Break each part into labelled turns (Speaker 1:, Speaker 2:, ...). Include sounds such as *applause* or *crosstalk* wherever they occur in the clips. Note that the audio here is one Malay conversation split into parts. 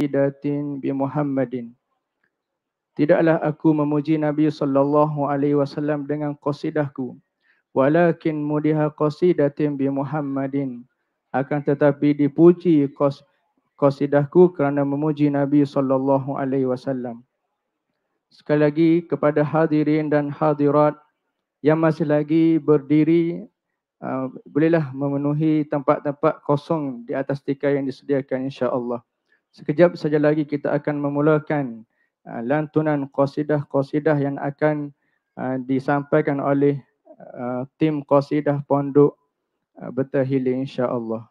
Speaker 1: sidatin bi Muhammadin. Tidaklah aku memuji Nabi sallallahu alaihi wasallam dengan qasidahku. Walakin mudiha qasidatin bi Muhammadin. Akan tetapi dipuji qas qasidahku kerana memuji Nabi sallallahu alaihi wasallam. Sekali lagi kepada hadirin dan hadirat yang masih lagi berdiri uh, bolehlah memenuhi tempat-tempat kosong di atas tikar yang disediakan insya-Allah. Sekejap saja lagi kita akan memulakan uh, lantunan qasidah-qasidah yang akan uh, disampaikan oleh uh, tim qasidah Pondok uh, Betahili insya-Allah.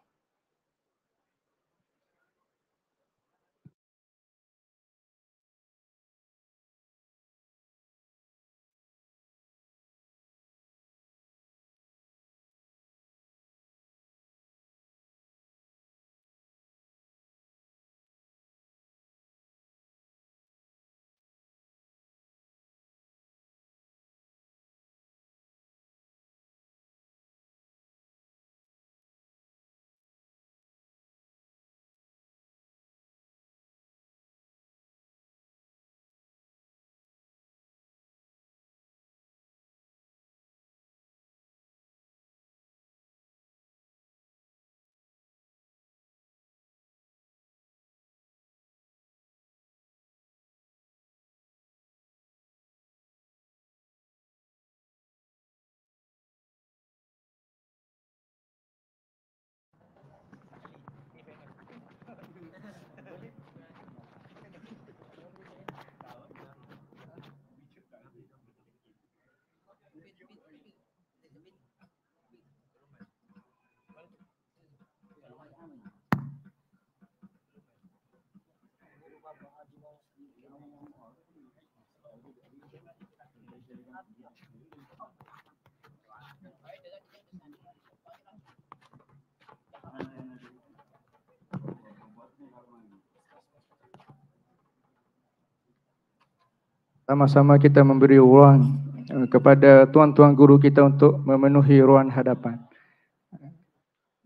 Speaker 1: sama-sama kita memberi ruang eh, kepada tuan-tuan guru kita untuk memenuhi ruang hadapan.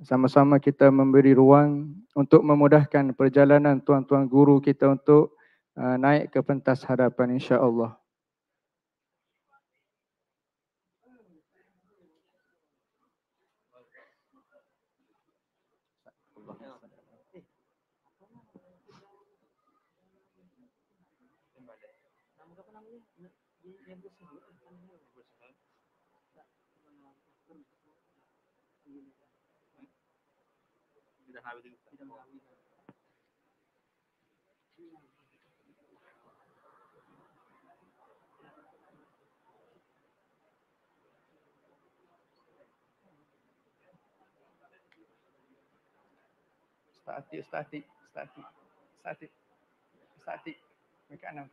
Speaker 1: Sama-sama kita memberi ruang untuk memudahkan perjalanan tuan-tuan guru kita untuk eh, naik ke pentas hadapan insya-Allah. statik statik statik statik statik mereka nak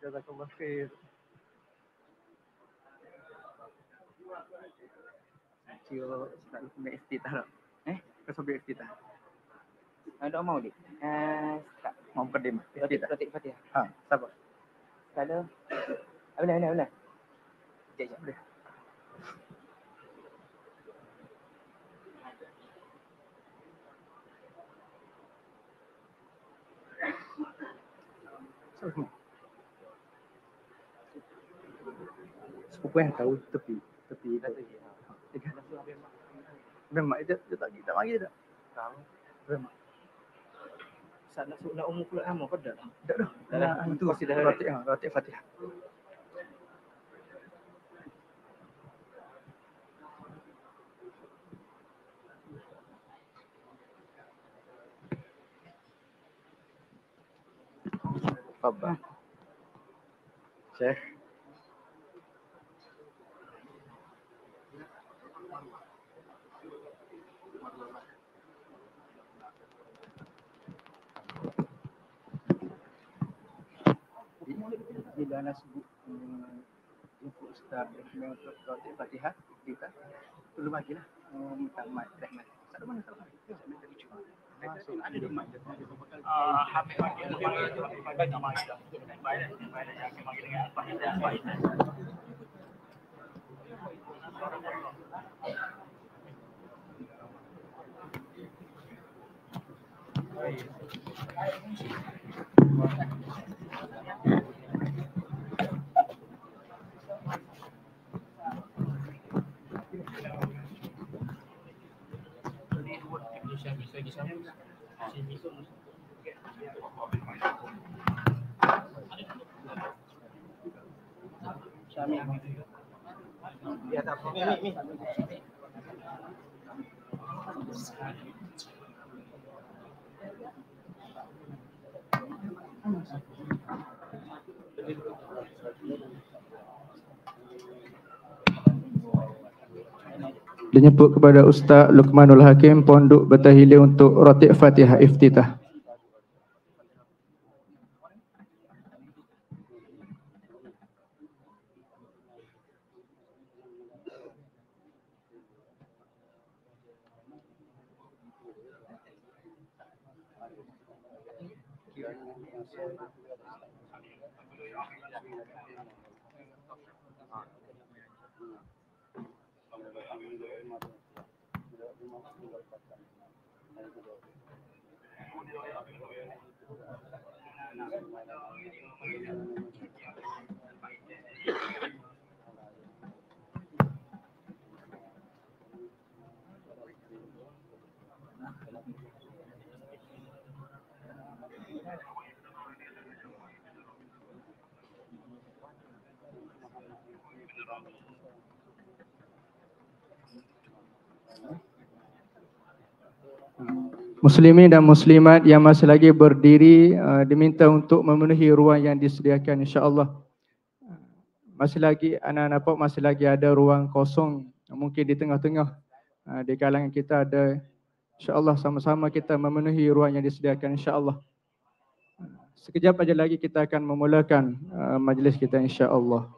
Speaker 1: Jazakallah khair. Thank you. Sekarang kena istitah tak? Eh, kau sobat istitah? Uh, mau maulid. Uh, eh, tak. Mau berdim. Roti tak? Roti fatihah. Ha, siapa?
Speaker 2: Kalau. Abang, abang, abang. Sekejap, sekejap. Boleh.
Speaker 1: Sepupu yang tahu tepi tepi tak
Speaker 3: tepi. Ya.
Speaker 4: Kan?
Speaker 1: Memang dia dia tak kita bagi dah. Tahu. Memang.
Speaker 5: Salah sebut nak umur pula lama ah, pada. Tak dah. Dalam nah, tu pasti dah ratik ah, ratik
Speaker 1: Fatihah.
Speaker 3: Tabah.
Speaker 6: Syekh.
Speaker 1: tadi bila nak sebut untuk eh, um, Ustaz Rahman untuk Tautik Fatihah kita perlu bagilah um, tamat Rahman tak ada mana tak
Speaker 3: ada tak ada
Speaker 7: Terima kasih.
Speaker 1: Sami.
Speaker 3: Ya, tapi ini, Thank you.
Speaker 1: Dia nyebut kepada Ustaz Luqmanul Hakim Pondok Betahili untuk Ratik Fatihah Iftitah Muslimin dan muslimat yang masih lagi berdiri uh, diminta untuk memenuhi ruang yang disediakan insya-Allah. Masih lagi anak-anak pop masih lagi ada ruang kosong mungkin di tengah-tengah uh, di kalangan kita ada insya-Allah sama-sama kita memenuhi ruang yang disediakan insya-Allah. Sekejap aja lagi kita akan memulakan uh, majlis kita insya-Allah.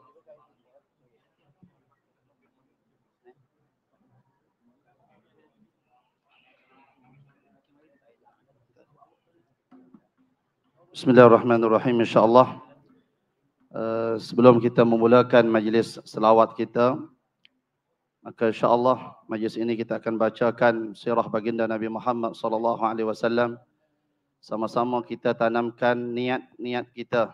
Speaker 8: Bismillahirrahmanirrahim insyaAllah uh, Sebelum kita memulakan majlis selawat kita Maka insyaAllah majlis ini kita akan bacakan Sirah baginda Nabi Muhammad Sallallahu Alaihi Wasallam. Sama-sama kita tanamkan niat-niat kita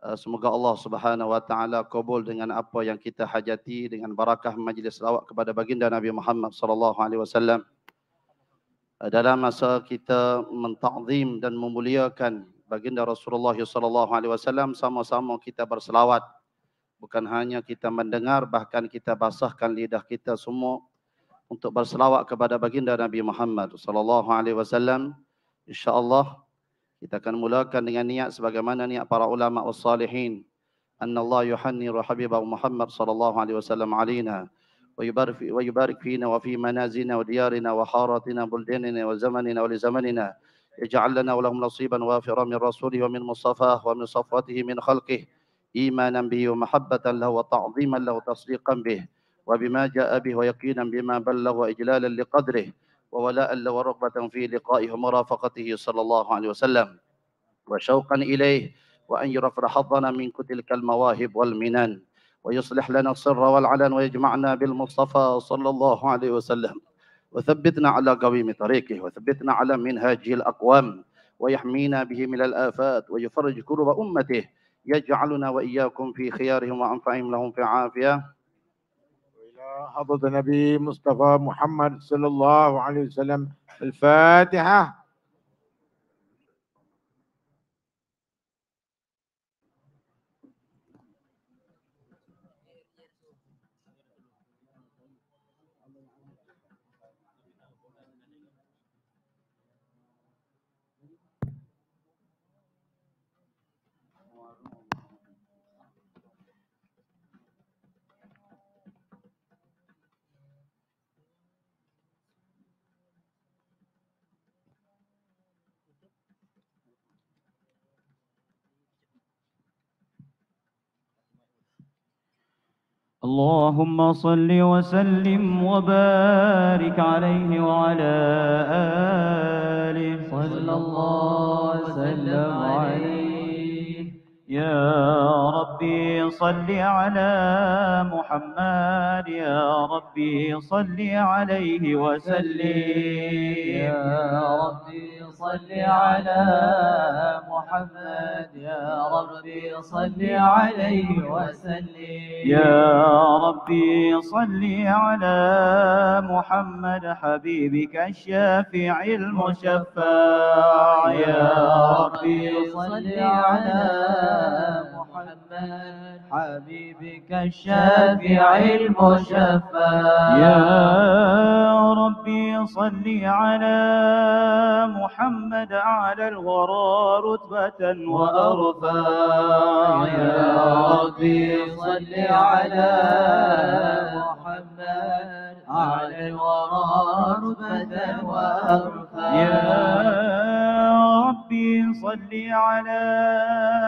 Speaker 8: uh, Semoga Allah Subhanahu Wa Taala kabul dengan apa yang kita hajati Dengan barakah majlis selawat kepada baginda Nabi Muhammad Sallallahu Alaihi Wasallam. Eh, dalam masa kita mentakzim dan memuliakan baginda Rasulullah sallallahu alaihi wasallam sama-sama kita berselawat bukan hanya kita mendengar bahkan kita basahkan lidah kita semua untuk berselawat kepada baginda Nabi Muhammad sallallahu alaihi wasallam insyaallah kita akan mulakan dengan niat sebagaimana niat para ulama was salihin anallahu yuhanni rahibah Muhammad sallallahu alaihi wasallam alaina ويبارك ويبارك فينا وفي منازلنا وديارنا وحاراتنا بلداننا وزمننا ولزمننا اجعل لنا ولهم نصيبا وافرا من رسوله ومن مصطفاه ومن صفوته من خلقه ايمانا به ومحبه له وتعظيما له وتصديقا به وبما جاء به ويقينا بما بلغ واجلالا لقدره وولاء له ورغبه في لقائه ومرافقته صلى الله عليه وسلم وشوقا اليه وان يرفرح حظنا من تلك المواهب والمنن ويصلح لنا السر والعلن ويجمعنا بالمصطفى صلى الله عليه وسلم وثبتنا على قويم طريقه وثبتنا على منهاج الأقوام ويحمينا به من الآفات ويفرج كرب أمته يجعلنا وإياكم في خيارهم وأنفعهم لهم في عافية وإلى حضرة
Speaker 4: النبي مصطفى محمد صلى الله عليه وسلم
Speaker 9: الفاتحة
Speaker 7: اللهم صل وسلم وبارك عليه وعلى آله صلى الله وسلم عليه يا ربي صل على محمد يا ربي صل عليه وسلم يا ربي صل على محمد يا ربي صل عليه وسلم يا ربي صل على محمد حبيبك الشافع المشفع يا ربي صل على
Speaker 3: محمد محمد
Speaker 7: حبيبك الشافع المشفى يا ربي صل على محمد على الورى رتبة وأرفع يا ربي صل على محمد على الورى رتبة وأرفع يا ربي صل على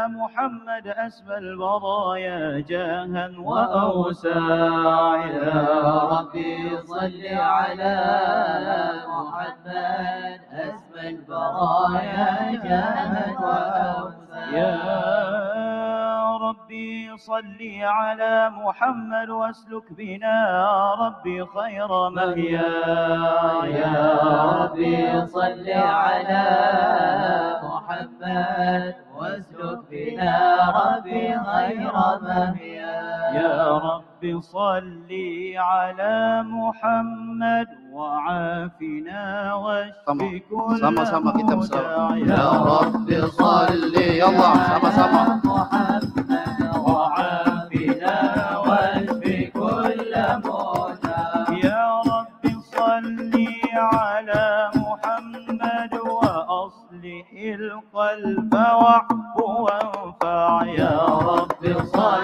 Speaker 7: محمد أسمى البرايا جاها وأوسع يا ربي صل على
Speaker 10: محمد أسمى البرايا جاها وأوسعا
Speaker 7: صل على محمد واسلك بنا يا ربي خير مهيا يا ربي صل على محمد واسلك بنا ربي خير مهيا يا ربي صل على محمد وعافنا واشف كل sama sama kita يا رب صل على محمد القلب واعفو وانفع يا رب صل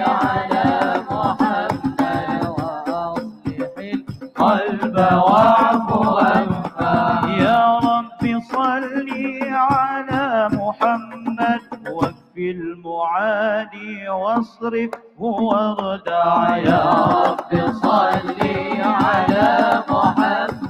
Speaker 7: على محمد وأصلح القلب واعفو وانفع يا رب صل على محمد وفي المعادي واصرفه واردع يا رب صل على محمد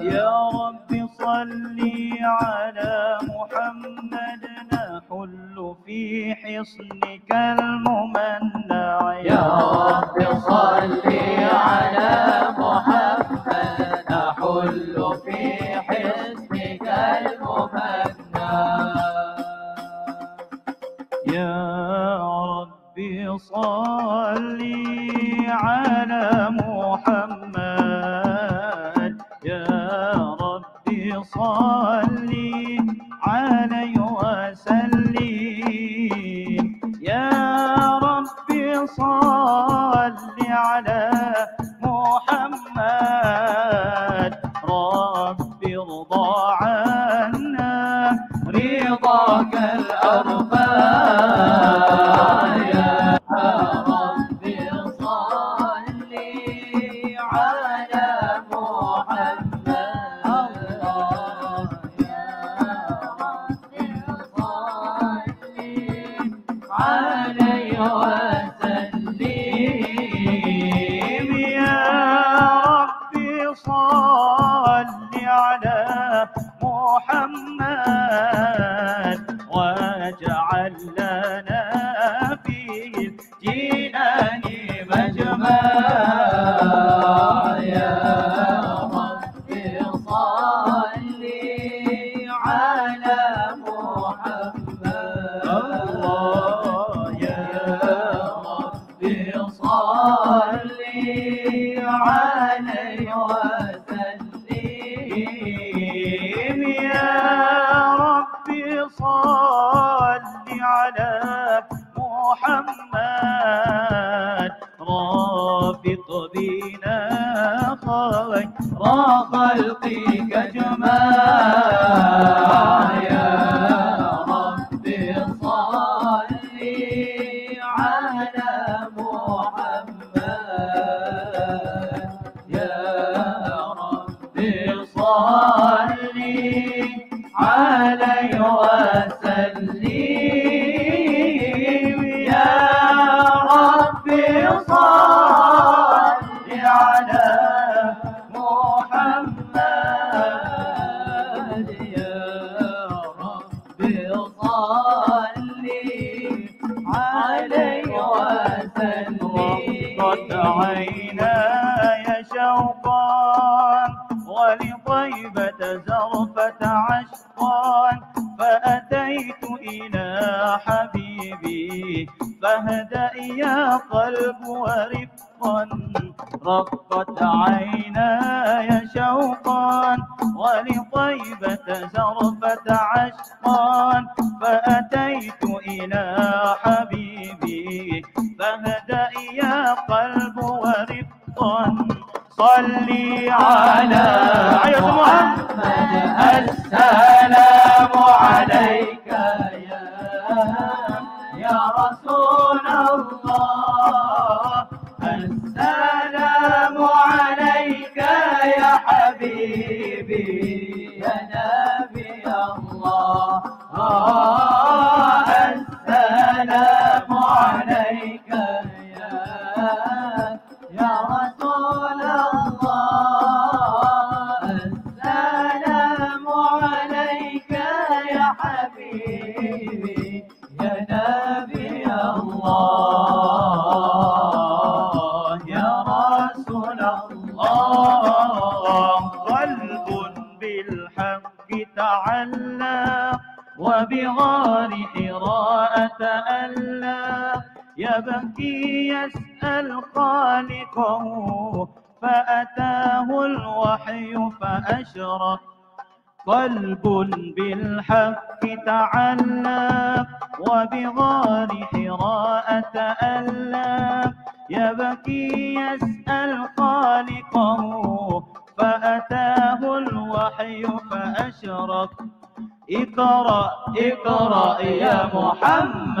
Speaker 7: يا رب صلي على محمد نحل في حصنك الممنع يا رب صلي على محمد نحل في حصنك الممنع يا رب صلي على محمد صلي علي وسلم يا رب صل على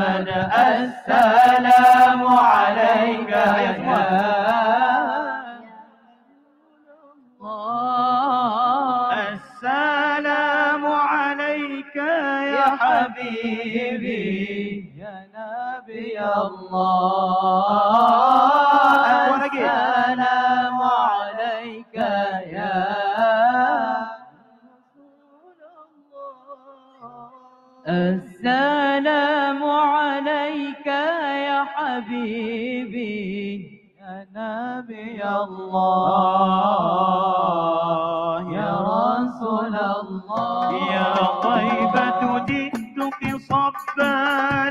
Speaker 7: من أسس الله يا رسول الله يا طيبة جئتك صبا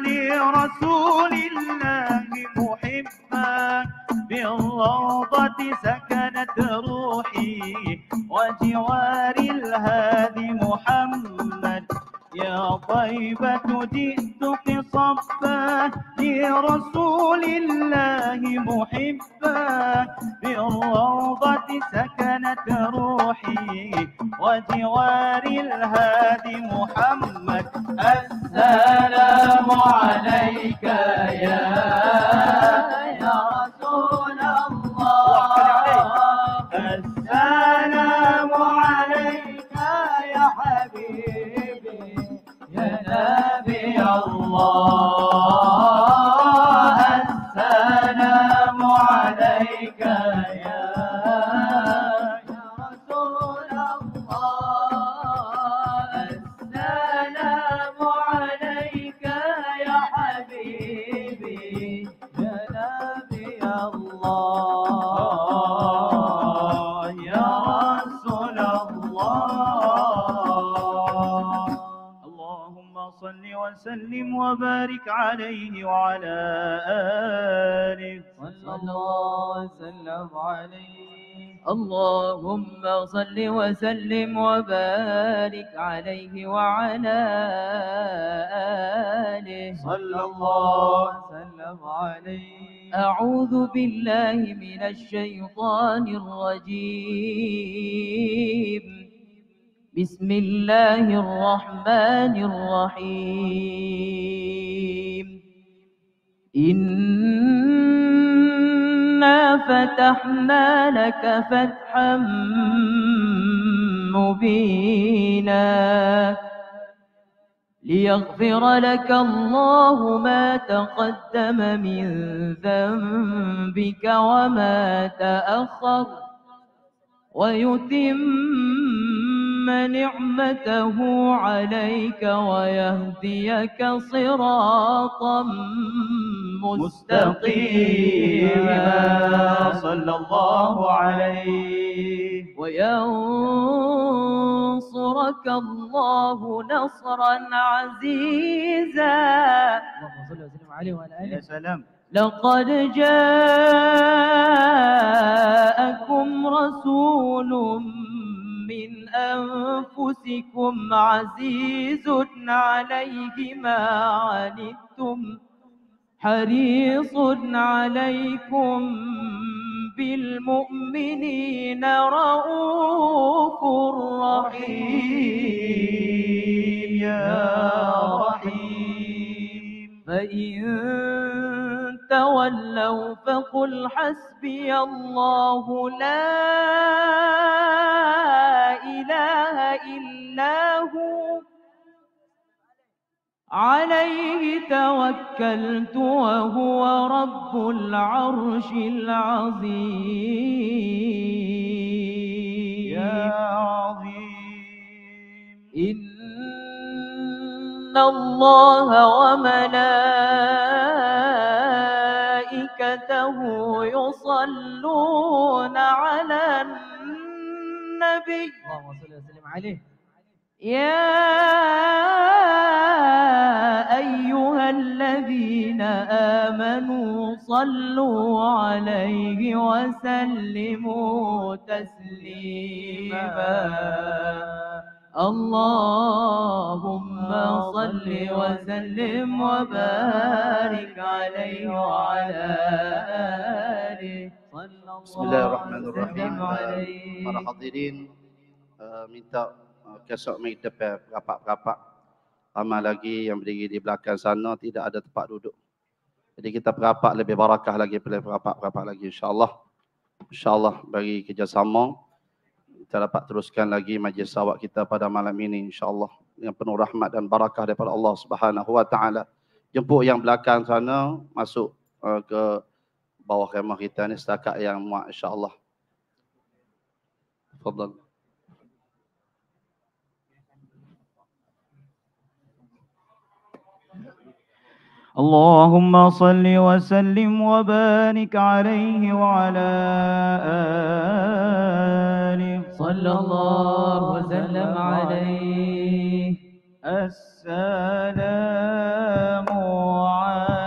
Speaker 7: لرسول الله محبا بالروضة سكنت روحي وجوار الهادي محمد يا طيبة جئتك صبا لرسول الله محبا بالروضة سكنت روحي وجوار الهادي محمد السلام عليك يا يا رسول الله السلام عليك نبي الله وبارك عليه وعلى آله صلى الله وسلم عليه
Speaker 10: اللهم صل وسلم وبارك عليه وعلى آله صلى الله وسلم عليه أعوذ بالله من الشيطان الرجيم بسم الله الرحمن الرحيم إنا فتحنا لك فتحا مبينا ليغفر لك الله ما تقدم من ذنبك وما تأخر ويتم نعمته عليك ويهديك صراطا
Speaker 7: مستقيما صلى الله عليه
Speaker 10: وينصرك الله نصرا عزيزا اللهم
Speaker 3: صل وسلم عليه وعلى اله يا سلام
Speaker 10: لقد جاءكم رسول من أنفسكم عزيز عليه ما عنتم حريص عليكم بالمؤمنين رؤوف رحيم
Speaker 7: يا رحيم
Speaker 10: فإن تولوا فقل حسبي الله لا إله إلا هو عليه توكلت وهو رب العرش العظيم
Speaker 7: يا عظيم
Speaker 10: إن الله وملائكته وملائكته يصلون على النبي اللهم صل وسلم عليه يا أيها الذين آمنوا صلوا عليه وسلموا
Speaker 7: تسليما
Speaker 10: اللهم صل وسلم وبارك عليه وعلى اله بسم الله الرحمن الرحيم para hadirin
Speaker 8: eh, minta eh, kesok mai depan rapat-rapat ramai lagi yang berdiri di belakang sana tidak ada tempat duduk jadi kita berapak lebih barakah lagi boleh berapak-berapak lagi insyaallah insyaallah bagi kerjasama kita dapat teruskan lagi majlis awak kita pada malam ini insyaAllah dengan penuh rahmat dan barakah daripada Allah Subhanahu Wa Taala. Jemput yang belakang sana masuk uh, ke bawah kemah kita ni setakat yang muat insyaAllah.
Speaker 7: Fadal. اللهم صل وسلم وبارك عليه وعلى آله صلى الله وسلم عليه السلام عليكم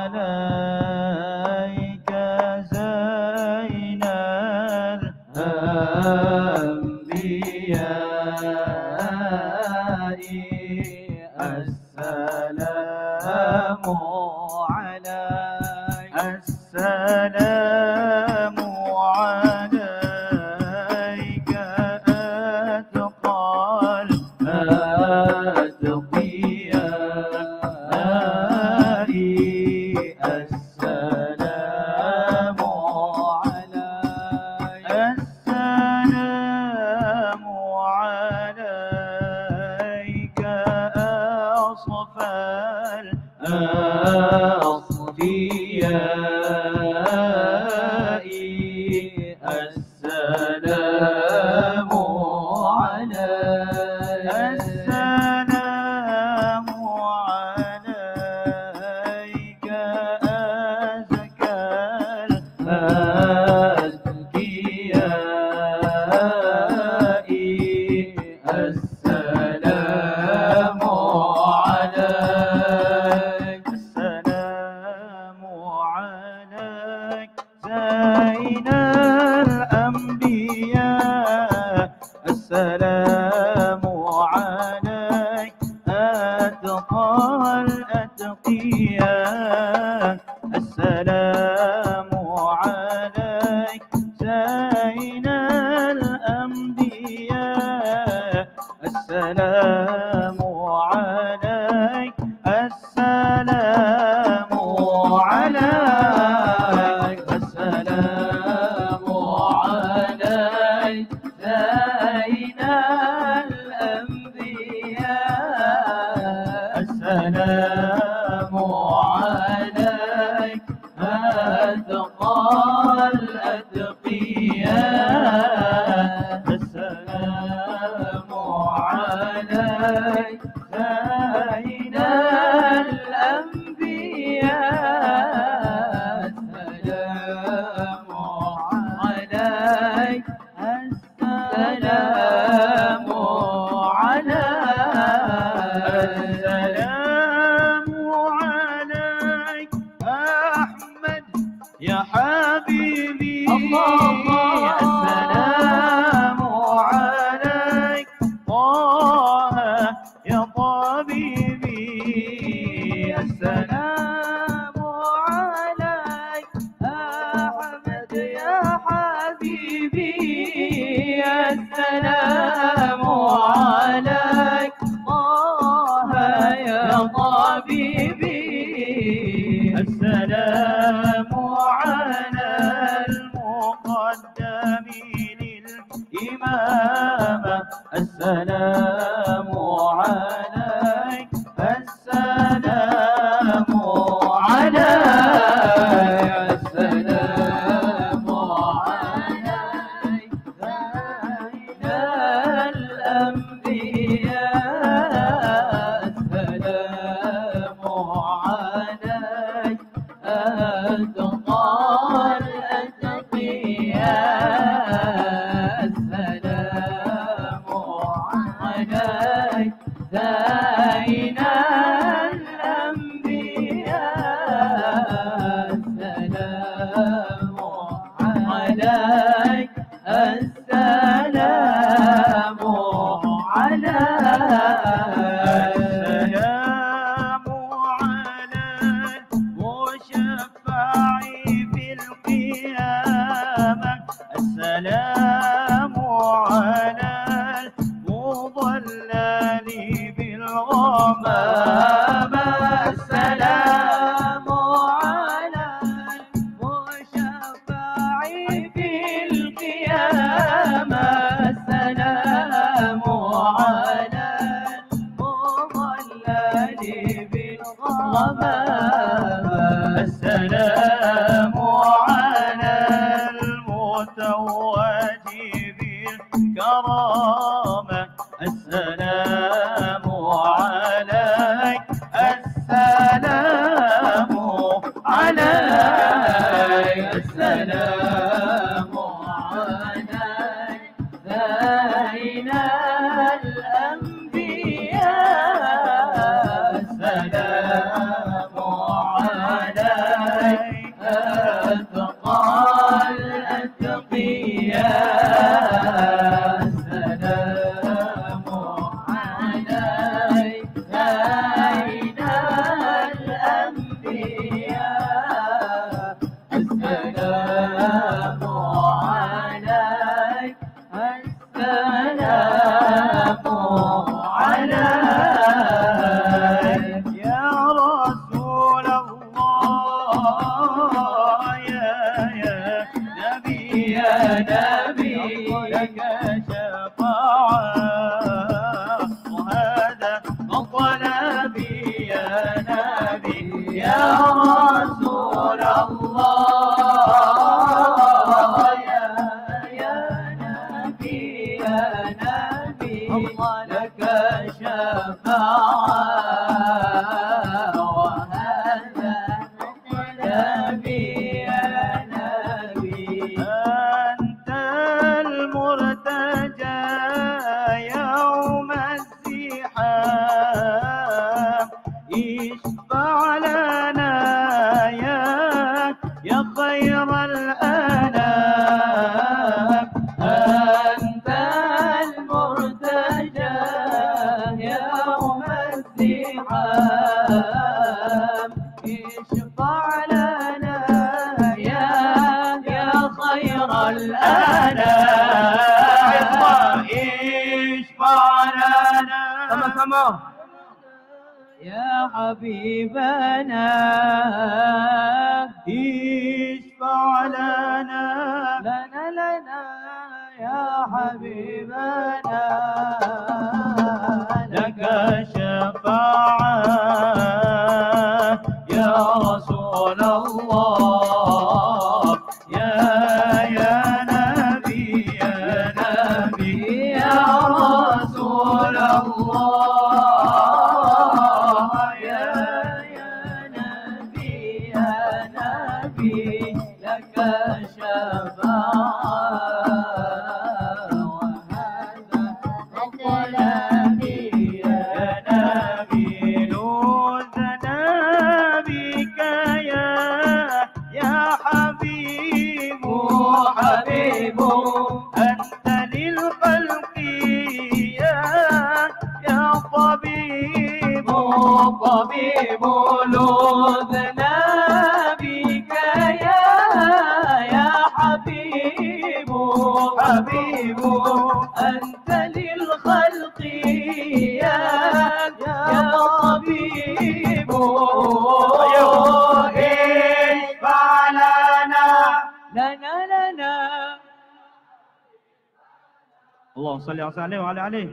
Speaker 7: वाले वाले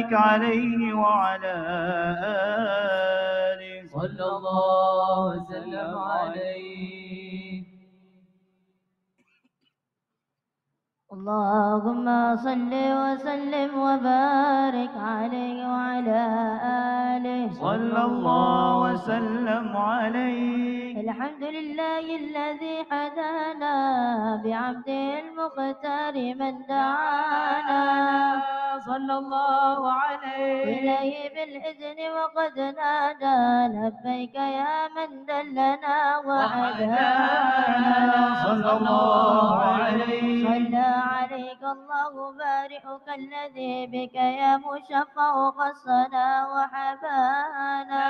Speaker 7: وبارك عليه وعلى آله
Speaker 11: اللهم صل وسلم وبارك عليه وعلى آله صلى الله وسلم
Speaker 7: عليه
Speaker 11: الحمد لله الذي حدانا بعبده المختار من دعانا صلى الله عليه إليه بالإذن وقد نادى لبيك يا من دلنا وحدانا صلى الله عليه عليك الله بارئك الذي بك يا مشفع قصنا وحبانا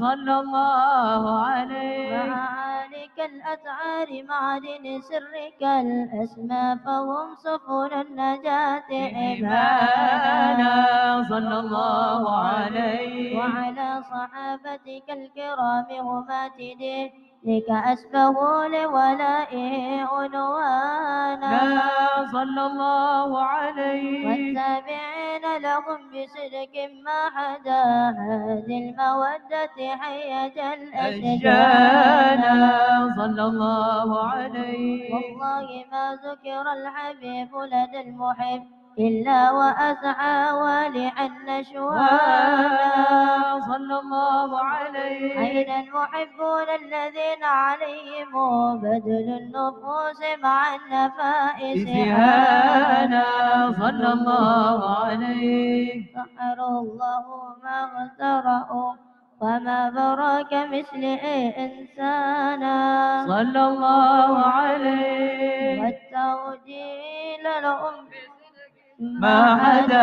Speaker 11: صلى الله عليك وعليك الأسعار معدن سرك الأسماء فهم سفن النجاة إمانا صلى الله عليك وعلى صحابتك الكرام همات لك أسبه لولائه عنوانا صلى الله عليه والتابعين لهم بصدق ما حدا هذه المودة حية الأشجان صلى الله عليه والله ما ذكر الحبيب
Speaker 12: لدى المحب إلا وأسعى
Speaker 11: والعا نشوانا صلى الله عليه أين المحبون الذين عليهم بذل النفوس مع
Speaker 10: النفائس إسهانا صلى الله عليه
Speaker 11: سحر الله ما اخترعوا وما براك مثل إنسانا صلى الله عليه والتوجيه لهم ما عدا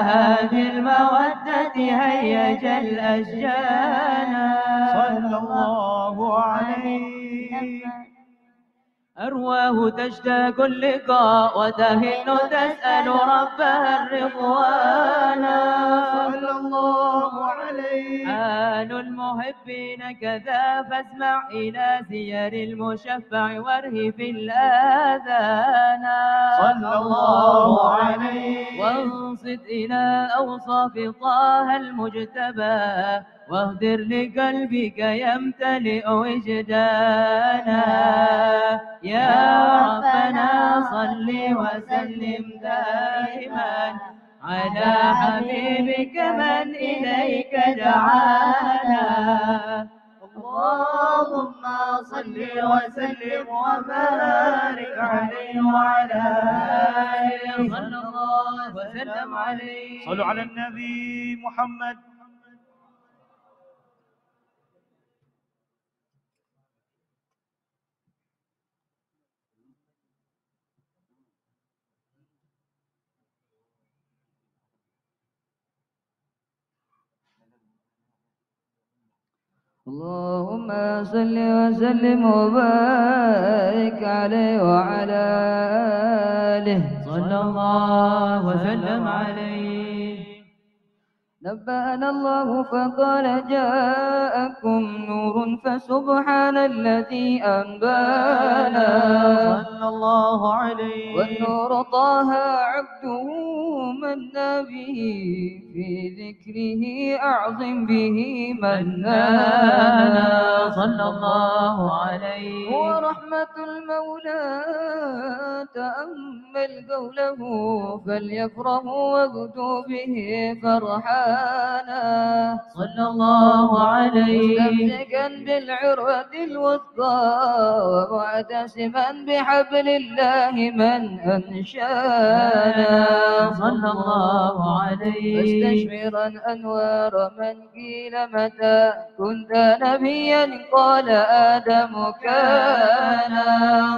Speaker 11: هذه المودة هيج الأشجان
Speaker 7: صلى الله عليه
Speaker 10: أرواه تشتاق اللقاء وتهن تسأل ربها الرضوان صلى الله عليه عليه آن المحبين كذا فاسمع إلى زيار المشفع واره في الآذان صلى الله عليه وانصت إلى أوصاف طه المجتبى واهدر لقلبك يمتلئ وجدانا يا ربنا صل وسلم دائما على حبيبك من إليك دعانا
Speaker 7: اللهم صل وسلم وبارك عليه وعلى آله صلى الله وسلم عليه صلوا على النبي محمد
Speaker 13: اللهم صل وسلم وبارك عليه وعلى آله صلى الله وسلم
Speaker 3: عليه
Speaker 13: نبأنا الله فقال جاءكم نور فسبحان الذي أنبانا صلى الله عليه والنور طه عبده منا به في ذكره أعظم به منانا صلى الله عليه ورحمة المولى تأمل قوله فليفرحوا واغدوا به فرحا مولانا صلى الله عليه مستمسكا بالعروة الوثقى ومعتصما بحبل الله من أنشانا صلى الله عليه مستشعرا أنوار من قيل متى كنت نبيا قال آدم كان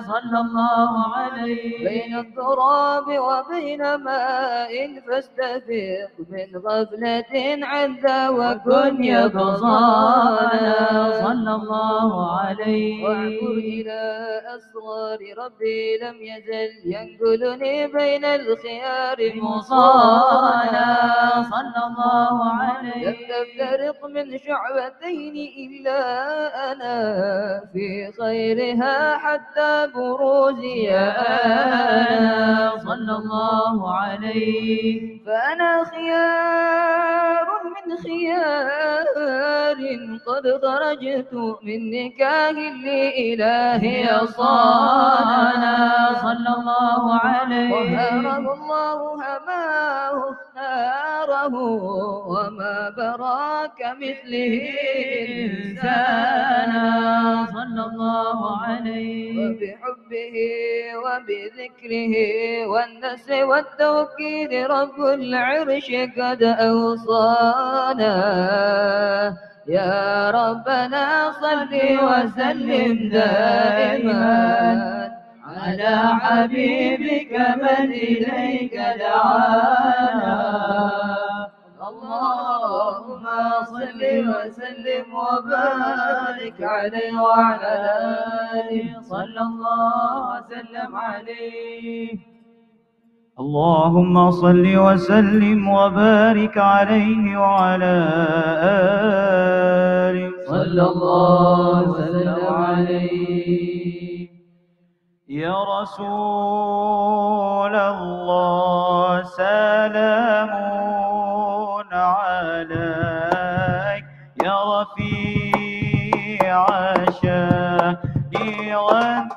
Speaker 13: صلى
Speaker 10: الله عليه بين
Speaker 13: التراب وبين ماء فاستفق من غفلة عز وكن يبصانا صلى الله عليه وانظر إلى أسرار ربي لم يزل ينقلني بين الخيار مصانا صلى الله عليه لم تفترق من شعبتين إلا أنا في خيرها حتى بروزي أنا
Speaker 10: صلى الله عليه
Speaker 13: فأنا خيار love. من خيار قد خرجت من نكاه لإلهي صانا صلى الله عليه وهاره الله هماه اختاره وما برا كمثله إنسانا صلى الله عليه وبحبه وبذكره والنسر والتوكيد رب العرش قد أوصانا رضانا يا ربنا صل وسلم دائما على حبيبك من إليك دعانا اللهم صل وسلم وبارك عليه وعلى آله صلى الله
Speaker 3: وسلم عليه
Speaker 7: اللهم صل وسلم وبارك عليه وعلى آله صلى الله وسلم عليه يا رسول الله سلام عليك يا رفيع شهيرا وانت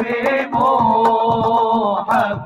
Speaker 7: علي محمد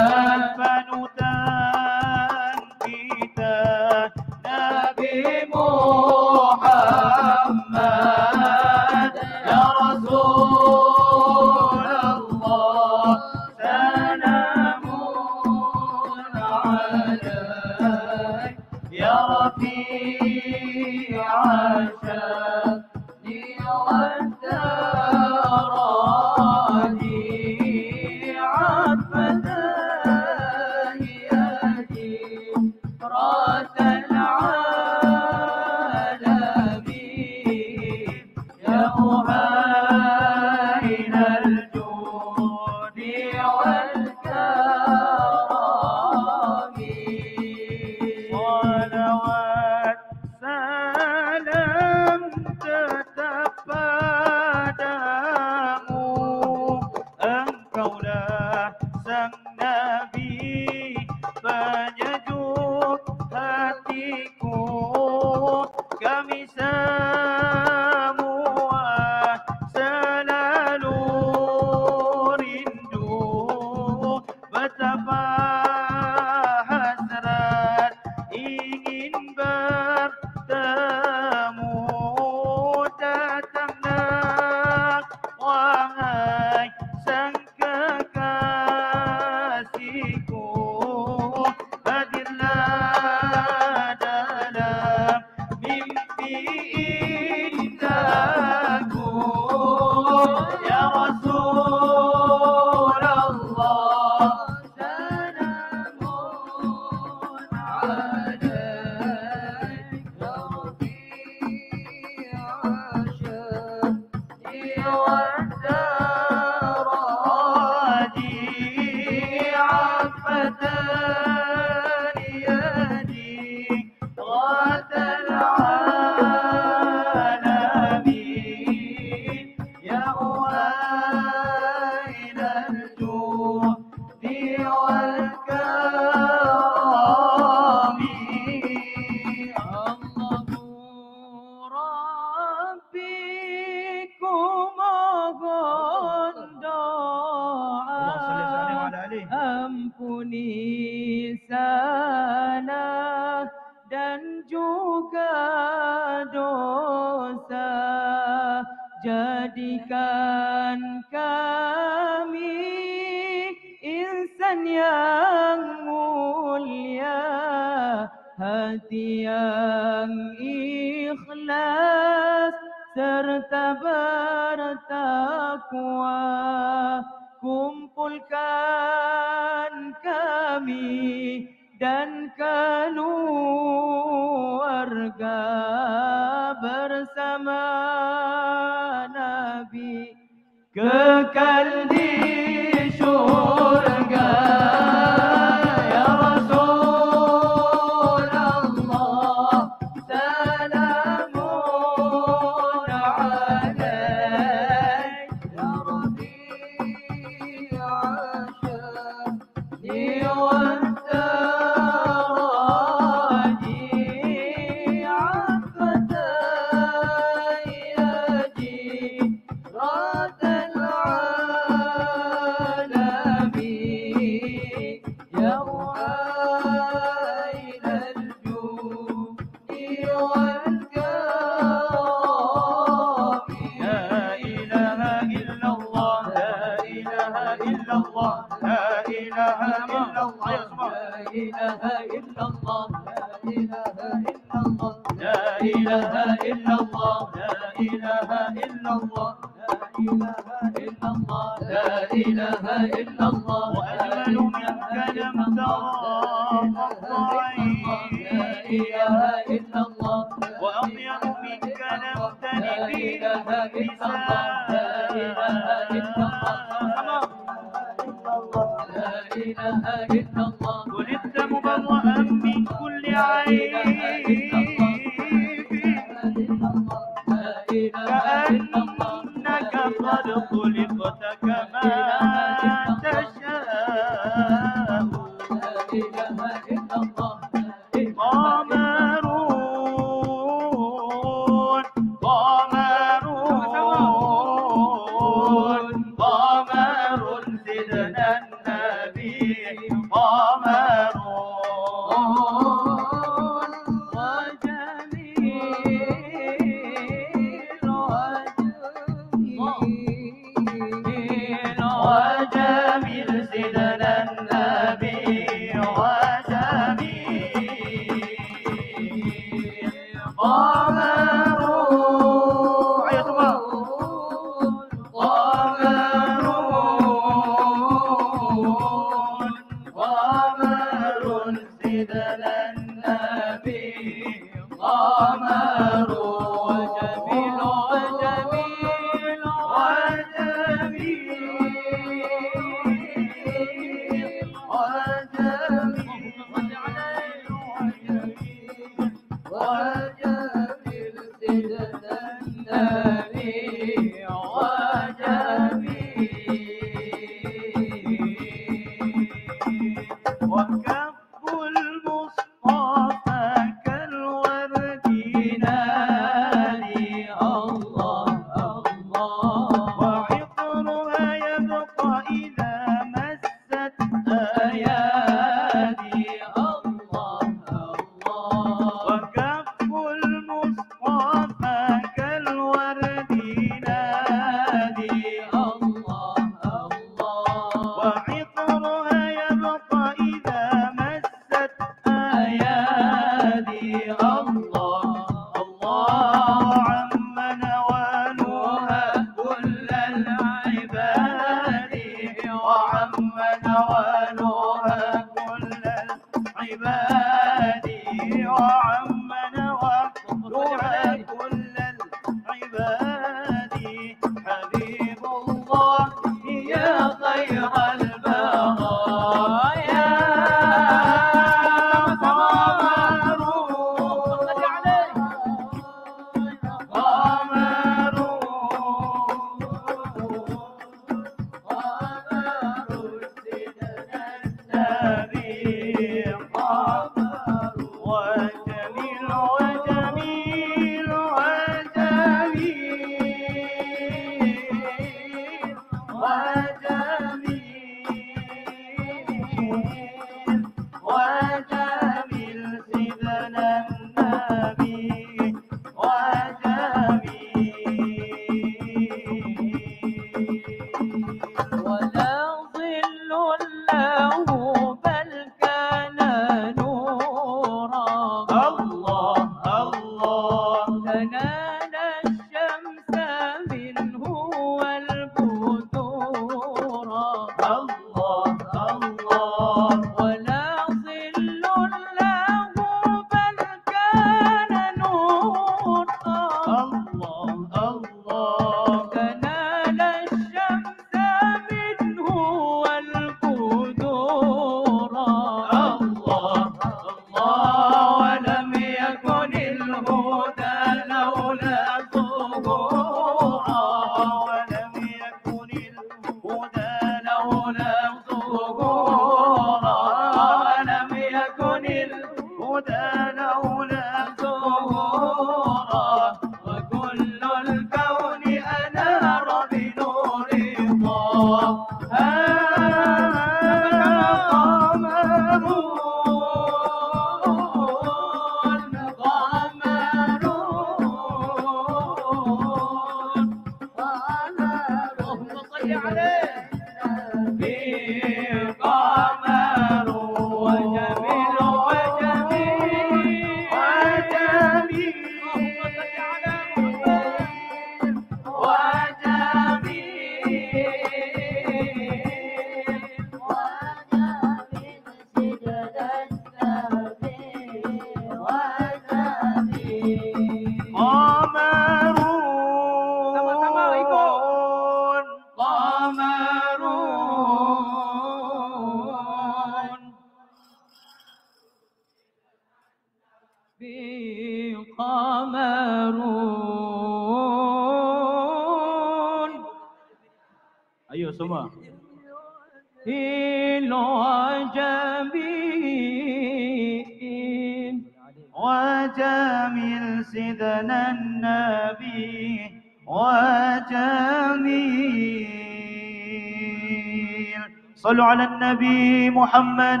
Speaker 7: محمد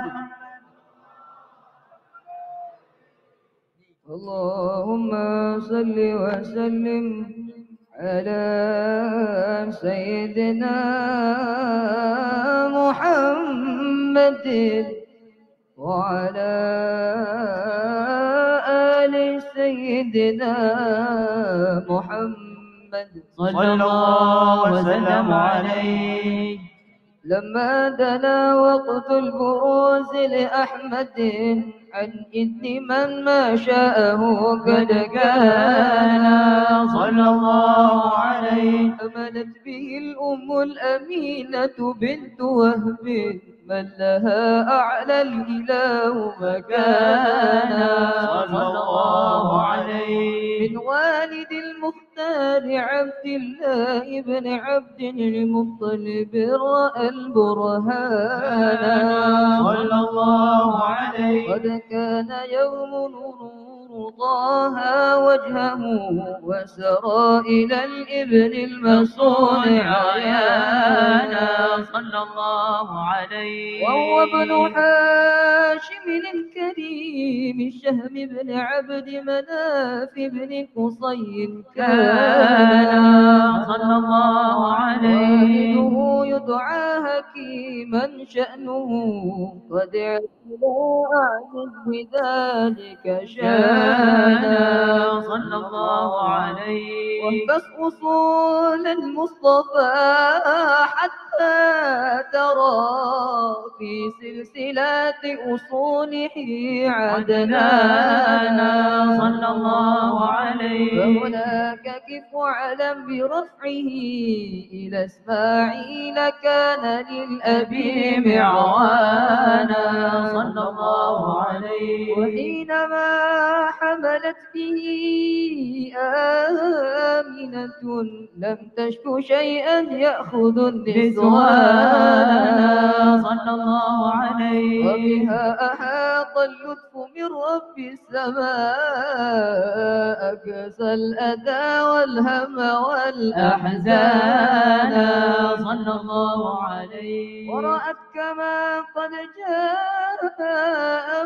Speaker 13: اللهم صل وسلم على سيدنا محمد وعلى آل سيدنا محمد
Speaker 14: صلى الله وسلم عليه
Speaker 13: لما دنا وقت البروز لأحمد عن إذن من ما شاءه قد كان صلى الله عليه أمنت به الأم الأمينة بنت وهب من لها أعلى الإله مكانا صلى
Speaker 7: الله عليه
Speaker 13: من والد المختار عبد الله بن عبد المطلب رأى البرهان صلى الله عليه قد كان يوم نور طه وجهه وسرى إلى الإبن المصون عيانا
Speaker 10: صلى الله عليه وهو ابن
Speaker 13: حاشم الكريم شهم بن عبد مناف بن قصي كان صلى الله عليه يدعى حكيما شأنه قد اعز بذلك شأنه مولانا صلى
Speaker 7: الله
Speaker 13: عليه وفق وصول المصطفى حتى ترى في سلسلة أصونه عدنانا صلى الله عليه فهناك كف كفعلا برفعه إلى إسماعيل كان للأبي معوانا صلى
Speaker 10: الله عليه
Speaker 13: وحينما حملت به آمنة لم تشك شيئا يأخذ النسوانا صلى الله عليه وبها أحاط اللطف من رب السماء أنسى الأذى والهم والأحزان صلى
Speaker 10: الله
Speaker 3: عليه ورأت
Speaker 13: كما قد جاء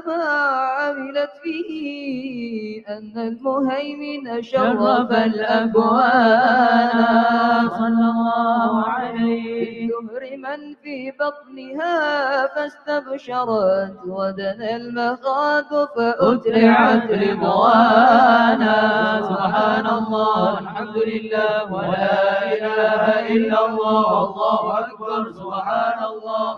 Speaker 13: ما عملت فيه أن المهيمن شرف الأكوان صلى الله عليه دهر من في بطنها فاستبشرت ودنا المخاض فأترعت رضوانا
Speaker 7: سبحان الله الحمد لله ولا إله إلا الله الله أكبر سبحان الله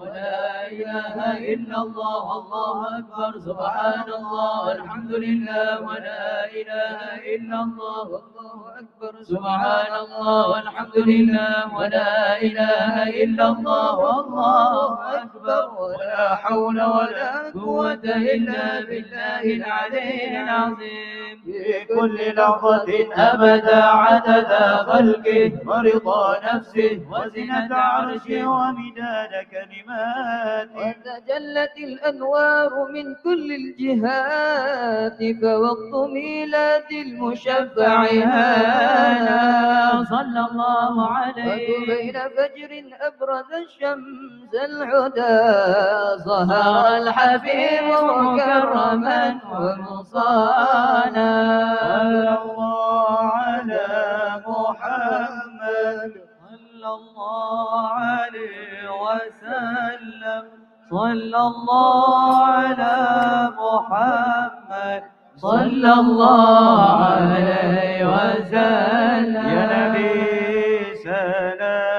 Speaker 7: ولا إله إلا الله الله أكبر سبحان الله الحمد لله ولا إله إلا الله الله أكبر سبحان الله والحمد لله ولا إله إلا الله الله أكبر ولا حول ولا قوة إلا بالله العلي العظيم في كل لحظة أبدا عدد خلقه ورضا نفسه وزنة عرشه ومداد
Speaker 13: كلمه كلماته وتجلت الأنوار من كل الجهات فوقت ميلاد المشفع هانا صلى
Speaker 7: الله عليه وبين
Speaker 13: فجر أبرز الشمس العدى ظهر الحبيب مكرما ومصانا صلى
Speaker 7: الله على محمد صلى الله عليه وسلم صلى الله على محمد صلى الله عليه وسلم يا نبي سلام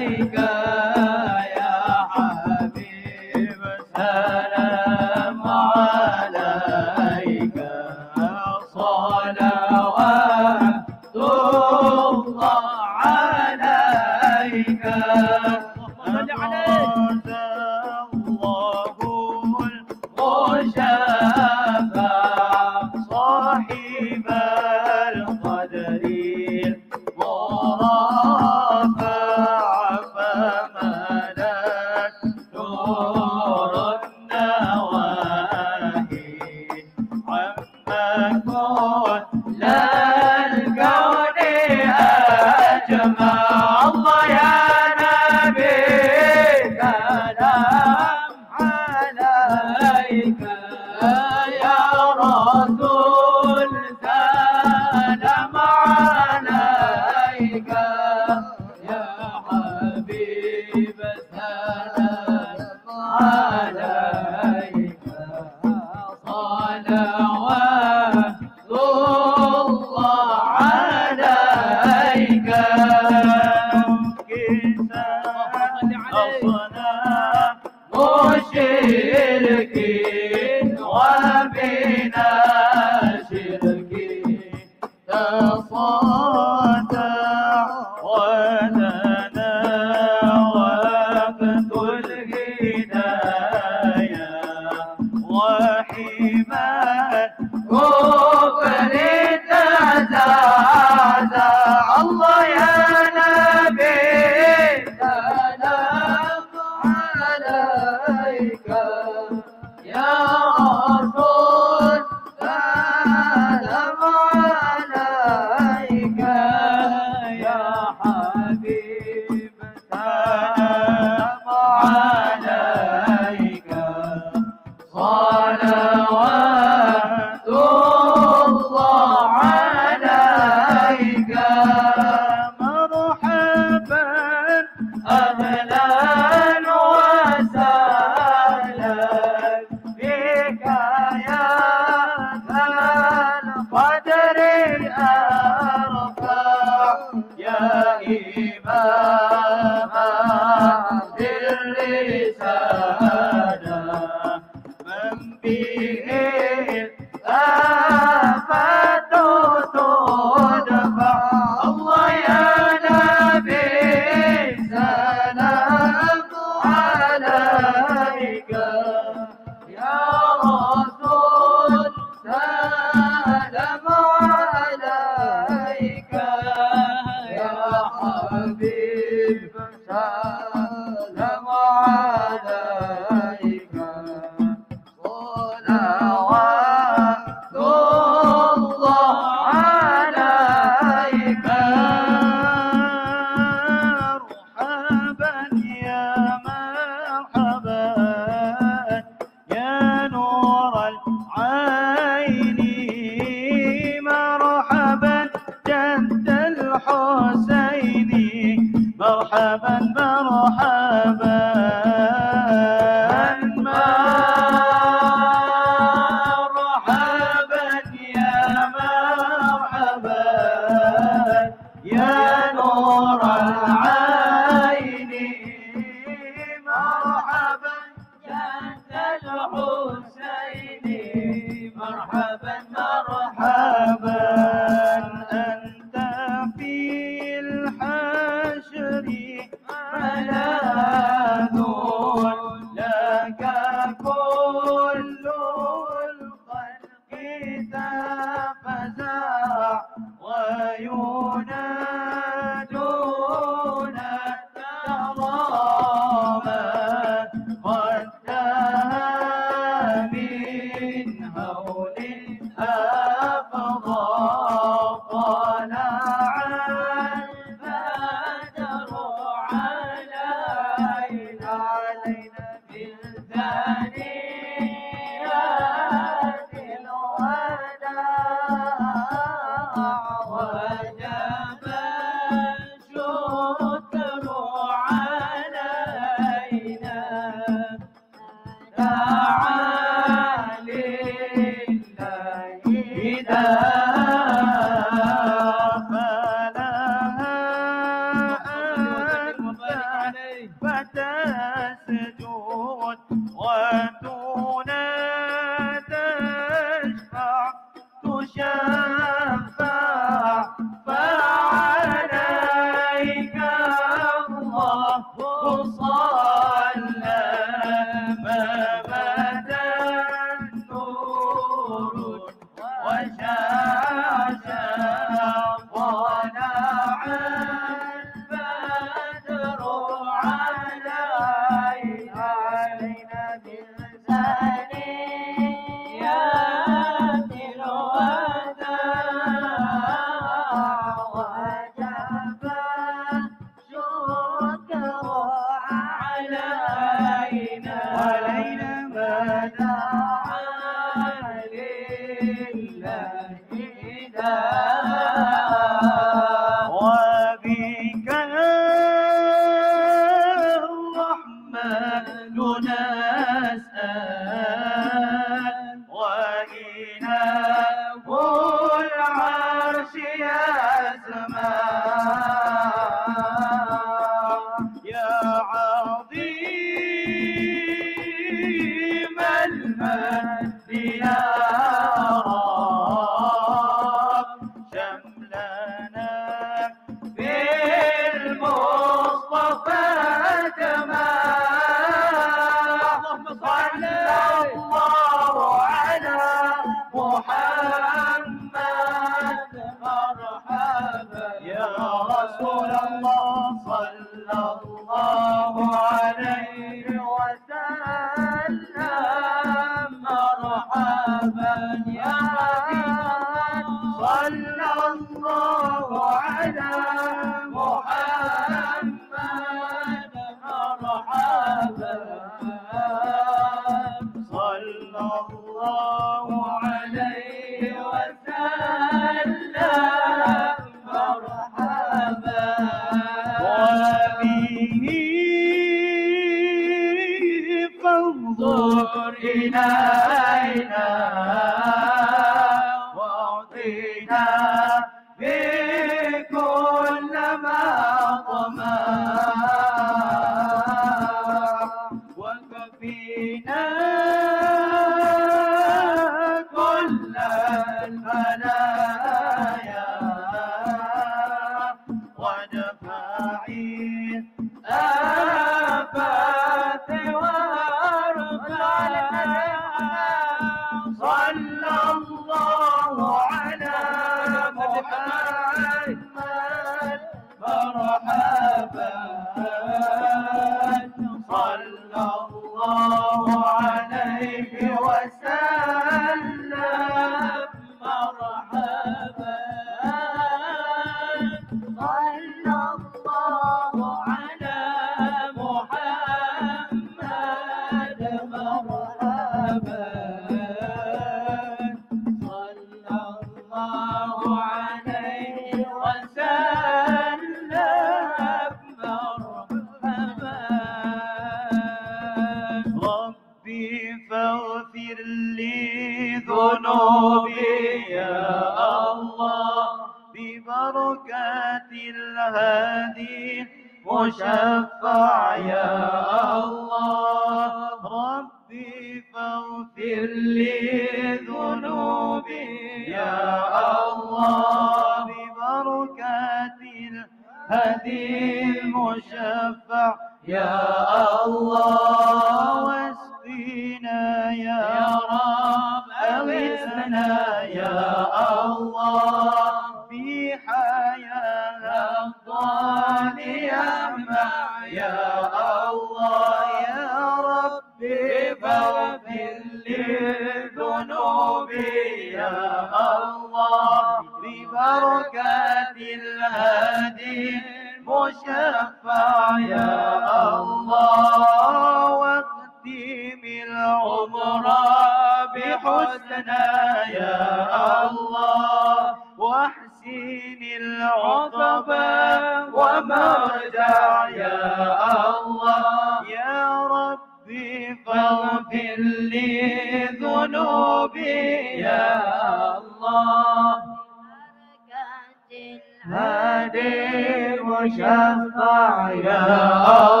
Speaker 7: يا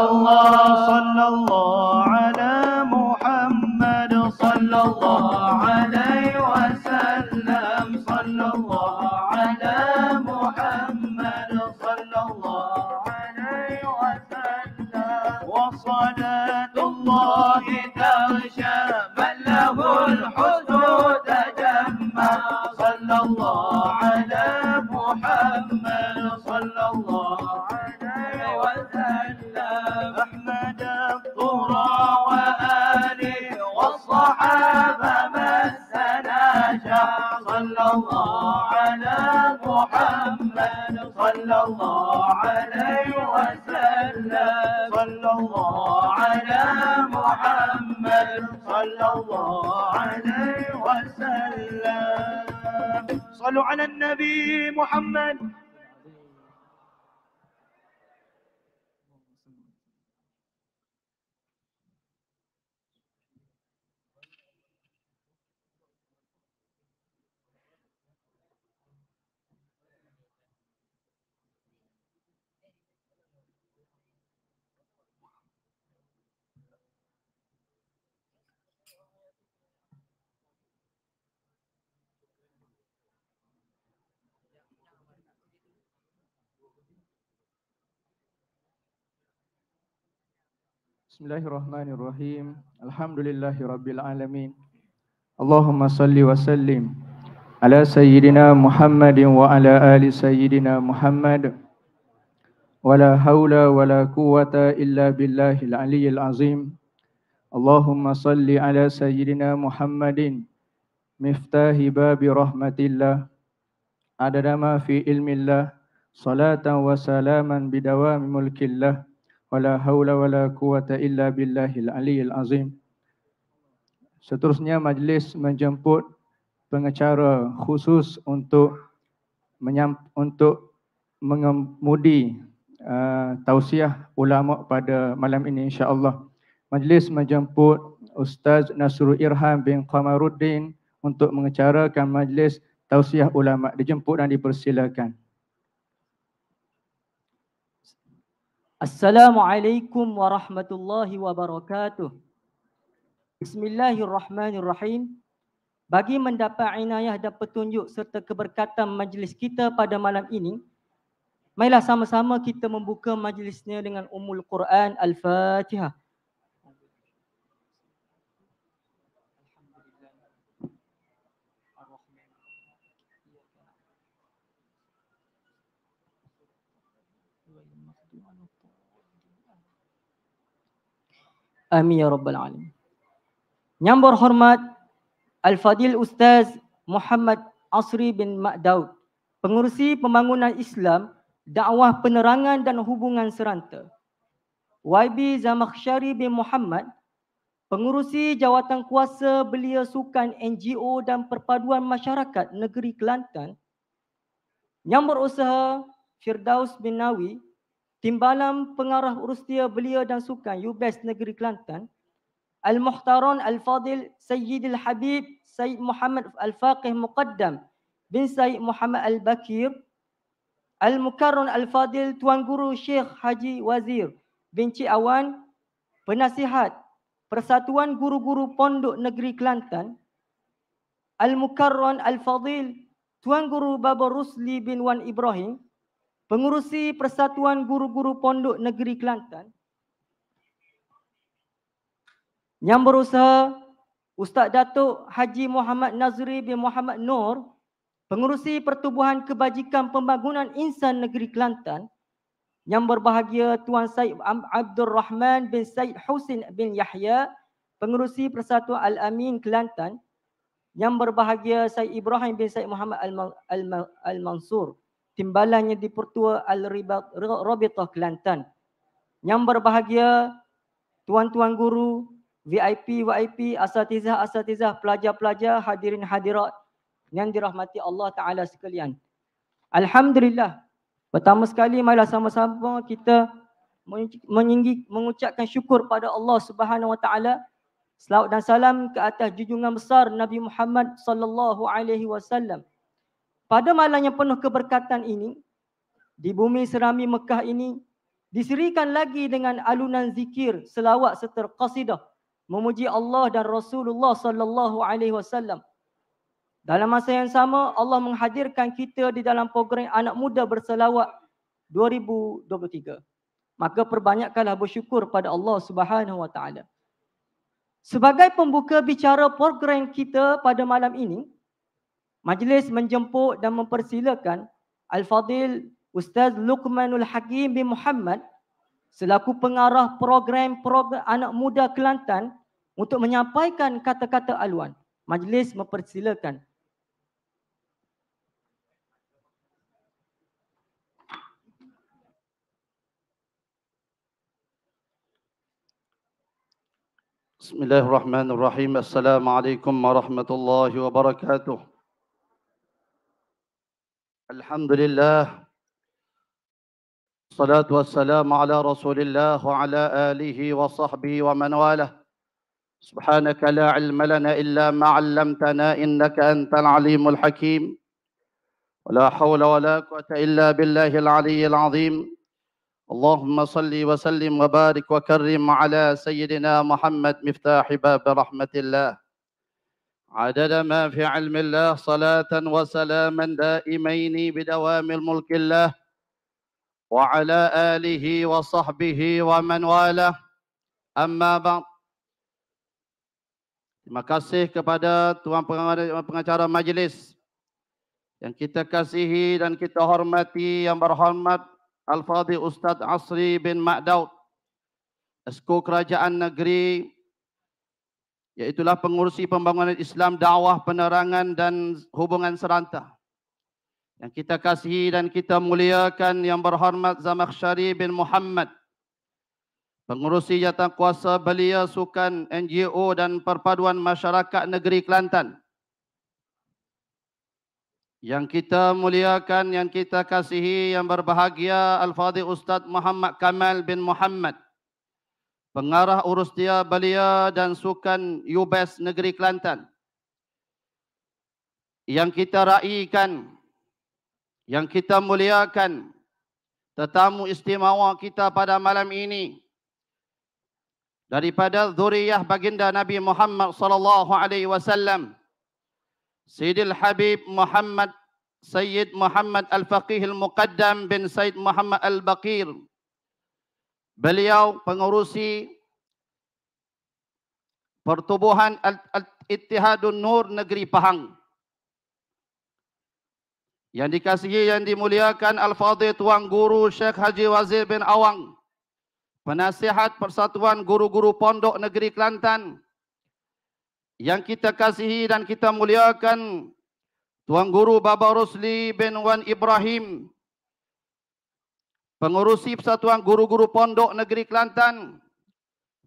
Speaker 7: صلوا على
Speaker 5: النبي
Speaker 3: محمد
Speaker 1: Bismillahirrahmanirrahim. Alhamdulillahirrabbilalamin. Allahumma salli wa sallim. Ala sayyidina Muhammadin wa ala ali sayyidina Muhammad. Wa la hawla wa la quwata illa billahil aliyyil azim. Allahumma salli ala sayyidina Muhammadin. Miftahi babi rahmatillah. Adadama fi ilmillah. Salatan wa salaman bidawami mulkillah wala haula wala quwata illa billahil aliyil azim. Seterusnya majlis menjemput pengacara khusus untuk menyam, untuk mengemudi uh, tausiah ulama pada malam ini insya-Allah. Majlis menjemput Ustaz Nasrul Irham bin Qamaruddin untuk mengecarakan majlis tausiah ulama dijemput dan dipersilakan.
Speaker 2: Assalamualaikum warahmatullahi wabarakatuh. Bismillahirrahmanirrahim. Bagi mendapat inayah dan petunjuk serta keberkatan majlis kita pada malam ini, mailah sama-sama kita membuka majlisnya dengan Ummul Quran Al-Fatihah. Amin ya rabbal alamin. Yang hormat Al-Fadil Ustaz Muhammad Asri bin Ma'daud, Pengurusi Pembangunan Islam, Dawah Penerangan dan Hubungan Seranta. YB Zamakhsyari bin Muhammad, Pengurusi Jawatan Kuasa Belia Sukan NGO dan Perpaduan Masyarakat Negeri Kelantan. Yang usaha Firdaus bin Nawi, Timbalan Pengarah Urustia Belia dan Sukan UBES Negeri Kelantan Al-Muhtaran Al-Fadil Sayyidil Habib Sayyid Muhammad Al-Faqih Muqaddam bin Sayyid Muhammad Al-Bakir Al-Mukarran Al-Fadil Tuan Guru Syekh Haji Wazir bin Cik Awan Penasihat Persatuan Guru-Guru Pondok Negeri Kelantan Al-Mukarran Al-Fadil Tuan Guru Baba Rusli bin Wan Ibrahim Pengurusi Persatuan Guru-Guru Pondok Negeri Kelantan yang berusaha Ustaz Datuk Haji Muhammad Nazri bin Muhammad Nur Pengurusi Pertubuhan Kebajikan Pembangunan Insan Negeri Kelantan yang berbahagia Tuan Syed Abdul Rahman bin Syed Husin bin Yahya Pengurusi Persatuan Al-Amin Kelantan yang berbahagia Syed Ibrahim bin Syed Muhammad Al-Mansur Al- timbalannya di Pertua Al-Rabitah Kelantan. Yang berbahagia tuan-tuan guru, VIP, VIP, asatizah, asatizah, pelajar-pelajar, hadirin hadirat yang dirahmati Allah Ta'ala sekalian. Alhamdulillah, pertama sekali malah sama-sama kita menyinggi, mengucapkan syukur pada Allah Subhanahu Wa Ta'ala Selawat dan salam ke atas junjungan besar Nabi Muhammad sallallahu alaihi wasallam pada malam yang penuh keberkatan ini di bumi serami Mekah ini diserikan lagi dengan alunan zikir selawat serta qasidah memuji Allah dan Rasulullah sallallahu alaihi wasallam dalam masa yang sama Allah menghadirkan kita di dalam program anak muda berselawat 2023 maka perbanyakkanlah bersyukur pada Allah Subhanahu wa taala sebagai pembuka bicara program kita pada malam ini Majlis menjemput dan mempersilakan Al-Fadhil Ustaz Luqmanul Hakim bin Muhammad selaku pengarah program, program anak muda Kelantan untuk menyampaikan kata-kata aluan. Majlis mempersilakan.
Speaker 8: Bismillahirrahmanirrahim. Assalamualaikum warahmatullahi wabarakatuh. الحمد لله الصلاة والسلام على رسول الله وعلى آله وصحبه ومن والاه سبحانك لا علم لنا إلا ما علمتنا إنك أنت العليم الحكيم ولا حول ولا قوة إلا بالله العلي العظيم اللهم صل وسلم وبارك وكرم على سيدنا محمد مفتاح باب رحمة الله عدد ما في علم الله صلاة وسلاما دائمين بدوام الملك الله وعلى آله وصحبه ومن والاه أما بعد Terima kasih kepada Tuan Pengacara Majlis yang kita kasihi dan kita hormati yang berhormat Al-Fadhi Ustaz Asri bin Ma'daud Esko Kerajaan Negeri iaitulah pengurusi pembangunan Islam, dakwah, penerangan dan hubungan seranta. Yang kita kasihi dan kita muliakan yang berhormat Zamakhsyari bin Muhammad. Pengurusi jatah kuasa belia sukan NGO dan perpaduan masyarakat negeri Kelantan. Yang kita muliakan, yang kita kasihi, yang berbahagia Al-Fadhi Ustaz Muhammad Kamal bin Muhammad pengarah urus Tia belia dan sukan UBES negeri Kelantan yang kita raikan yang kita muliakan tetamu istimewa kita pada malam ini daripada zuriyah baginda Nabi Muhammad sallallahu alaihi wasallam Sayyidil Habib Muhammad Sayyid Muhammad Al-Faqih Al-Muqaddam bin Sayyid Muhammad Al-Baqir beliau pengurusi pertubuhan Ittihadun Nur Negeri Pahang. Yang dikasihi yang dimuliakan Al-Fadhil Tuan Guru Sheikh Haji Wazir bin Awang. Penasihat Persatuan Guru-Guru Pondok Negeri Kelantan. Yang kita kasihi dan kita muliakan Tuan Guru Baba Rosli bin Wan Ibrahim pengurusi Persatuan Guru-Guru Pondok Negeri Kelantan,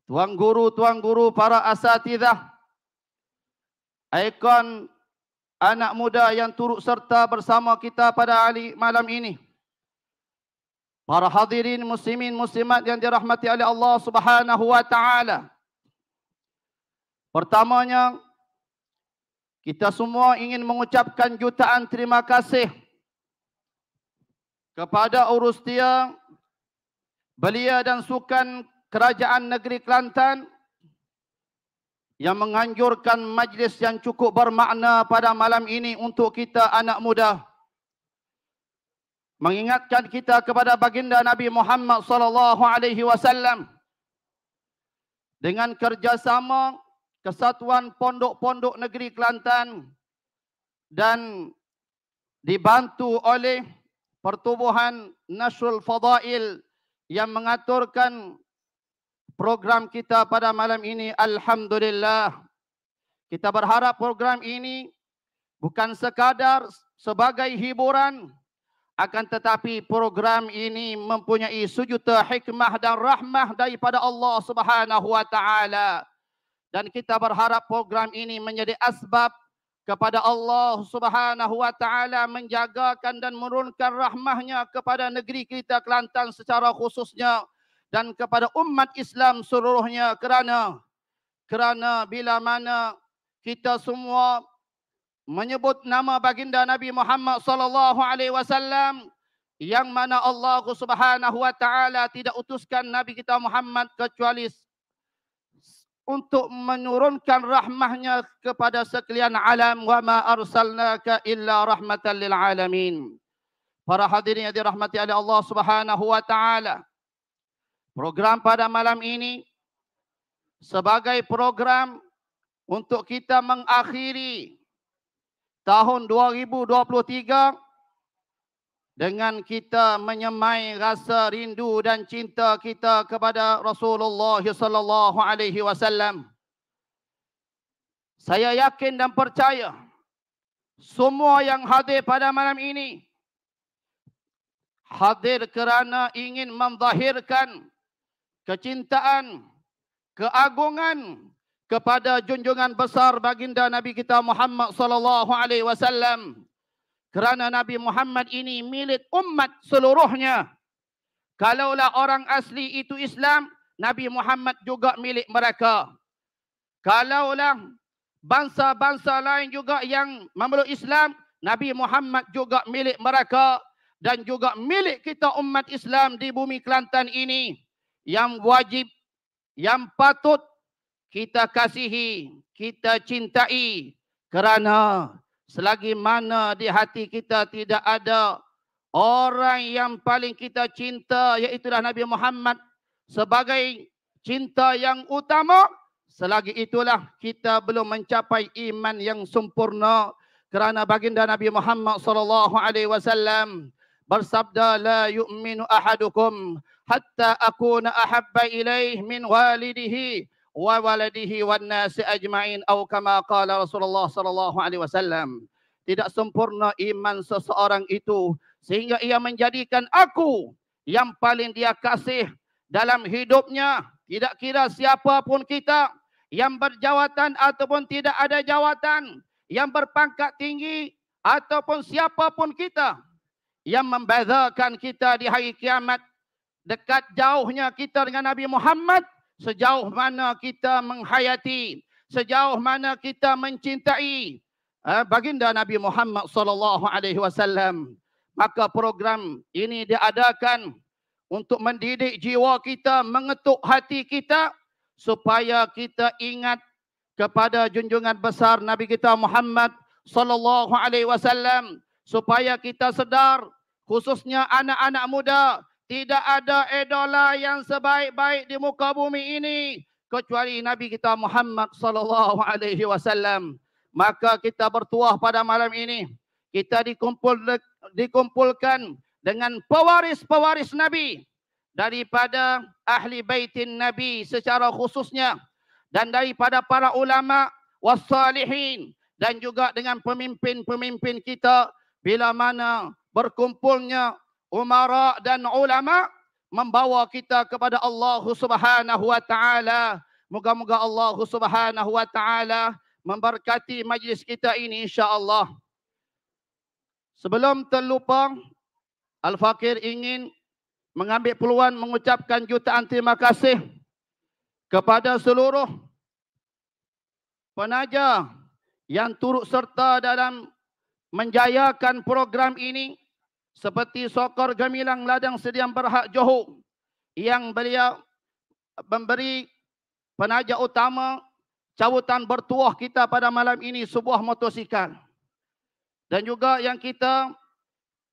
Speaker 8: Tuan Guru-Tuan Guru para Asatidah, ikon anak muda yang turut serta bersama kita pada malam ini, para hadirin muslimin muslimat yang dirahmati oleh Allah Subhanahu Wa Taala. Pertamanya, kita semua ingin mengucapkan jutaan terima kasih kepada urus belia dan sukan kerajaan negeri Kelantan yang menganjurkan majlis yang cukup bermakna pada malam ini untuk kita anak muda mengingatkan kita kepada baginda Nabi Muhammad sallallahu alaihi wasallam dengan kerjasama kesatuan pondok-pondok negeri Kelantan dan dibantu oleh pertubuhan Nashrul Fadail yang mengaturkan program kita pada malam ini alhamdulillah kita berharap program ini bukan sekadar sebagai hiburan akan tetapi program ini mempunyai sujuta hikmah dan rahmah daripada Allah Subhanahu dan kita berharap program ini menjadi asbab kepada Allah Subhanahu wa taala menjagakan dan menurunkan rahmahnya kepada negeri kita Kelantan secara khususnya dan kepada umat Islam seluruhnya kerana kerana bila mana kita semua menyebut nama baginda Nabi Muhammad sallallahu alaihi wasallam yang mana Allah Subhanahu wa taala tidak utuskan nabi kita Muhammad kecuali untuk menurunkan rahmahnya kepada sekalian alam wa ma arsalnaka illa rahmatan lil alamin. Para hadirin yang dirahmati oleh Allah Subhanahu wa taala. Program pada malam ini sebagai program untuk kita mengakhiri tahun 2023 dengan kita menyemai rasa rindu dan cinta kita kepada Rasulullah sallallahu alaihi wasallam saya yakin dan percaya semua yang hadir pada malam ini hadir kerana ingin menzahirkan kecintaan keagungan kepada junjungan besar baginda Nabi kita Muhammad sallallahu alaihi wasallam kerana Nabi Muhammad ini milik umat seluruhnya. Kalaulah orang asli itu Islam, Nabi Muhammad juga milik mereka. Kalaulah bangsa-bangsa lain juga yang memeluk Islam, Nabi Muhammad juga milik mereka dan juga milik kita umat Islam di bumi Kelantan ini yang wajib, yang patut kita kasihi, kita cintai kerana selagi mana di hati kita tidak ada orang yang paling kita cinta iaitu Nabi Muhammad sebagai cinta yang utama selagi itulah kita belum mencapai iman yang sempurna kerana baginda Nabi Muhammad sallallahu alaihi wasallam bersabda la yu'minu ahadukum hatta akuna ahabba ilaihi min walidihi wa waladihi wan nasi ajmain au kama qala Rasulullah sallallahu alaihi wasallam tidak sempurna iman seseorang itu sehingga ia menjadikan aku yang paling dia kasih dalam hidupnya tidak kira siapapun kita yang berjawatan ataupun tidak ada jawatan yang berpangkat tinggi ataupun siapapun kita yang membezakan kita di hari kiamat dekat jauhnya kita dengan Nabi Muhammad sejauh mana kita menghayati, sejauh mana kita mencintai eh, baginda Nabi Muhammad sallallahu alaihi wasallam. Maka program ini diadakan untuk mendidik jiwa kita, mengetuk hati kita supaya kita ingat kepada junjungan besar Nabi kita Muhammad sallallahu alaihi wasallam supaya kita sedar khususnya anak-anak muda tidak ada idola yang sebaik-baik di muka bumi ini kecuali Nabi kita Muhammad sallallahu alaihi wasallam. Maka kita bertuah pada malam ini. Kita dikumpul dikumpulkan dengan pewaris-pewaris Nabi daripada ahli baitin Nabi secara khususnya dan daripada para ulama wassalihin dan juga dengan pemimpin-pemimpin kita bila mana berkumpulnya umara dan ulama membawa kita kepada Allah Subhanahu wa taala. Moga-moga Allah Subhanahu wa taala memberkati majlis kita ini insya-Allah. Sebelum terlupa, Al-Fakir ingin mengambil peluang mengucapkan jutaan terima kasih kepada seluruh penaja yang turut serta dalam menjayakan program ini seperti sokor gemilang ladang sediam berhak Johor yang beliau memberi penaja utama cawutan bertuah kita pada malam ini sebuah motosikal. Dan juga yang kita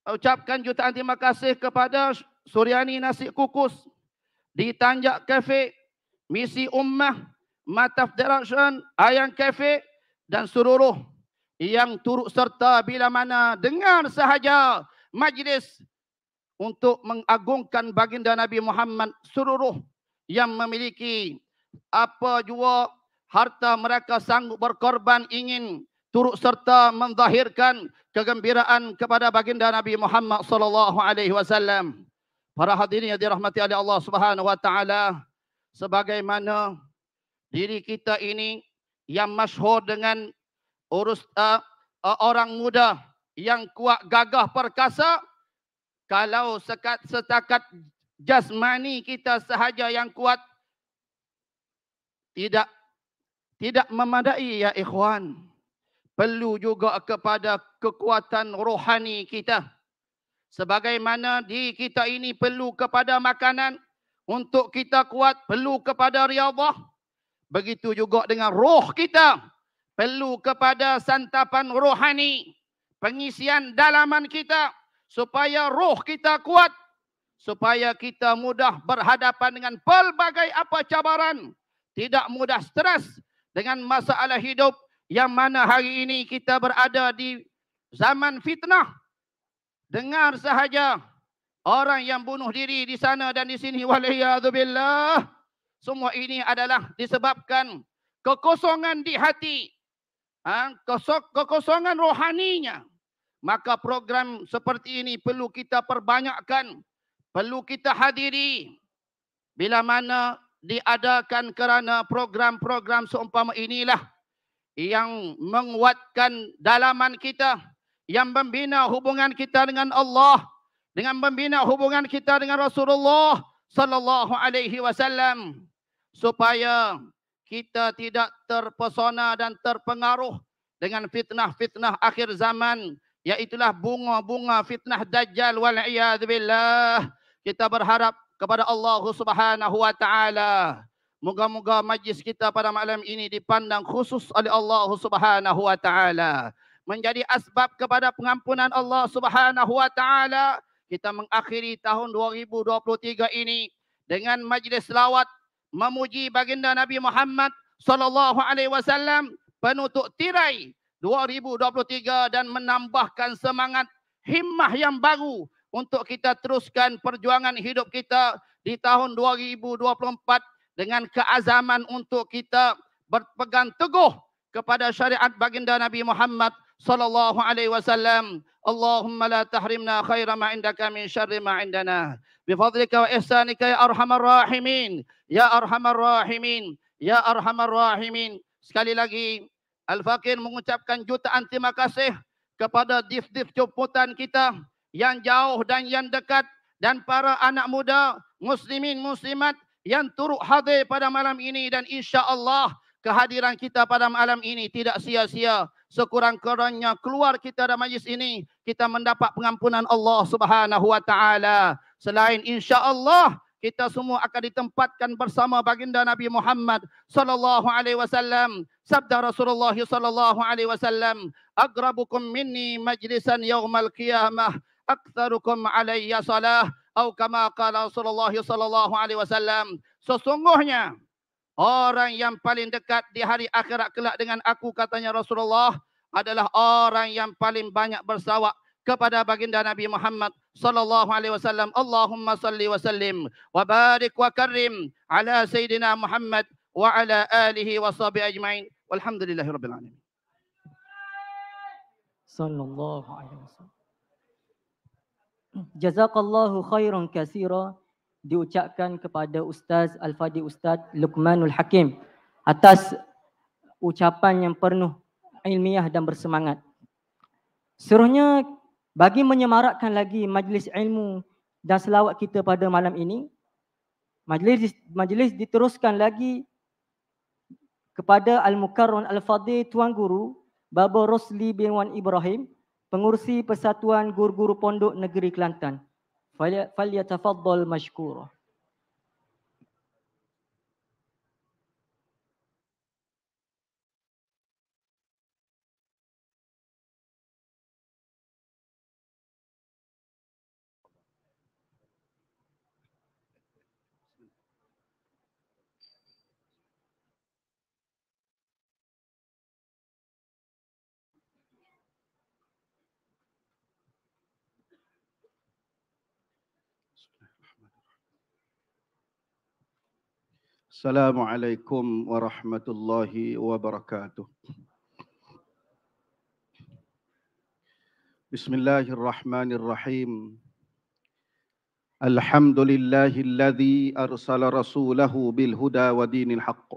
Speaker 8: ucapkan jutaan terima kasih kepada Suryani Nasi Kukus di Tanjak Cafe, Misi Ummah, Mataf Direction, Ayang Cafe dan seluruh yang turut serta bila mana dengar sahaja majlis untuk mengagungkan baginda Nabi Muhammad seluruh yang memiliki apa jua harta mereka sanggup berkorban ingin turut serta menzahirkan kegembiraan kepada baginda Nabi Muhammad sallallahu alaihi wasallam. Para hadirin yang dirahmati oleh Allah Subhanahu wa taala sebagaimana diri kita ini yang masyhur dengan urus uh, uh, orang muda yang kuat gagah perkasa kalau setakat jasmani kita sahaja yang kuat tidak tidak memadai ya ikhwan perlu juga kepada kekuatan rohani kita sebagaimana di kita ini perlu kepada makanan untuk kita kuat perlu kepada riadah begitu juga dengan roh kita perlu kepada santapan rohani pengisian dalaman kita supaya roh kita kuat supaya kita mudah berhadapan dengan pelbagai apa cabaran tidak mudah stres dengan masalah hidup yang mana hari ini kita berada di zaman fitnah dengar sahaja orang yang bunuh diri di sana dan di sini waliyadzubillah semua ini adalah disebabkan kekosongan di hati ha? kekosongan rohaninya maka program seperti ini perlu kita perbanyakkan perlu kita hadiri bila mana diadakan kerana program-program seumpama inilah yang menguatkan dalaman kita yang membina hubungan kita dengan Allah dengan membina hubungan kita dengan Rasulullah sallallahu alaihi wasallam supaya kita tidak terpesona dan terpengaruh dengan fitnah-fitnah akhir zaman Iaitulah bunga-bunga fitnah Dajjal wal-iyadzubillah. Kita berharap kepada Allah subhanahu wa ta'ala. Moga-moga majlis kita pada malam ini dipandang khusus oleh Allah subhanahu wa ta'ala. Menjadi asbab kepada pengampunan Allah subhanahu wa ta'ala. Kita mengakhiri tahun 2023 ini dengan majlis lawat memuji baginda Nabi Muhammad sallallahu alaihi wasallam penutup tirai 2023 dan menambahkan semangat himmah yang baru untuk kita teruskan perjuangan hidup kita di tahun 2024 dengan keazaman untuk kita berpegang teguh kepada syariat baginda Nabi Muhammad sallallahu alaihi wasallam. Allahumma la tahrimna khaira ma indaka min syarri ma indana. Bifadlika wa ihsanika ya arhamar rahimin. Ya arhamar rahimin. Ya arhamar rahimin. Sekali lagi Al-Fakir mengucapkan jutaan terima kasih kepada dif-dif jemputan kita yang jauh dan yang dekat dan para anak muda muslimin muslimat yang turut hadir pada malam ini dan insya-Allah kehadiran kita pada malam ini tidak sia-sia sekurang-kurangnya keluar kita dari majlis ini kita mendapat pengampunan Allah Subhanahu wa taala selain insya-Allah kita semua akan ditempatkan bersama baginda Nabi Muhammad sallallahu alaihi wasallam Sabda Rasulullah sallallahu alaihi wasallam, "Aqrabukum minni majlisan yaumal qiyamah, aktsarukum alayya salah." Atau kama qala Rasulullah sallallahu alaihi wasallam, sesungguhnya orang yang paling dekat di hari akhirat kelak dengan aku katanya Rasulullah adalah orang yang paling banyak bersawak kepada baginda Nabi Muhammad sallallahu alaihi wasallam. Allahumma salli wa sallim wa barik wa karim ala sayidina Muhammad wa ala alihi wa sahbihi ajma'in. Walhamdulillahi alamin.
Speaker 2: Sallallahu alaihi wasallam. Jazakallahu khairan kathira diucapkan kepada Ustaz Al-Fadi Ustaz Luqmanul Hakim atas ucapan yang penuh ilmiah dan bersemangat. Seruhnya bagi menyemarakkan lagi majlis ilmu dan selawat kita pada malam ini, majlis majlis diteruskan lagi kepada Al-Mukarram Al-Fadhil Tuan Guru Baba Rosli bin Wan Ibrahim, Pengurusi Persatuan Guru-Guru Pondok Negeri Kelantan. Falyatafaddal mashkurah.
Speaker 9: السلام عليكم ورحمة الله وبركاته بسم الله الرحمن الرحيم الحمد لله الذي أرسل رسوله بالهدى ودين الحق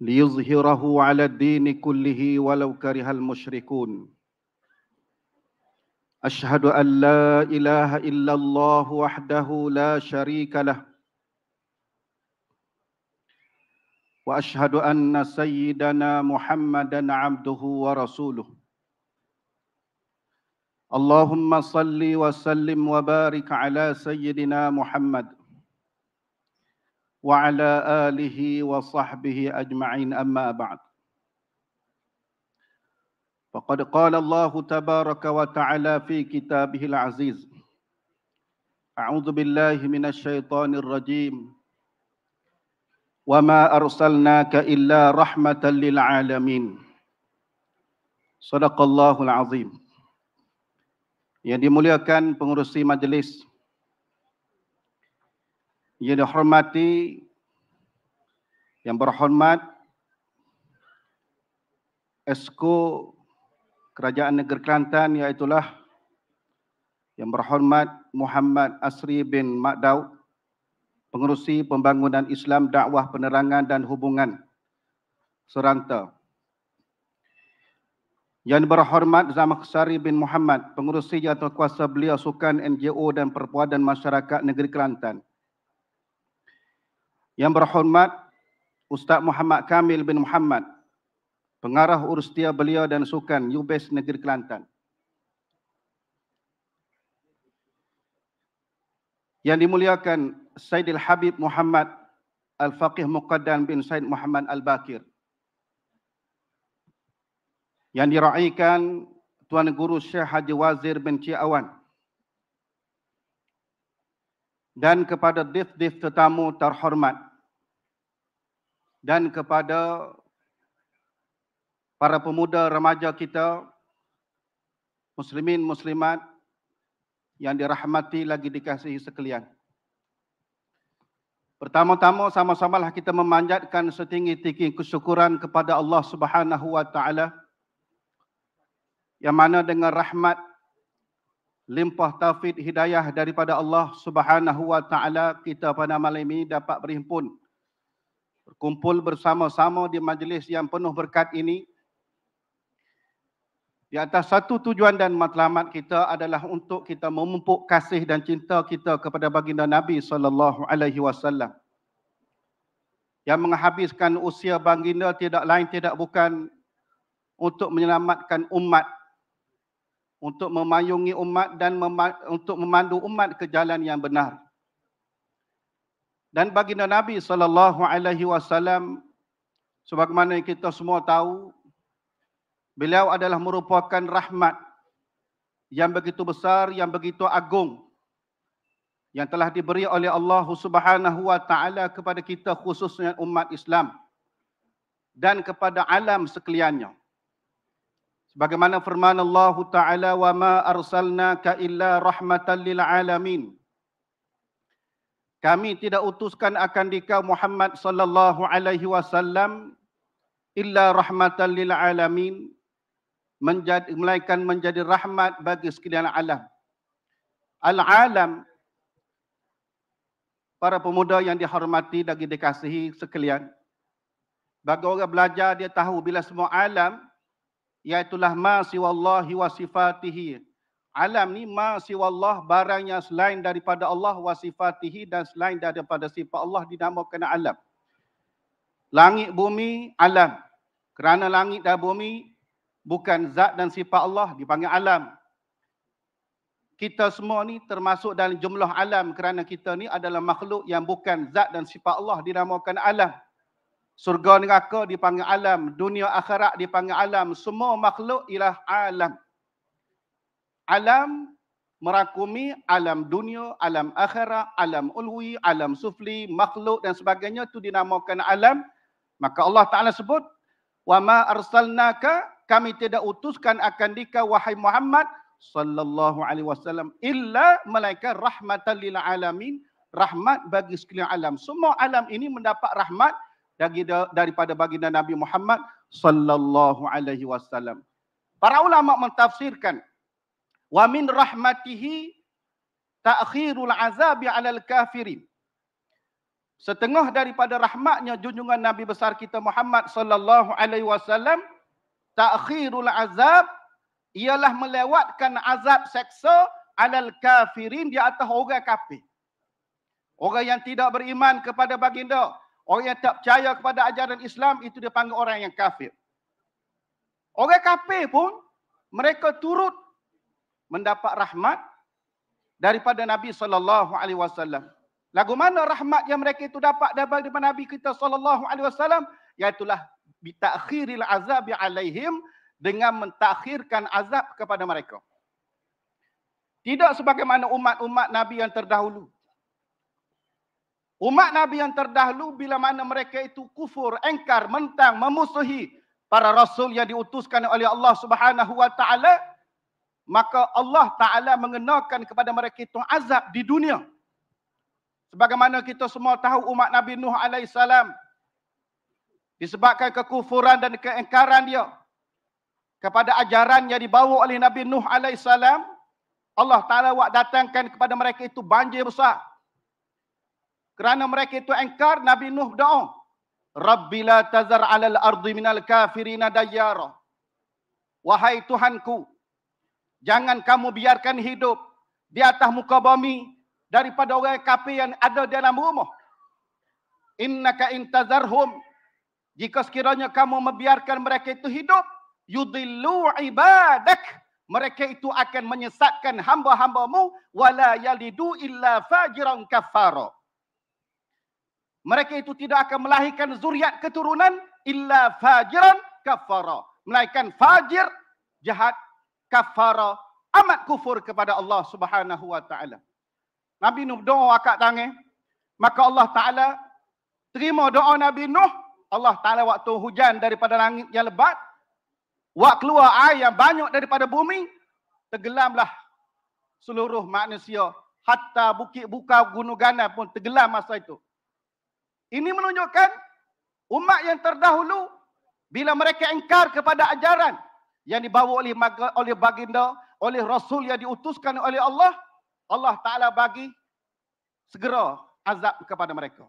Speaker 9: ليظهره على الدين كله ولو كره المشركون أشهد أن لا إله إلا الله وحده لا شريك له واشهد ان سيدنا محمدا عبده ورسوله اللهم صل وسلم وبارك على سيدنا محمد وعلى اله وصحبه اجمعين اما بعد فقد قال الله تبارك وتعالى في كتابه العزيز اعوذ بالله من الشيطان الرجيم وما أرسلناك إلا رحمة للعالمين صدق الله العظيم yang dimuliakan pengurusi majlis yang dihormati yang berhormat Esko Kerajaan Negeri Kelantan iaitulah yang berhormat Muhammad Asri bin Makdaud Pengerusi Pembangunan Islam Dakwah Penerangan dan Hubungan Seranta. Yang berhormat Zamaksari bin Muhammad, pengerusi atau kuasa belia sukan NGO dan perpaduan masyarakat negeri Kelantan. Yang berhormat Ustaz Muhammad Kamil bin Muhammad, pengarah urustia belia dan sukan UBES negeri Kelantan. Yang dimuliakan Sayyidil Habib Muhammad Al-Faqih Muqaddam bin Said Muhammad Al-Bakir. Yang diraikan Tuan Guru Syekh Haji Wazir bin Ciawan. Dan kepada dif-dif tetamu terhormat. Dan kepada para pemuda remaja kita, muslimin-muslimat yang dirahmati lagi dikasihi sekalian. Pertama-tama sama-samalah kita memanjatkan setinggi-tinggi kesyukuran kepada Allah Subhanahu Wa Taala yang mana dengan rahmat limpah taufik hidayah daripada Allah Subhanahu Wa Taala kita pada malam ini dapat berhimpun berkumpul bersama-sama di majlis yang penuh berkat ini di atas satu tujuan dan matlamat kita adalah untuk kita memupuk kasih dan cinta kita kepada baginda Nabi sallallahu alaihi wasallam. Yang menghabiskan usia baginda tidak lain tidak bukan untuk menyelamatkan umat untuk memayungi umat dan mema- untuk memandu umat ke jalan yang benar. Dan baginda Nabi sallallahu alaihi wasallam sebagaimana kita semua tahu Beliau adalah merupakan rahmat yang begitu besar, yang begitu agung yang telah diberi oleh Allah Subhanahu wa taala kepada kita khususnya umat Islam dan kepada alam sekaliannya. Sebagaimana firman Allah Taala wa ma arsalnaka illa rahmatan lil alamin. Kami tidak utuskan akan dikau Muhammad sallallahu alaihi wasallam illa rahmatan lil alamin menjadi melainkan menjadi rahmat bagi sekalian alam. Al-alam para pemuda yang dihormati dan dikasihi sekalian. Bagi orang belajar dia tahu bila semua alam iaitu ma siwallahi wa sifatihi. Alam ni ma siwallah barangnya selain daripada Allah wa sifatihi dan selain daripada sifat Allah dinamakan alam. Langit bumi alam. Kerana langit dan bumi bukan zat dan sifat Allah dipanggil alam. Kita semua ni termasuk dalam jumlah alam kerana kita ni adalah makhluk yang bukan zat dan sifat Allah dinamakan alam. Surga neraka dipanggil alam, dunia akhirat dipanggil alam, semua makhluk ialah alam. Alam merakumi alam dunia, alam akhirat, alam ulwi, alam sufli, makhluk dan sebagainya itu dinamakan alam. Maka Allah Taala sebut, "Wa ma arsalnaka kami tidak utuskan akan dikau wahai Muhammad sallallahu alaihi wasallam illa malaikat rahmatan lil alamin rahmat bagi sekalian alam semua alam ini mendapat rahmat daripada baginda Nabi Muhammad sallallahu alaihi wasallam para ulama mentafsirkan wa min rahmatihi ta'khirul azabi 'alal kafirin setengah daripada rahmatnya junjungan nabi besar kita Muhammad sallallahu alaihi wasallam ta'khirul azab ialah melewatkan azab seksa alal kafirin di atas orang kafir. Orang yang tidak beriman kepada baginda, orang yang tak percaya kepada ajaran Islam itu dia panggil orang yang kafir. Orang kafir pun mereka turut mendapat rahmat daripada Nabi saw. Lagu mana rahmat yang mereka itu dapat daripada Nabi kita saw? alaihi wasallam? Iaitulah bitakhiril azabi alaihim dengan mentakhirkan azab kepada mereka. Tidak sebagaimana umat-umat Nabi yang terdahulu. Umat Nabi yang terdahulu bila mana mereka itu kufur, engkar, mentang, memusuhi para rasul yang diutuskan oleh Allah Subhanahu wa taala maka Allah taala mengenakan kepada mereka itu azab di dunia. Sebagaimana kita semua tahu umat Nabi Nuh alaihi salam disebabkan kekufuran dan keengkaran dia kepada ajaran yang dibawa oleh Nabi Nuh alaihissalam Allah Taala wak datangkan kepada mereka itu banjir besar kerana mereka itu engkar Nabi Nuh berdoa Rabbi la tazar alal ardi minal kafirina dayyara Wahai Tuhanku jangan kamu biarkan hidup di atas muka bumi daripada orang kafir yang ada dalam rumah ka intazarhum jika sekiranya kamu membiarkan mereka itu hidup, yudillu ibadak. Mereka itu akan menyesatkan hamba-hambamu. Wala yalidu illa fajiran kafara. Mereka itu tidak akan melahirkan zuriat keturunan illa fajiran kafara. Melahirkan fajir, jahat, kafara, amat kufur kepada Allah subhanahu wa ta'ala. Nabi Nuh doa akak tangan. Maka Allah ta'ala terima doa Nabi Nuh Allah Ta'ala waktu hujan daripada langit yang lebat. Waktu keluar air yang banyak daripada bumi. Tergelamlah seluruh manusia. Hatta bukit buka gunung ganas pun tergelam masa itu. Ini menunjukkan umat yang terdahulu bila mereka engkar kepada ajaran yang dibawa oleh oleh baginda, oleh rasul yang diutuskan oleh Allah, Allah Taala bagi segera azab kepada mereka.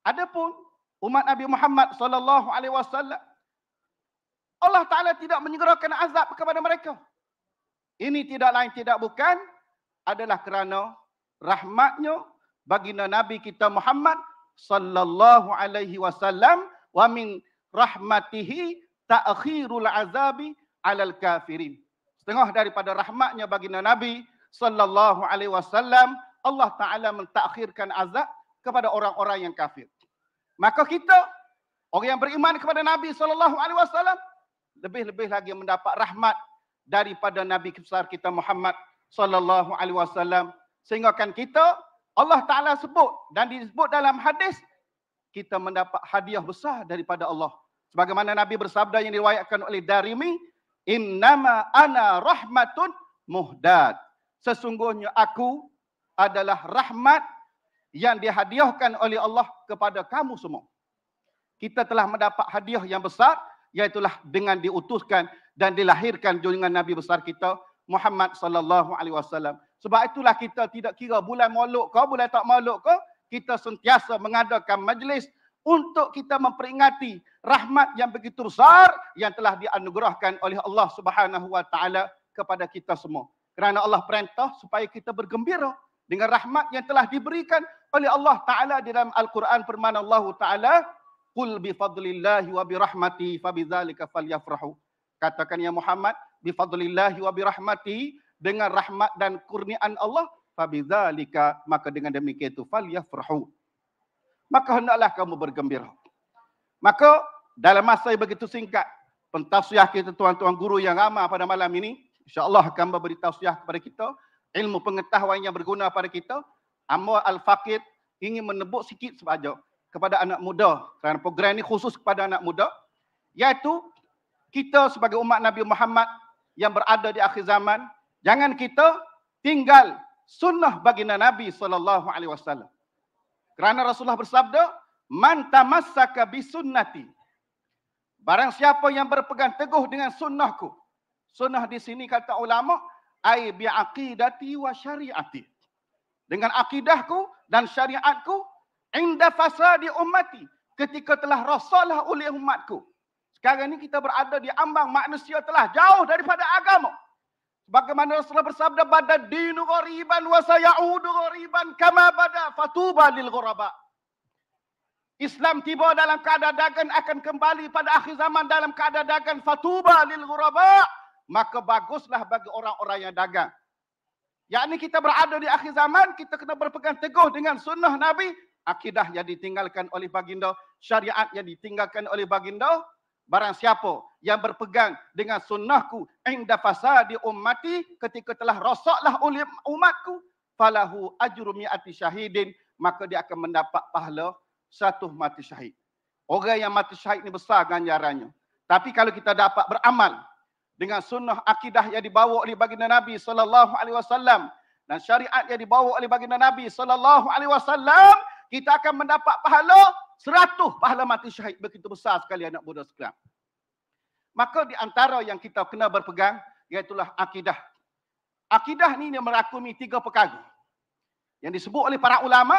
Speaker 9: Adapun umat Nabi Muhammad sallallahu alaihi wasallam Allah Taala tidak menyegerakan azab kepada mereka. Ini tidak lain tidak bukan adalah kerana rahmatnya bagi Nabi kita Muhammad sallallahu alaihi wasallam wa min rahmatihi ta'khirul azabi alal kafirin. Setengah daripada rahmatnya bagi Nabi sallallahu alaihi wasallam Allah Taala mentakhirkan azab kepada orang-orang yang kafir. Maka kita orang yang beriman kepada Nabi saw lebih-lebih lagi mendapat rahmat daripada Nabi besar kita Muhammad saw sehingga kan kita Allah Taala sebut dan disebut dalam hadis kita mendapat hadiah besar daripada Allah sebagaimana Nabi bersabda yang diriwayatkan oleh Darimi innama ana rahmatun muhdad sesungguhnya aku adalah rahmat yang dihadiahkan oleh Allah kepada kamu semua. Kita telah mendapat hadiah yang besar iaitu dengan diutuskan dan dilahirkan dengan nabi besar kita Muhammad sallallahu alaihi wasallam. Sebab itulah kita tidak kira bulan maulud ke bulan tak maulud ke kita sentiasa mengadakan majlis untuk kita memperingati rahmat yang begitu besar yang telah dianugerahkan oleh Allah Subhanahu wa taala kepada kita semua. Kerana Allah perintah supaya kita bergembira dengan rahmat yang telah diberikan oleh Allah Taala di dalam Al-Quran firman Allah Taala qul bi fadlillahi wa bi rahmati fa bidzalika falyafrahu katakan ya Muhammad bi fadlillahi wa bi rahmati dengan rahmat dan kurniaan Allah fa bidzalika maka dengan demikian itu falyafrahu maka hendaklah kamu bergembira maka dalam masa yang begitu singkat pentasiah kita tuan-tuan guru yang ramai pada malam ini insyaallah akan memberi tausiah kepada kita ilmu pengetahuan yang berguna pada kita Amwar Al-Faqid ingin menebuk sikit sahaja kepada anak muda kerana program ini khusus kepada anak muda iaitu kita sebagai umat Nabi Muhammad yang berada di akhir zaman jangan kita tinggal sunnah bagi Nabi saw. kerana Rasulullah bersabda man tamassaka bisunnati barang siapa yang berpegang teguh dengan sunnahku sunnah di sini kata ulama ai bi aqidati wa syariati dengan akidahku dan syariatku inda fasa di umati ketika telah rasalah oleh umatku. Sekarang ini kita berada di ambang manusia telah jauh daripada agama. Bagaimana Rasulullah bersabda badad dinu ghariban wa sayaudu ghariban kama bada fatuba lil ghuraba. Islam tiba dalam keadaan dagang akan kembali pada akhir zaman dalam keadaan dagang fatuba lil ghuraba maka baguslah bagi orang-orang yang dagang. Yang ini kita berada di akhir zaman, kita kena berpegang teguh dengan sunnah Nabi. Akidah yang ditinggalkan oleh baginda, syariat yang ditinggalkan oleh baginda. Barang siapa yang berpegang dengan sunnahku, indah fasadi ummati ketika telah rosaklah oleh umatku. Falahu ajrumi ati syahidin. Maka dia akan mendapat pahala satu mati syahid. Orang yang mati syahid ni besar ganjarannya. Tapi kalau kita dapat beramal, dengan sunnah akidah yang dibawa oleh baginda Nabi sallallahu alaihi wasallam dan syariat yang dibawa oleh baginda Nabi sallallahu alaihi wasallam kita akan mendapat pahala seratus pahala mati syahid begitu besar sekali anak muda sekarang. Maka di antara yang kita kena berpegang iaitulah akidah. Akidah ni dia merakumi tiga perkara. Yang disebut oleh para ulama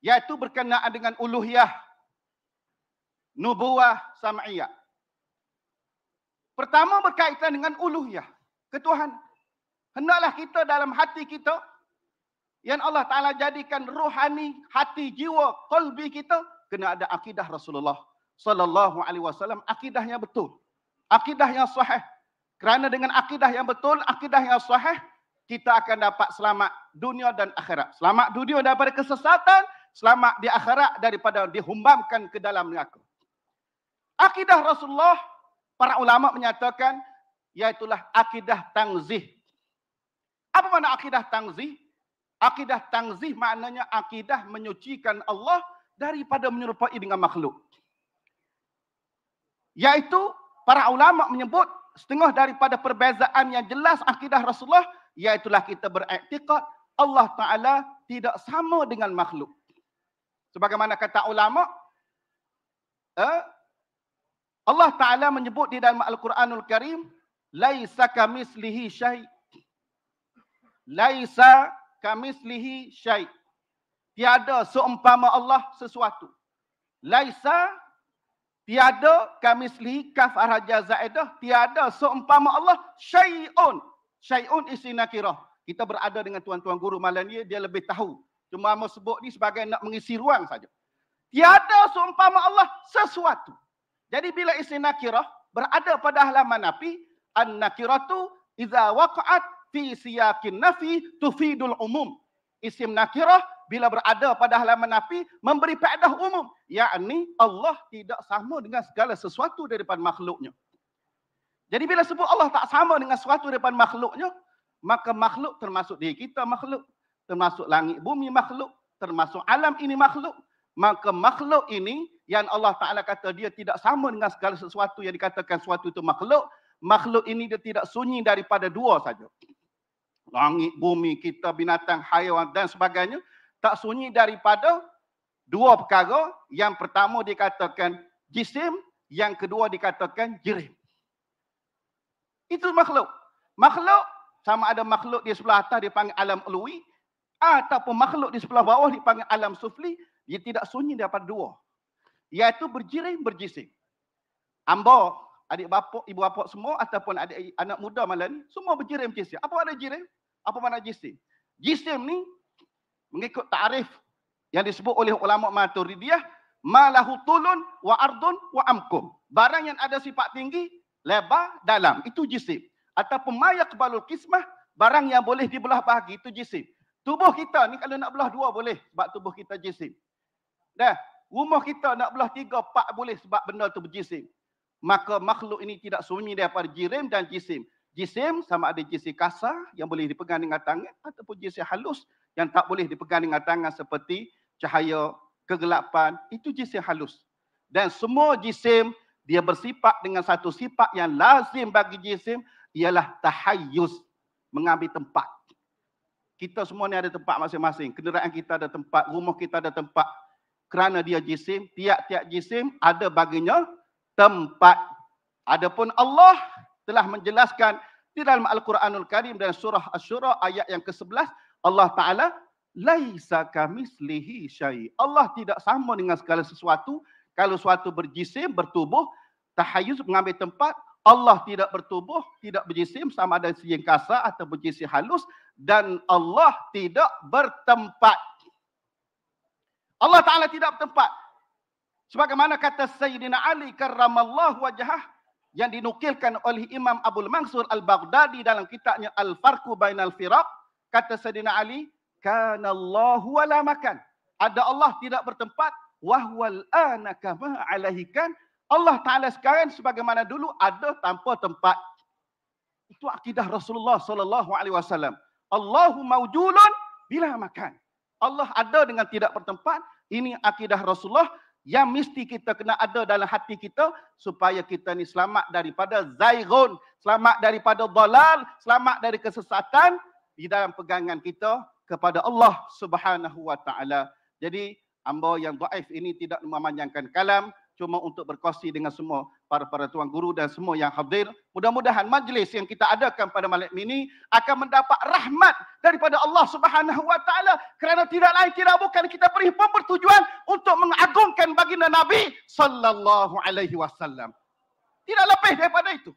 Speaker 9: iaitu berkenaan dengan uluhiyah, nubuah, sam'iyah. Pertama berkaitan dengan uluhiyah, ketuhan. Hendaklah kita dalam hati kita yang Allah Taala jadikan rohani, hati, jiwa, kalbi kita kena ada akidah Rasulullah sallallahu alaihi wasallam, akidah betul. Akidah yang sahih. Kerana dengan akidah yang betul, akidah yang sahih, kita akan dapat selamat dunia dan akhirat. Selamat dunia daripada kesesatan, selamat di akhirat daripada dihumbamkan ke dalam neraka. Akidah Rasulullah para ulama menyatakan yaitulah akidah tangzih. Apa makna akidah tangzih? Akidah tangzih maknanya akidah menyucikan Allah daripada menyerupai dengan makhluk. Yaitu para ulama menyebut setengah daripada perbezaan yang jelas akidah Rasulullah yaitulah kita beriktikad Allah Taala tidak sama dengan makhluk. Sebagaimana kata ulama, eh, Allah Ta'ala menyebut di dalam Al-Quranul Karim, Laisa kamislihi syait. Laisa kamislihi syait. Tiada seumpama Allah sesuatu. Laisa tiada kamislihi lihi kaf arhaja za'edah. Tiada seumpama Allah syai'un. Syai'un isi nakirah. Kita berada dengan tuan-tuan guru malam ni, dia lebih tahu. Cuma Amos sebut ni sebagai nak mengisi ruang saja. Tiada seumpama Allah sesuatu. Jadi bila isi nakirah berada pada halaman nafi, an-nakirah tu iza waqa'at fi siyakin nafi tufidul umum. Isim nakirah bila berada pada halaman nafi memberi faedah umum, yakni Allah tidak sama dengan segala sesuatu daripada makhluknya. Jadi bila sebut Allah tak sama dengan sesuatu daripada makhluknya, maka makhluk termasuk diri kita makhluk, termasuk langit bumi makhluk, termasuk alam ini makhluk, maka makhluk ini yang Allah Ta'ala kata dia tidak sama dengan segala sesuatu yang dikatakan sesuatu itu makhluk. Makhluk ini dia tidak sunyi daripada dua saja. Langit, bumi, kita, binatang, haiwan dan sebagainya. Tak sunyi daripada dua perkara. Yang pertama dikatakan jisim. Yang kedua dikatakan jirim. Itu makhluk. Makhluk sama ada makhluk di sebelah atas dipanggil alam ului. Ataupun makhluk di sebelah bawah dipanggil alam sufli. Dia tidak sunyi daripada dua iaitu berjiring berjisim. Ambo adik bapak ibu bapak semua ataupun adik anak muda malam ni semua berjiring berjising. Apa makna jiring? Apa makna jisim? Jisim ni mengikut takrif yang disebut oleh ulama Maturidiyah malahu tulun wa ardun wa amkum. Barang yang ada sifat tinggi, lebar, dalam itu jisim. Ataupun mayak balul kismah barang yang boleh dibelah bahagi itu jisim. Tubuh kita ni kalau nak belah dua boleh sebab tubuh kita jisim. Dah, Rumah kita nak belah tiga, empat boleh sebab benda tu berjisim. Maka makhluk ini tidak sunyi daripada jirim dan jisim. Jisim sama ada jisim kasar yang boleh dipegang dengan tangan ataupun jisim halus yang tak boleh dipegang dengan tangan seperti cahaya, kegelapan, itu jisim halus. Dan semua jisim dia bersifat dengan satu sifat yang lazim bagi jisim ialah tahayyus, mengambil tempat. Kita semua ni ada tempat masing-masing. Kenderaan kita ada tempat, rumah kita ada tempat, kerana dia jisim, tiap-tiap jisim ada baginya tempat. Adapun Allah telah menjelaskan di dalam Al-Quranul Karim dan surah Asyura ayat yang ke-11, Allah Ta'ala laisa kamislihi syai. Allah tidak sama dengan segala sesuatu. Kalau sesuatu berjisim, bertubuh, tahayyuz mengambil tempat, Allah tidak bertubuh, tidak berjisim sama ada sijin kasar atau berjisim halus dan Allah tidak bertempat. Allah Ta'ala tidak bertempat. Sebagaimana kata Sayyidina Ali karramallahu wajah yang dinukilkan oleh Imam Abdul Mansur Al-Baghdadi dalam kitabnya Al-Farku Al Firaq. Kata Sayyidina Ali, Kana Allahu wala makan. Ada Allah tidak bertempat. Wahual anakama alaihikan. Allah Ta'ala sekarang sebagaimana dulu ada tanpa tempat. Itu akidah Rasulullah sallallahu alaihi wasallam. Allahu maujulun bila makan. Allah ada dengan tidak bertempat. Ini akidah Rasulullah yang mesti kita kena ada dalam hati kita supaya kita ni selamat daripada zairun, selamat daripada dalal, selamat dari kesesatan di dalam pegangan kita kepada Allah Subhanahu wa taala. Jadi hamba yang dhaif ini tidak memanjangkan kalam, cuma untuk berkongsi dengan semua para-para tuan guru dan semua yang hadir. Mudah-mudahan majlis yang kita adakan pada malam ini akan mendapat rahmat daripada Allah Subhanahu Wa Taala kerana tidak lain tidak bukan kita berhimpun bertujuan untuk mengagungkan baginda Nabi sallallahu alaihi wasallam. Tidak lebih daripada itu.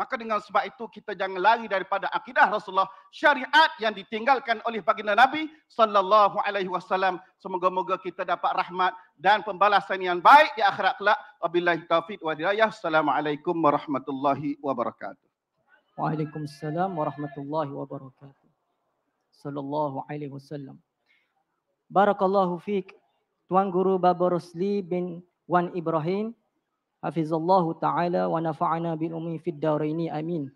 Speaker 9: Maka dengan sebab itu kita jangan lari daripada akidah Rasulullah, syariat yang ditinggalkan oleh baginda Nabi sallallahu alaihi wasallam. Semoga-moga kita dapat rahmat dan pembalasan yang baik di akhirat kelak. Wabillahi taufik wal hidayah. Assalamualaikum warahmatullahi wabarakatuh.
Speaker 2: Waalaikumsalam warahmatullahi wabarakatuh. Sallallahu alaihi wasallam. Barakallahu fiik Tuan Guru Babar bin Wan Ibrahim hafizallahu ta'ala wa nafa'ana bil ummi fid daraini amin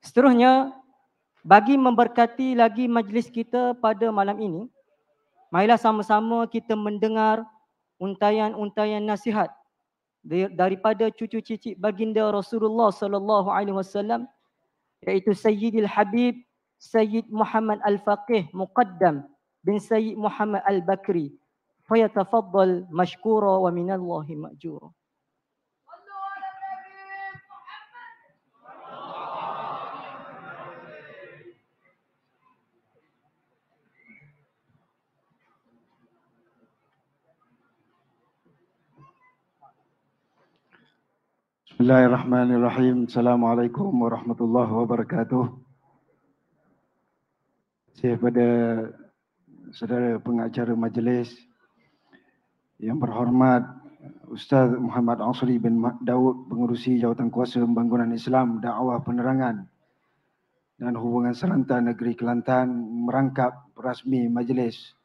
Speaker 2: seterusnya bagi memberkati lagi majlis kita pada malam ini marilah sama-sama kita mendengar untayan-untayan nasihat daripada cucu cicit baginda Rasulullah sallallahu alaihi wasallam iaitu Sayyidil Habib Sayyid Muhammad Al-Faqih Muqaddam bin Sayyid Muhammad Al-Bakri fayatafaddal mashkura wa minallahi ma'jura
Speaker 5: Bismillahirrahmanirrahim. Assalamualaikum warahmatullahi wabarakatuh. Saya pada saudara pengacara majlis yang berhormat Ustaz Muhammad Asri bin Daud pengerusi jawatan kuasa pembangunan Islam dakwah penerangan dan hubungan serantau negeri Kelantan merangkap rasmi majlis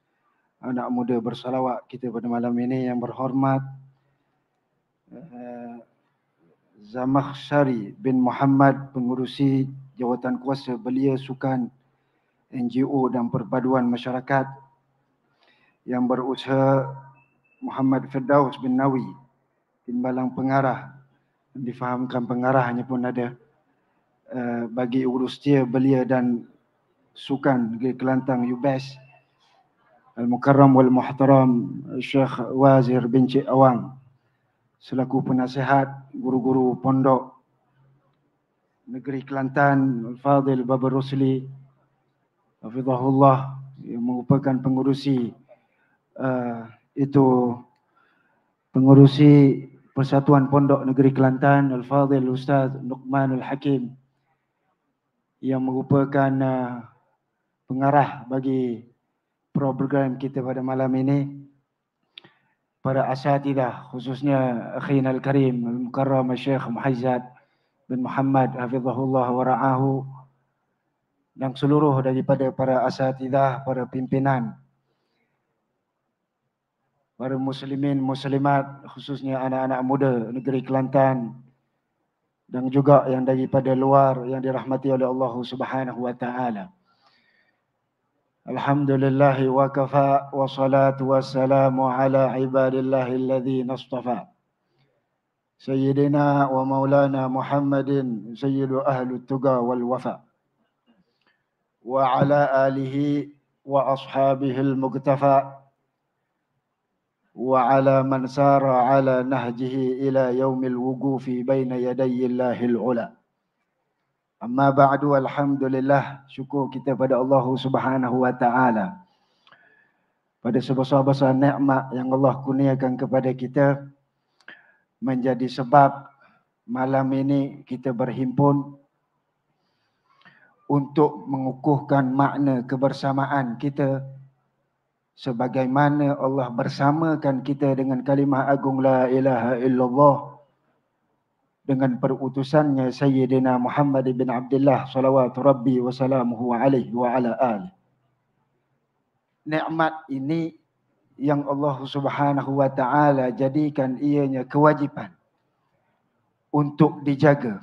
Speaker 5: anak muda bersalawat kita pada malam ini yang berhormat
Speaker 3: uh,
Speaker 5: Zamakhsari bin Muhammad pengurusi jawatan kuasa belia sukan NGO dan perpaduan masyarakat yang berusaha Muhammad Firdaus bin Nawi timbalang pengarah yang difahamkan pengarah hanya pun ada uh, bagi urus dia belia dan sukan di Kelantang UBAS Al-Mukarram wal-Muhtaram Syekh Wazir bin Cik Awang selaku penasihat guru-guru pondok negeri Kelantan Al-Fadhil Babar Rusli Hafizahullah yang merupakan pengurusi uh, itu pengurusi Persatuan Pondok Negeri Kelantan al fadil Ustaz Nukman Al-Hakim yang merupakan uh, pengarah bagi program kita pada malam ini para asatidah khususnya akhin al-karim al-mukarram al-syekh Muhajjad bin Muhammad hafizahullah wa ra'ahu dan seluruh daripada para asatidah, para pimpinan para muslimin, muslimat khususnya anak-anak muda negeri Kelantan dan juga yang daripada luar yang dirahmati oleh Allah subhanahu wa ta'ala الحمد لله وكفى وصلاة والسلام على عباد الله الذين اصطفى سيدنا ومولانا محمد سيد أهل التقى والوفا وعلى آله وأصحابه المقتفى وعلى من سار على نهجه إلى يوم الوقوف بين يدي الله العلى Amma ba'du alhamdulillah syukur kita pada Allah Subhanahu wa taala. Pada sebesar-besar nikmat yang Allah kurniakan kepada kita menjadi sebab malam ini kita berhimpun untuk mengukuhkan makna kebersamaan kita sebagaimana Allah bersamakan kita dengan kalimah agung la ilaha illallah dengan perutusannya Sayyidina Muhammad bin Abdullah salawat Rabbi wa salamuhu alaihi wa ala ali. Nikmat ini yang Allah Subhanahu wa taala jadikan ianya kewajipan untuk dijaga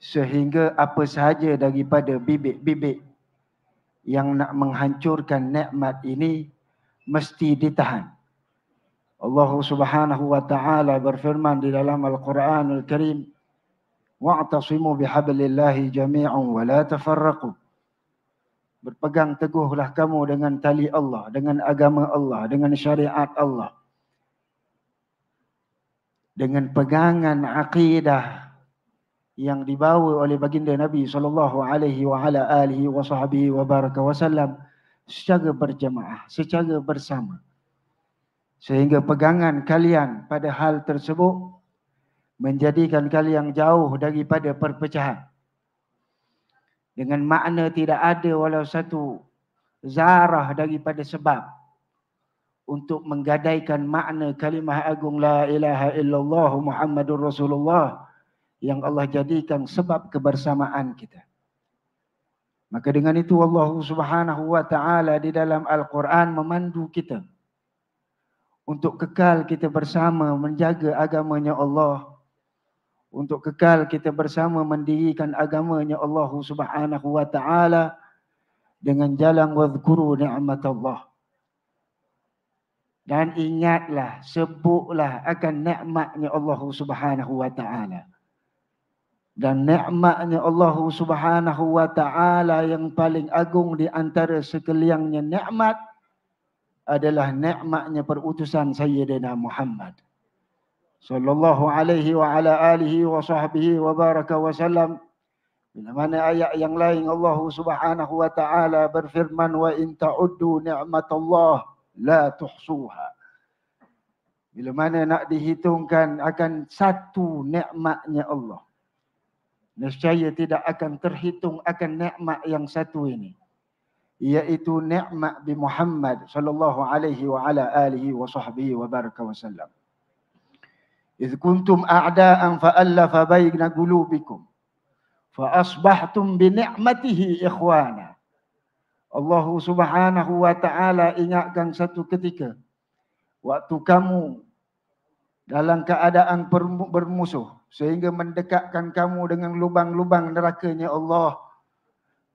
Speaker 5: sehingga apa sahaja daripada bibit-bibit yang nak menghancurkan nikmat ini mesti ditahan. Allah Subhanahu wa taala berfirman di dalam al quran al Karim wa'tasimu bihablillahi jami'an wa la tafarraqu Berpegang teguhlah kamu dengan tali Allah, dengan agama Allah, dengan syariat Allah. Dengan pegangan akidah yang dibawa oleh baginda Nabi sallallahu alaihi wa ala alihi wa wa baraka wasallam secara berjemaah, secara bersama sehingga pegangan kalian pada hal tersebut menjadikan kalian jauh daripada perpecahan dengan makna tidak ada walau satu zarah daripada sebab untuk menggadaikan makna kalimah agung la ilaha illallah muhammadur rasulullah yang Allah jadikan sebab kebersamaan kita maka dengan itu Allah Subhanahu wa taala di dalam al-Quran memandu kita untuk kekal kita bersama menjaga agamanya Allah untuk kekal kita bersama mendirikan agamanya Allah Subhanahu wa taala dengan jalan wazkuru nikmat Allah dan ingatlah sebutlah akan nikmatnya Allah Subhanahu wa taala dan nikmatnya Allah Subhanahu wa taala yang paling agung di antara sekaliannya nikmat adalah nikmatnya perutusan Sayyidina Muhammad sallallahu alaihi wa ala alihi wa sahbihi wa baraka wa salam bila mana ayat yang lain Allah Subhanahu wa taala berfirman wa in ta'uddu ni'matallah la tuhsuha bila mana nak dihitungkan akan satu nikmatnya Allah nescaya tidak akan terhitung akan nikmat yang satu ini yaitu nikmat bi Muhammad sallallahu alaihi wa ala alihi wa sahbihi wa baraka wa sallam. Iz kuntum a'da'an fa alafa baina qulubikum fa asbahtum bi ni'matihi ikhwana. Allah Subhanahu wa taala ingatkan satu ketika waktu kamu dalam keadaan bermusuh sehingga mendekatkan kamu dengan lubang-lubang nerakanya Allah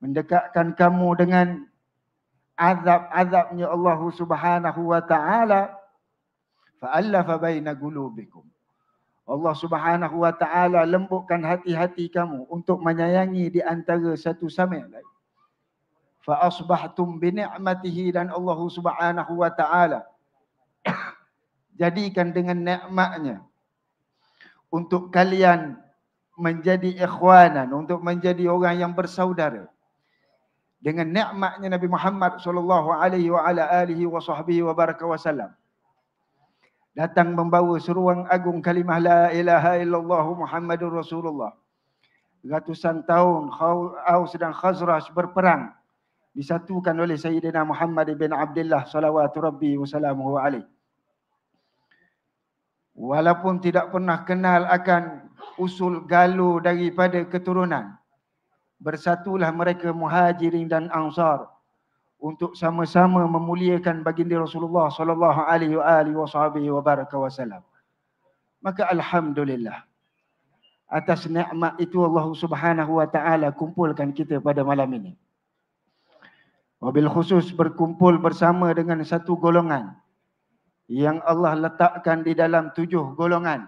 Speaker 5: mendekatkan kamu dengan azab-azabnya Allah Subhanahu wa taala fa'alafa baina qulubikum. Allah Subhanahu wa taala lembutkan hati-hati kamu untuk menyayangi di antara satu sama lain. Fa asbahtum bi ni'matihi dan Allah Subhanahu wa taala *coughs* jadikan dengan nikmatnya untuk kalian menjadi ikhwanan untuk menjadi orang yang bersaudara dengan nikmatnya Nabi Muhammad sallallahu alaihi wa ala alihi wa sahbihi wa baraka wasallam datang membawa seruan agung kalimah la ilaha illallah muhammadur rasulullah ratusan tahun Aus dan Khazraj berperang disatukan oleh Sayyidina Muhammad bin Abdullah salawatu rabbi wasalamu alaihi walaupun tidak pernah kenal akan usul galu daripada keturunan bersatulah mereka muhajirin dan ansar untuk sama-sama memuliakan baginda Rasulullah sallallahu alaihi wa alihi wa baraka wasallam. Maka alhamdulillah atas nikmat itu Allah Subhanahu wa taala kumpulkan kita pada malam ini. Wabil khusus berkumpul bersama dengan satu golongan yang Allah letakkan di dalam tujuh golongan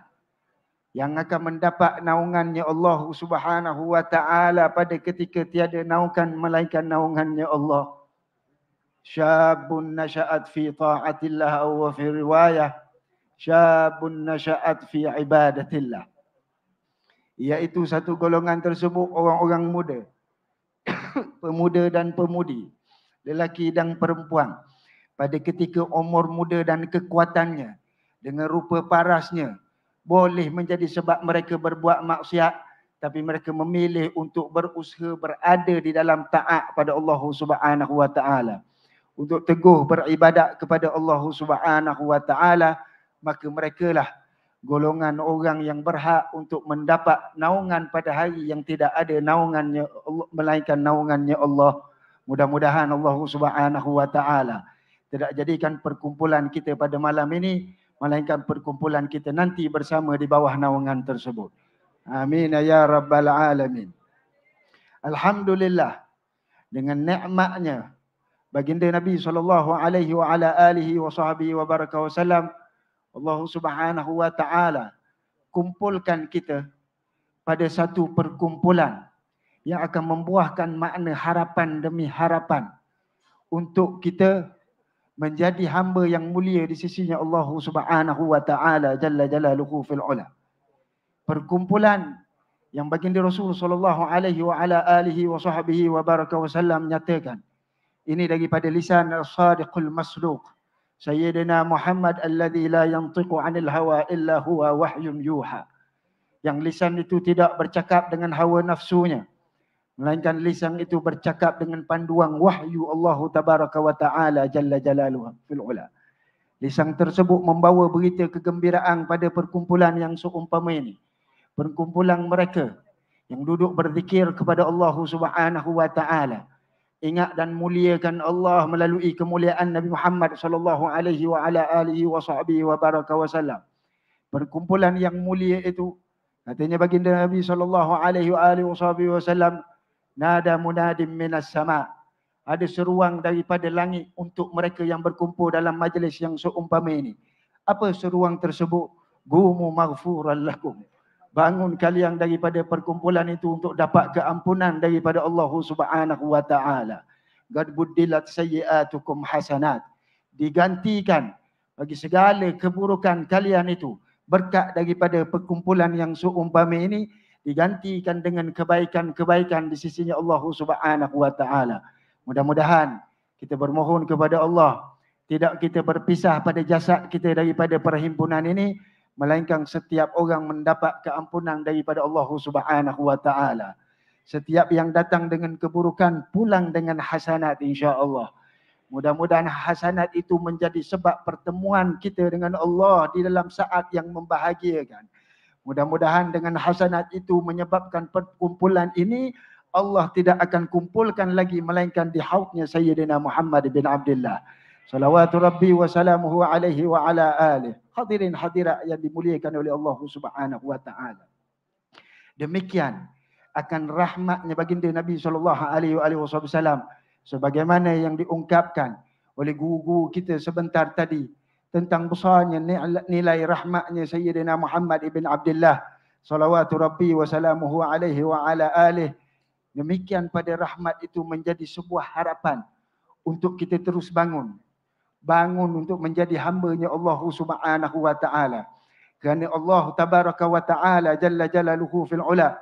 Speaker 5: yang akan mendapat naungannya Allah Subhanahu wa taala pada ketika tiada naungan melainkan naungannya Allah syabun nasha'at fi ta'atillah aw fi riwayah syabun nasha'at fi ibadatillah iaitu satu golongan tersebut orang-orang muda *coughs* pemuda dan pemudi lelaki dan perempuan pada ketika umur muda dan kekuatannya dengan rupa parasnya boleh menjadi sebab mereka berbuat maksiat tapi mereka memilih untuk berusaha berada di dalam taat pada Allah Subhanahu wa taala untuk teguh beribadat kepada Allah Subhanahu wa taala maka merekalah golongan orang yang berhak untuk mendapat naungan pada hari yang tidak ada naungannya melainkan naungannya Allah mudah-mudahan Allah Subhanahu wa taala tidak jadikan perkumpulan kita pada malam ini melainkan perkumpulan kita nanti bersama di bawah naungan tersebut. Amin ya rabbal alamin. Alhamdulillah dengan nikmatnya baginda Nabi sallallahu alaihi wasallam Allah Subhanahu wa taala kumpulkan kita pada satu perkumpulan yang akan membuahkan makna harapan demi harapan untuk kita menjadi hamba yang mulia di sisinya Allah Subhanahu wa taala jalla jalaluhu fil ula. Perkumpulan yang baginda Rasul sallallahu alaihi wa ala alihi wa sahbihi wa baraka wasallam nyatakan ini daripada lisan as-sadiqul Masluq sayyidina Muhammad alladhi la yantiqu anil hawa illa huwa wahyum yuha yang lisan itu tidak bercakap dengan hawa nafsunya melainkan lisan itu bercakap dengan panduan wahyu Allah tabaraka wa taala jalla jalaluhu fil ula lisan tersebut membawa berita kegembiraan pada perkumpulan yang seumpama ini perkumpulan mereka yang duduk berzikir kepada Allah subhanahu wa taala ingat dan muliakan Allah melalui kemuliaan Nabi Muhammad sallallahu alaihi wa ala alihi wa sahbihi wa baraka wa salam perkumpulan yang mulia itu katanya baginda Nabi sallallahu alaihi wa alihi wa sahbihi wa salam nada munadim minas sama ada seruang daripada langit untuk mereka yang berkumpul dalam majlis yang seumpama ini apa seruang tersebut gumu maghfuran lakum bangun kalian daripada perkumpulan itu untuk dapat keampunan daripada Allah Subhanahu wa taala gad buddilat sayiatukum hasanat digantikan bagi segala keburukan kalian itu berkat daripada perkumpulan yang seumpama ini digantikan dengan kebaikan-kebaikan di sisinya Allah Subhanahu wa taala. Mudah-mudahan kita bermohon kepada Allah tidak kita berpisah pada jasad kita daripada perhimpunan ini melainkan setiap orang mendapat keampunan daripada Allah Subhanahu wa taala. Setiap yang datang dengan keburukan pulang dengan hasanat insya-Allah. Mudah-mudahan hasanat itu menjadi sebab pertemuan kita dengan Allah di dalam saat yang membahagiakan. Mudah-mudahan dengan hasanat itu menyebabkan perkumpulan ini Allah tidak akan kumpulkan lagi melainkan di hautnya Sayyidina Muhammad bin Abdullah. Salawatu Rabbi wa salamuhu alaihi wa ala alih. Hadirin hadirat yang dimuliakan oleh Allah subhanahu wa ta'ala. Demikian akan rahmatnya baginda Nabi sallallahu alaihi wasallam sebagaimana yang diungkapkan oleh guru-guru kita sebentar tadi tentang besarnya nilai rahmatnya Sayyidina Muhammad ibn Abdullah salawatu rabbi wa salamuhu alaihi wa ala alih demikian pada rahmat itu menjadi sebuah harapan untuk kita terus bangun bangun untuk menjadi hambanya Allah subhanahu wa ta'ala kerana Allah tabaraka wa ta'ala jalla jalaluhu fil ula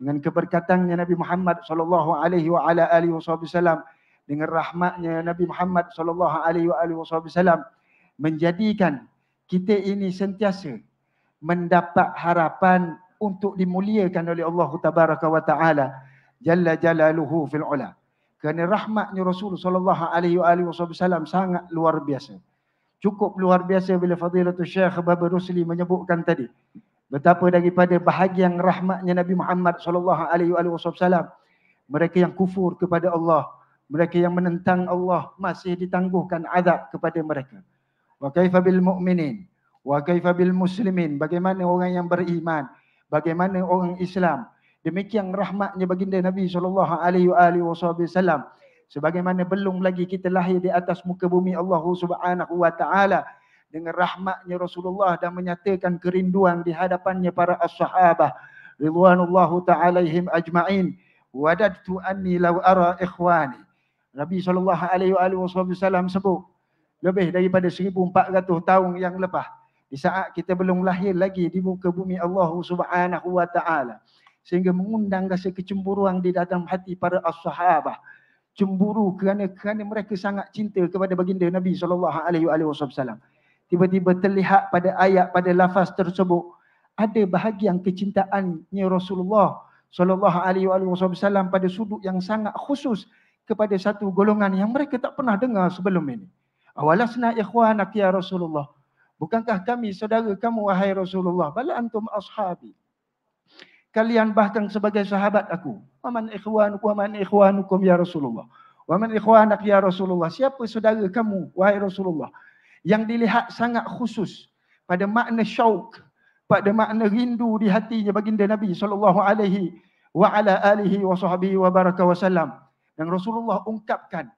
Speaker 5: dengan keberkatannya Nabi Muhammad sallallahu alaihi wa ala alihi wasallam dengan rahmatnya Nabi Muhammad sallallahu alaihi wa alihi wasallam menjadikan kita ini sentiasa mendapat harapan untuk dimuliakan oleh Allah Tabaraka wa Taala jalla jalaluhu fil ula. Kerana rahmatnya Rasul sallallahu alaihi wasallam sangat luar biasa. Cukup luar biasa bila Fadilatul Syekh Baba Rusli menyebutkan tadi. Betapa daripada bahagian yang rahmatnya Nabi Muhammad sallallahu alaihi wasallam mereka yang kufur kepada Allah, mereka yang menentang Allah masih ditangguhkan azab kepada mereka wa kaifa bil mu'minin wa kaifa bil muslimin bagaimana orang yang beriman bagaimana orang Islam demikian rahmatnya baginda Nabi sallallahu alaihi wasallam sebagaimana belum lagi kita lahir di atas muka bumi Allah Subhanahu wa taala dengan rahmatnya Rasulullah dan menyatakan kerinduan di hadapannya para as-sahabah ridwanullahu ta'alaihim ajma'in wadadtu anni law ara ikhwani Nabi sallallahu alaihi wasallam sebut lebih daripada 1400 tahun yang lepas di saat kita belum lahir lagi di muka bumi Allah Subhanahu wa taala sehingga mengundang rasa kecemburuan di dalam hati para as-sahabah cemburu kerana kerana mereka sangat cinta kepada baginda Nabi sallallahu alaihi wasallam tiba-tiba terlihat pada ayat pada lafaz tersebut ada bahagian kecintaannya Rasulullah sallallahu alaihi wasallam pada sudut yang sangat khusus kepada satu golongan yang mereka tak pernah dengar sebelum ini Awalasna ya ikhwana ya Rasulullah. Bukankah kami saudara kamu wahai Rasulullah? Bala antum ashabi. Kalian bahkan sebagai sahabat aku. Wa man ikhwanukum wa man ikhwanukum ya Rasulullah. Wa man ikhwanak ya Rasulullah. Siapa saudara kamu wahai Rasulullah? Yang dilihat sangat khusus pada makna syauk, pada makna rindu di hatinya baginda Nabi sallallahu alaihi wa ala alihi wa sahbihi wa baraka wa salam. Yang Rasulullah ungkapkan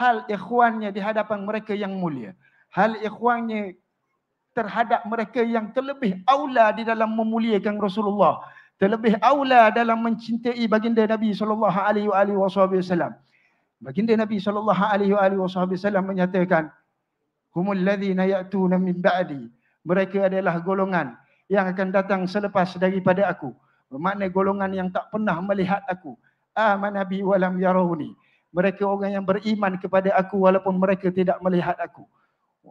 Speaker 5: hal ikhwannya di hadapan mereka yang mulia. Hal ikhwannya terhadap mereka yang terlebih aula di dalam memuliakan Rasulullah. Terlebih aula dalam mencintai baginda Nabi sallallahu alaihi wasallam. Baginda Nabi sallallahu alaihi wasallam menyatakan humul ladzina ya'tuna min ba'di. Mereka adalah golongan yang akan datang selepas daripada aku. Bermakna golongan yang tak pernah melihat aku. Amanabi walam yarawni mereka orang yang beriman kepada aku walaupun mereka tidak melihat aku.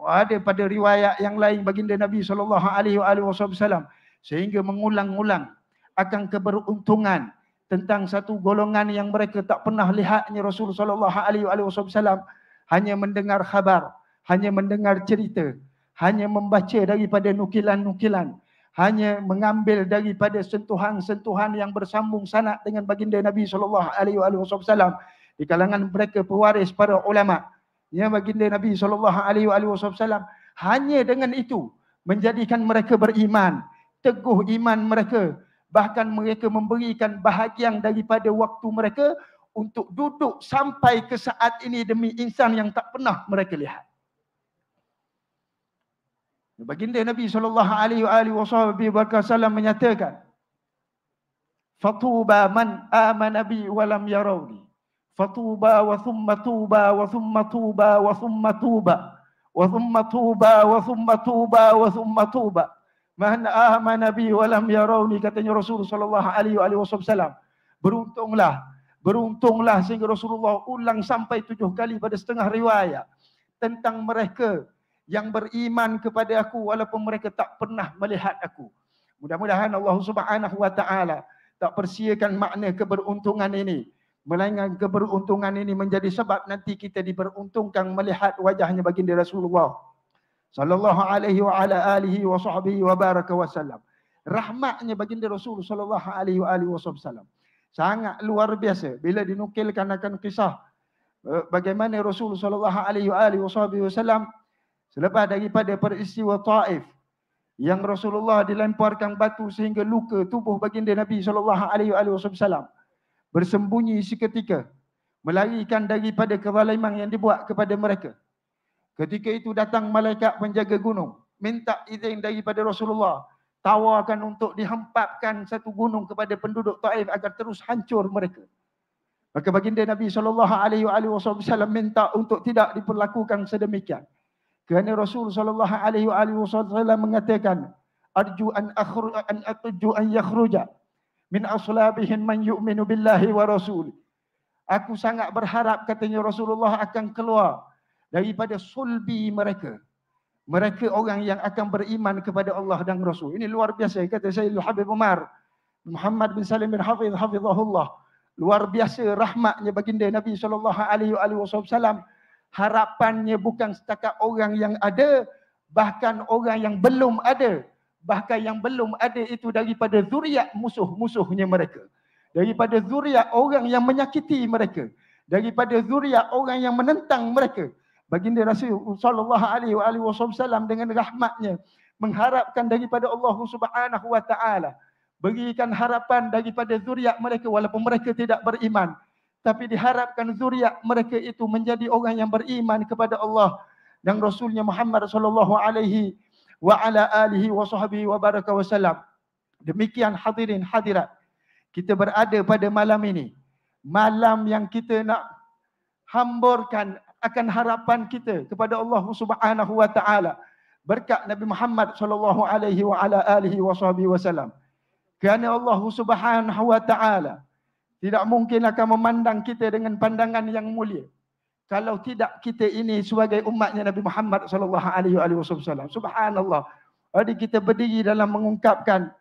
Speaker 5: Ada pada riwayat yang lain baginda Nabi saw sehingga mengulang-ulang akan keberuntungan tentang satu golongan yang mereka tak pernah lihatnya Rasul sallallahu alaihi wasallam hanya mendengar khabar, hanya mendengar cerita, hanya membaca daripada nukilan-nukilan, hanya mengambil daripada sentuhan-sentuhan yang bersambung sanad dengan baginda Nabi sallallahu alaihi wasallam di kalangan mereka pewaris para ulama ya baginda Nabi sallallahu alaihi wasallam hanya dengan itu menjadikan mereka beriman teguh iman mereka bahkan mereka memberikan bahagian daripada waktu mereka untuk duduk sampai ke saat ini demi insan yang tak pernah mereka lihat baginda Nabi sallallahu alaihi wasallam menyatakan fatuba man amana bi wa lam yarawni فطوبى وثم توبى وثم توبى وثم توبى وثم توبى وثم توبى وثم توبى من آمن بي ولم يروني katanya رسول صلى الله عليه وآله وسلم beruntunglah beruntunglah sehingga Rasulullah ulang sampai tujuh kali pada setengah riwayat tentang mereka yang beriman kepada aku walaupun mereka tak pernah melihat aku. Mudah-mudahan Allah Subhanahu wa taala tak persiakan makna keberuntungan ini. Melainkan keberuntungan ini menjadi sebab nanti kita diberuntungkan melihat wajahnya baginda Rasulullah. Sallallahu alaihi wa ala alihi wa sahbihi wa baraka wa salam. Rahmatnya baginda Rasulullah sallallahu alaihi wa alihi wa sallam. Sangat luar biasa bila dinukilkan akan kisah eh, bagaimana Rasulullah sallallahu alaihi wa alihi wa sahbihi wa salam selepas daripada peristiwa Taif yang Rasulullah dilemparkan batu sehingga luka tubuh baginda Nabi sallallahu alaihi wa alihi wa sallam bersembunyi seketika melarikan daripada kezaliman yang dibuat kepada mereka ketika itu datang malaikat penjaga gunung minta izin daripada Rasulullah tawarkan untuk dihempapkan satu gunung kepada penduduk Taif agar terus hancur mereka maka baginda Nabi sallallahu alaihi wasallam minta untuk tidak diperlakukan sedemikian kerana Rasul sallallahu alaihi wasallam mengatakan arju an akhru an atju an yakhruja min aslabihin man yu'minu billahi wa rasul. Aku sangat berharap katanya Rasulullah akan keluar daripada sulbi mereka. Mereka orang yang akan beriman kepada Allah dan Rasul. Ini luar biasa. Kata saya Habib Umar. Muhammad bin Salim bin Hafiz. Hafizahullah. Luar biasa rahmatnya baginda Nabi SAW. Harapannya bukan setakat orang yang ada. Bahkan orang yang belum ada bahkan yang belum ada itu daripada zuriat musuh-musuhnya mereka daripada zuriat orang yang menyakiti mereka daripada zuriat orang yang menentang mereka baginda rasul sallallahu alaihi wasallam dengan rahmatnya mengharapkan daripada Allah Subhanahu wa taala berikan harapan daripada zuriat mereka walaupun mereka tidak beriman tapi diharapkan zuriat mereka itu menjadi orang yang beriman kepada Allah dan rasulnya Muhammad sallallahu alaihi wa ala alihi wa sahbihi wa baraka wa salam. Demikian hadirin hadirat. Kita berada pada malam ini. Malam yang kita nak hamburkan akan harapan kita kepada Allah Subhanahu wa taala berkat Nabi Muhammad sallallahu alaihi wa ala alihi wa sahbihi wasallam. Kerana Allah Subhanahu wa taala tidak mungkin akan memandang kita dengan pandangan yang mulia kalau tidak kita ini sebagai umatnya Nabi Muhammad sallallahu alaihi wasallam. Subhanallah. Jadi kita berdiri dalam mengungkapkan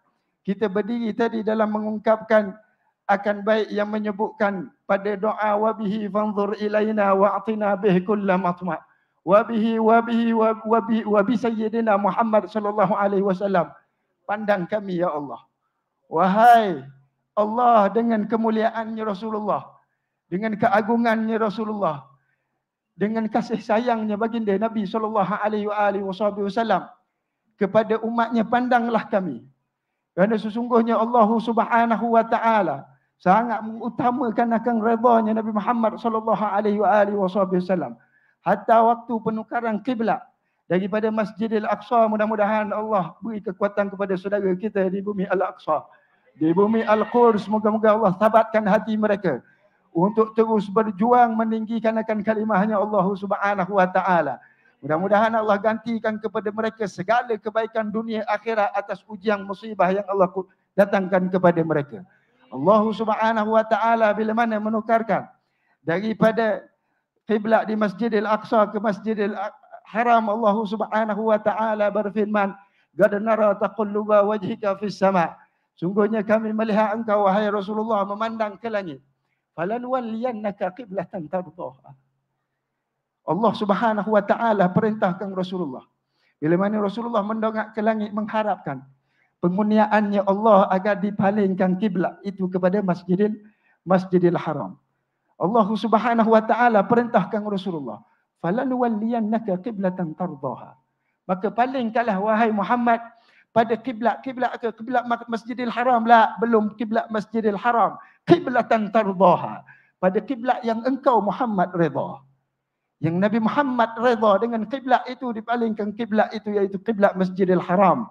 Speaker 5: kita berdiri tadi dalam mengungkapkan akan baik yang menyebutkan pada doa wabihi fanzur ilaina wa atina bih kulla matma wabihi wabihi wabihi wabi sayyidina Muhammad sallallahu alaihi wasallam pandang kami ya Allah wahai Allah dengan kemuliaannya Rasulullah dengan keagungannya Rasulullah dengan kasih sayangnya baginda Nabi sallallahu alaihi wasallam kepada umatnya pandanglah kami. Kerana sesungguhnya Allah Subhanahu wa taala sangat mengutamakan akan redanya Nabi Muhammad sallallahu alaihi wasallam. Hatta waktu penukaran kiblat daripada Masjidil Aqsa mudah-mudahan Allah beri kekuatan kepada saudara kita di bumi Al-Aqsa. Di bumi Al-Quds, semoga-moga Allah sabatkan hati mereka untuk terus berjuang meninggikan akan kalimahnya Allah Subhanahu wa taala. Mudah-mudahan Allah gantikan kepada mereka segala kebaikan dunia akhirat atas ujian musibah yang Allah datangkan kepada mereka. Allah Subhanahu wa taala bila mana menukarkan daripada kiblat di Masjidil Aqsa ke Masjidil Haram Allah Subhanahu wa taala berfirman gad nara taqulluba wajhika fis sama sungguhnya kami melihat engkau wahai Rasulullah memandang ke langit falanwalliyannaka qiblatan tardaha Allah Subhanahu wa taala perintahkan Rasulullah bila mana Rasulullah mendongak ke langit mengharapkan penguniaannya Allah agar dipalingkan kiblat itu kepada Masjidil Masjidil Haram Allah Subhanahu wa taala perintahkan Rasulullah falanwalliyannaka qiblatan tardaha maka palingkanlah wahai Muhammad pada kiblat kiblat ke kiblat Masjidil Haram lah belum kiblat Masjidil Haram qiblatan tardaha pada kiblat yang engkau Muhammad redha yang Nabi Muhammad redha dengan kiblat itu dipalingkan kiblat itu yaitu kiblat Masjidil Haram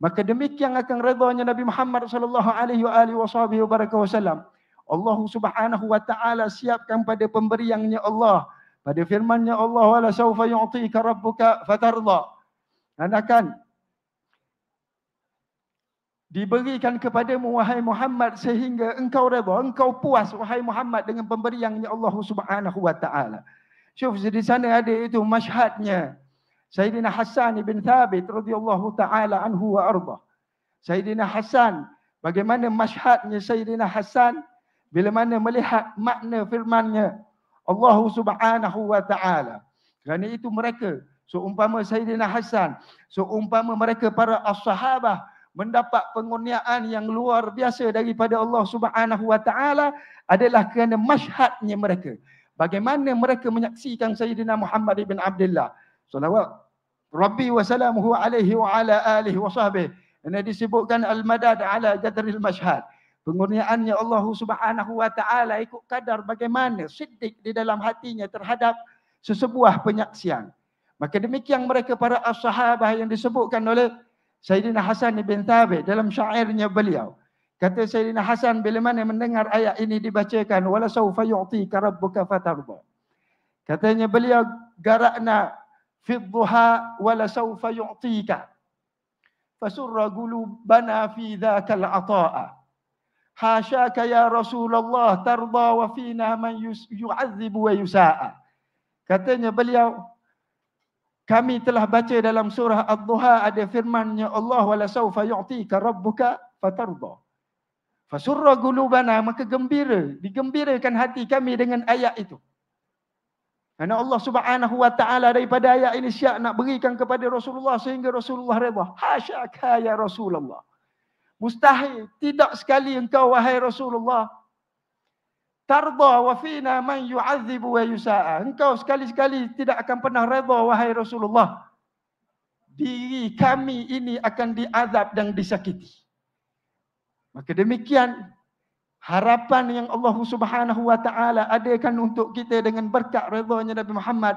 Speaker 5: maka demikian akan redhanya Nabi Muhammad sallallahu alaihi wa alihi wasallam Allah Subhanahu wa taala siapkan pada pemberiannya Allah pada firman-Nya Allah wala sawfa yu'tika rabbuka fatardha. Anakan diberikan kepadamu wahai Muhammad sehingga engkau redha engkau puas wahai Muhammad dengan pemberiannya yang ya Allah Subhanahu wa taala syuf di sana ada itu masyhadnya Sayyidina Hasan bin Thabit radhiyallahu taala anhu wa arda Sayyidina Hasan bagaimana masyhadnya Sayyidina Hasan bila mana melihat makna firmannya Allah Subhanahu wa taala kerana itu mereka seumpama Sayyidina Hasan seumpama mereka para as-sahabah mendapat pengurniaan yang luar biasa daripada Allah Subhanahu Wa Taala adalah kerana masyhadnya mereka. Bagaimana mereka menyaksikan Sayyidina Muhammad bin Abdullah. Salawat. Rabbi wa salamuhu alaihi wa ala alihi wa sahbihi. Ini disebutkan al-madad ala jadril masyhad. Pengurniaannya Allah Subhanahu wa taala ikut kadar bagaimana siddiq di dalam hatinya terhadap sesebuah penyaksian. Maka demikian mereka para as-sahabah yang disebutkan oleh Sayyidina Hasan bin Thabit dalam syairnya beliau. Kata Sayyidina Hasan bila mana mendengar ayat ini dibacakan wala sawfa yu'ti karabbuka fatarba. Katanya beliau garakna fi dhuha wala sawfa yu'tika. Fasurra qulubana fi dhakal ata'a. Hashaka ya Rasulullah tarda wa fina man yu'adzibu wa yusa'a. Katanya beliau kami telah baca dalam surah Ad-Duha ada firmannya Allah wala saufa yu'tika rabbuka fatarda. Fasurra gulubana maka gembira, digembirakan hati kami dengan ayat itu. Karena Allah Subhanahu wa taala daripada ayat ini siap nak berikan kepada Rasulullah sehingga Rasulullah redha. Hasyaka ya Rasulullah. Mustahil tidak sekali engkau wahai Rasulullah tarda wa fina man yu'adzibu wa yusa'a. Engkau sekali-sekali tidak akan pernah redha wahai Rasulullah. Diri kami ini akan diazab dan disakiti. Maka demikian harapan yang Allah Subhanahu wa taala adakan untuk kita dengan berkat redhanya Nabi Muhammad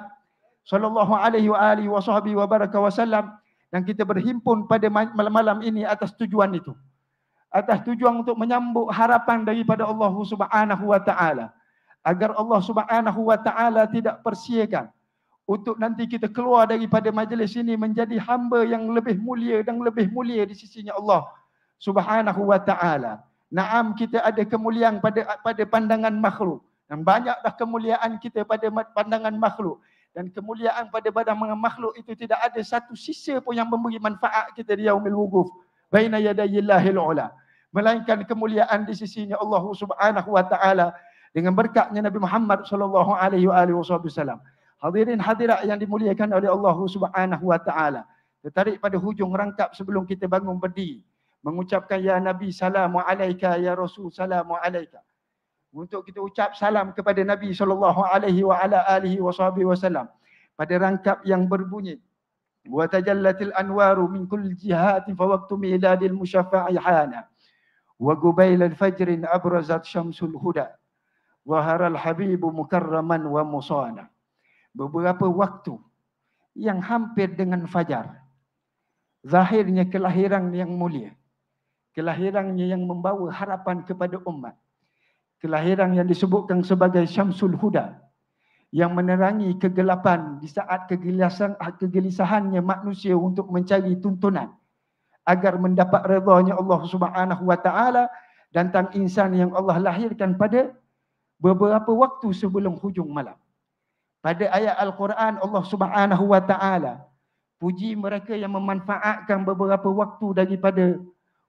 Speaker 5: sallallahu alaihi wa alihi wa wa baraka wasallam dan kita berhimpun pada malam-malam ini atas tujuan itu atas tujuan untuk menyambut harapan daripada Allah Subhanahu wa taala agar Allah Subhanahu wa taala tidak persiakan untuk nanti kita keluar daripada majlis ini menjadi hamba yang lebih mulia dan lebih mulia di sisinya Allah Subhanahu wa taala. Naam kita ada kemuliaan pada pada pandangan makhluk. Dan banyaklah kemuliaan kita pada pandangan makhluk. Dan kemuliaan pada badan makhluk itu tidak ada satu sisa pun yang memberi manfaat kita di yaumil wuguf baina yadayillahil ula melainkan kemuliaan di sisinya Allah Subhanahu wa taala dengan berkatnya Nabi Muhammad sallallahu alaihi wasallam hadirin hadirat yang dimuliakan oleh Allah Subhanahu wa taala tertarik pada hujung rangkap sebelum kita bangun berdiri mengucapkan ya nabi salamu alayka ya rasul salamu alayka untuk kita ucap salam kepada nabi sallallahu alaihi wa ala alihi wasallam pada rangkap yang berbunyi وتجلت الأنوار من كل جهات فوقت ميلاد المشفع حان وقبيل الفجر أبرزت شمس الهدى ظهر الحبيب مكرما ومصانا beberapa waktu yang hampir dengan fajar zahirnya kelahiran yang mulia kelahiran yang membawa harapan kepada umat kelahiran yang disebutkan sebagai syamsul huda yang menerangi kegelapan di saat kegelisahan kegelisahannya manusia untuk mencari tuntunan agar mendapat redhanya Allah Subhanahu wa taala dan tang insan yang Allah lahirkan pada beberapa waktu sebelum hujung malam. Pada ayat Al-Quran Allah Subhanahu wa taala puji mereka yang memanfaatkan beberapa waktu daripada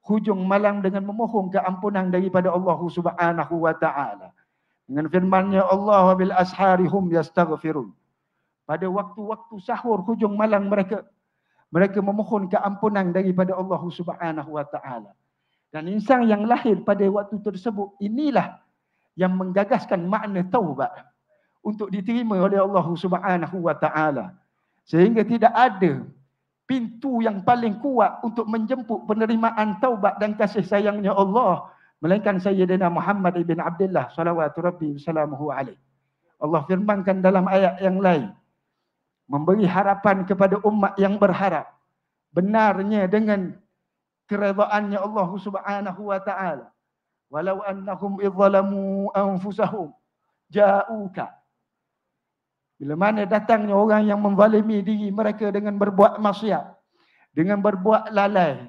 Speaker 5: hujung malam dengan memohon keampunan daripada Allah Subhanahu wa taala. Dengan firmannya Allah bil ashari yastaghfirun. Pada waktu-waktu sahur hujung malam mereka mereka memohon keampunan daripada Allah Subhanahu wa taala. Dan insan yang lahir pada waktu tersebut inilah yang menggagaskan makna taubat untuk diterima oleh Allah Subhanahu wa taala. Sehingga tidak ada pintu yang paling kuat untuk menjemput penerimaan taubat dan kasih sayangnya Allah melainkan Sayyidina Muhammad ibn Abdullah salawatu rabbi salamuhu alaih. Allah firmankan dalam ayat yang lain. Memberi harapan kepada umat yang berharap. Benarnya dengan keredaannya Allah subhanahu wa ta'ala. Walau annahum idzalamu anfusahum ja'uka. Bila mana datangnya orang yang menzalimi diri mereka dengan berbuat maksiat. Dengan berbuat lalai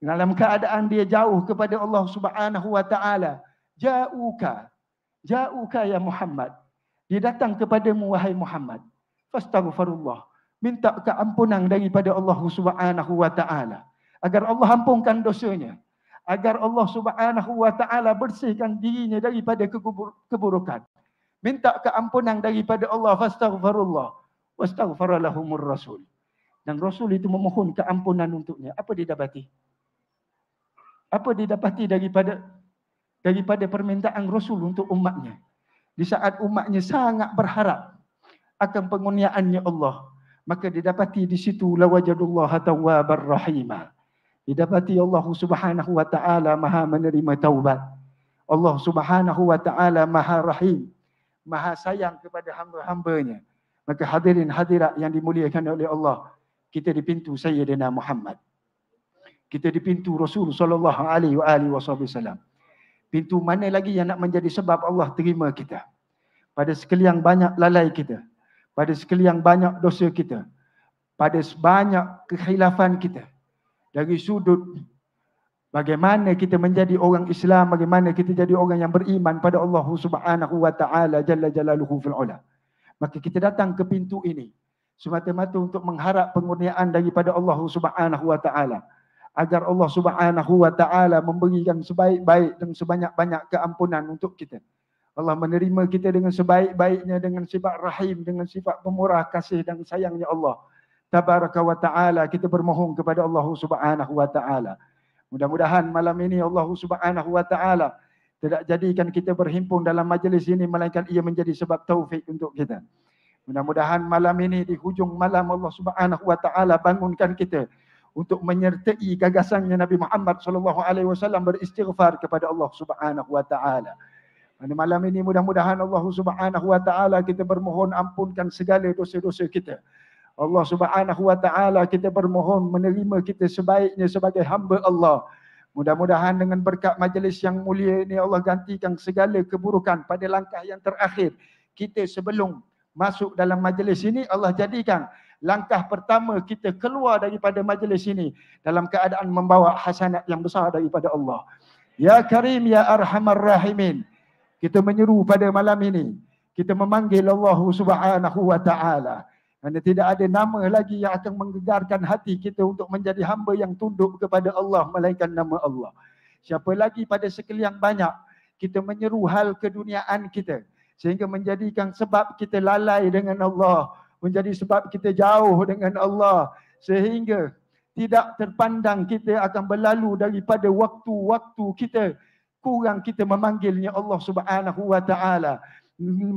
Speaker 5: dalam keadaan dia jauh kepada Allah Subhanahu wa taala jauka jauka ya Muhammad dia datang kepadamu wahai Muhammad fastaghfirullah minta keampunan daripada Allah Subhanahu wa taala agar Allah ampunkan dosanya agar Allah Subhanahu wa taala bersihkan dirinya daripada keburukan minta keampunan daripada Allah fastaghfirullah wastaghfaralahumur rasul dan rasul itu memohon keampunan untuknya apa dia dapati apa didapati daripada daripada permintaan Rasul untuk umatnya. Di saat umatnya sangat berharap akan penguniaannya Allah, maka didapati di situ la wajadullaha tawwabar rahima. Didapati Allah Subhanahu wa taala Maha menerima taubat. Allah Subhanahu wa taala Maha rahim, Maha sayang kepada hamba-hambanya. Maka hadirin hadirat yang dimuliakan oleh Allah, kita di pintu Sayyidina Muhammad kita di pintu Rasul sallallahu alaihi wasallam. Pintu mana lagi yang nak menjadi sebab Allah terima kita? Pada sekalian banyak lalai kita, pada sekalian banyak dosa kita, pada sebanyak kekhilafan kita. Dari sudut bagaimana kita menjadi orang Islam, bagaimana kita jadi orang yang beriman pada Allah Subhanahu wa taala jalla jalaluhu fil ula. Maka kita datang ke pintu ini semata-mata untuk mengharap pengurniaan daripada Allah Subhanahu wa taala agar Allah Subhanahu wa taala memberikan sebaik-baik dan sebanyak-banyak keampunan untuk kita. Allah menerima kita dengan sebaik-baiknya dengan sifat rahim dengan sifat pemurah kasih dan sayangnya Allah. Tabaraka wa taala kita bermohon kepada Allah Subhanahu wa taala. Mudah-mudahan malam ini Allah Subhanahu wa taala tidak jadikan kita berhimpun dalam majlis ini melainkan ia menjadi sebab taufik untuk kita. Mudah-mudahan malam ini di hujung malam Allah Subhanahu wa taala bangunkan kita untuk menyertai gagasannya Nabi Muhammad sallallahu alaihi wasallam beristighfar kepada Allah Subhanahu wa taala. Pada malam ini mudah-mudahan Allah Subhanahu wa taala kita bermohon ampunkan segala dosa-dosa kita. Allah Subhanahu wa taala kita bermohon menerima kita sebaiknya sebagai hamba Allah. Mudah-mudahan dengan berkat majlis yang mulia ini Allah gantikan segala keburukan pada langkah yang terakhir kita sebelum masuk dalam majlis ini Allah jadikan langkah pertama kita keluar daripada majlis ini dalam keadaan membawa hasanat yang besar daripada Allah. Ya Karim ya Arhamar Rahimin. Kita menyeru pada malam ini. Kita memanggil Allah Subhanahu wa taala. Karena tidak ada nama lagi yang akan menggegarkan hati kita untuk menjadi hamba yang tunduk kepada Allah melainkan nama Allah. Siapa lagi pada sekalian banyak kita menyeru hal keduniaan kita sehingga menjadikan sebab kita lalai dengan Allah menjadi sebab kita jauh dengan Allah sehingga tidak terpandang kita akan berlalu daripada waktu-waktu kita kurang kita memanggilnya Allah Subhanahu wa taala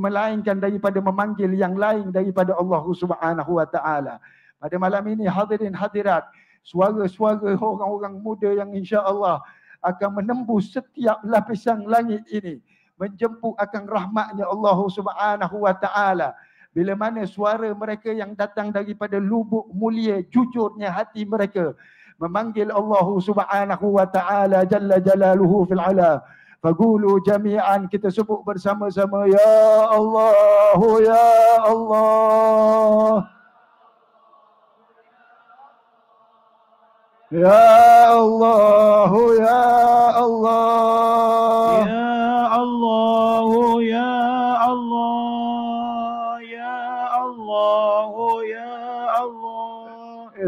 Speaker 5: melainkan daripada memanggil yang lain daripada Allah Subhanahu wa taala. Pada malam ini hadirin hadirat, suara-suara orang-orang muda yang insya-Allah akan menembus setiap lapisan langit ini menjemput akan rahmatnya Allah Subhanahu wa taala bila mana suara mereka yang datang daripada lubuk mulia jujurnya hati mereka memanggil Allah Subhanahu wa taala jalla jalaluhu fil ala fagulu jami'an kita sebut bersama-sama ya Allah
Speaker 3: ya Allah
Speaker 7: Ya Allah ya Allah ya.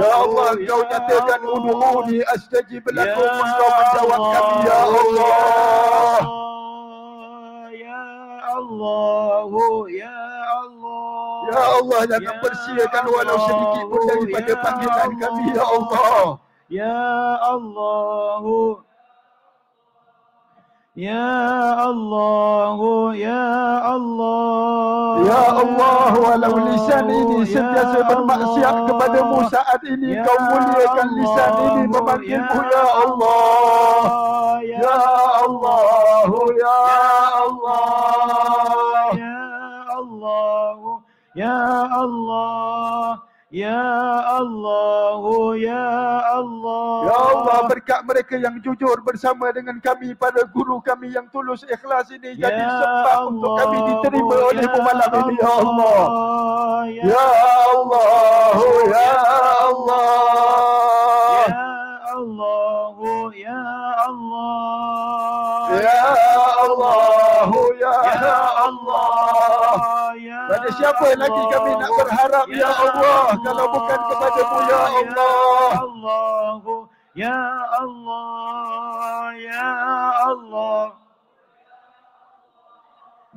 Speaker 7: يا الله لو يدرن ادعوني استجب لكم مستوى توكل يا الله يا الله يا الله يا الله لا تبرسيكن ولا شريكي بدل بدل بدل يا الله يا الله, يا الله. يا الله. يا الله. يا الله يا الله يا الله ولو لساني سبت سبت ما أسيق قبل موسى أدني قول
Speaker 5: يكن لساني بمنك يا الله يا الله يا الله
Speaker 7: يا الله يا الله Ya Allah, oh Ya
Speaker 5: Allah. Ya Allah berkat mereka yang jujur bersama dengan kami pada guru kami yang tulus
Speaker 7: ikhlas ini ya jadi sebab untuk kami diterima oh ya oleh pemalam ini ya Allah ya Allah
Speaker 3: oh ya Allah ya Allah
Speaker 7: ya, ya Allah ya Allah pada ya siapa
Speaker 5: Allah. lagi kami nak berharap ya, Allah, ya Allah kalau bukan kepada mu ya, ya Allah.
Speaker 7: Ya Allah, ya Allah.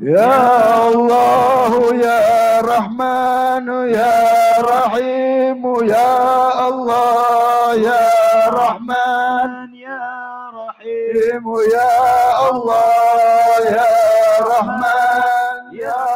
Speaker 7: Ya Allah, ya Rahman, ya Rahim, ya Allah, ya Rahman, ya Rahim, ya Allah, ya Rahman,
Speaker 3: ya Allah.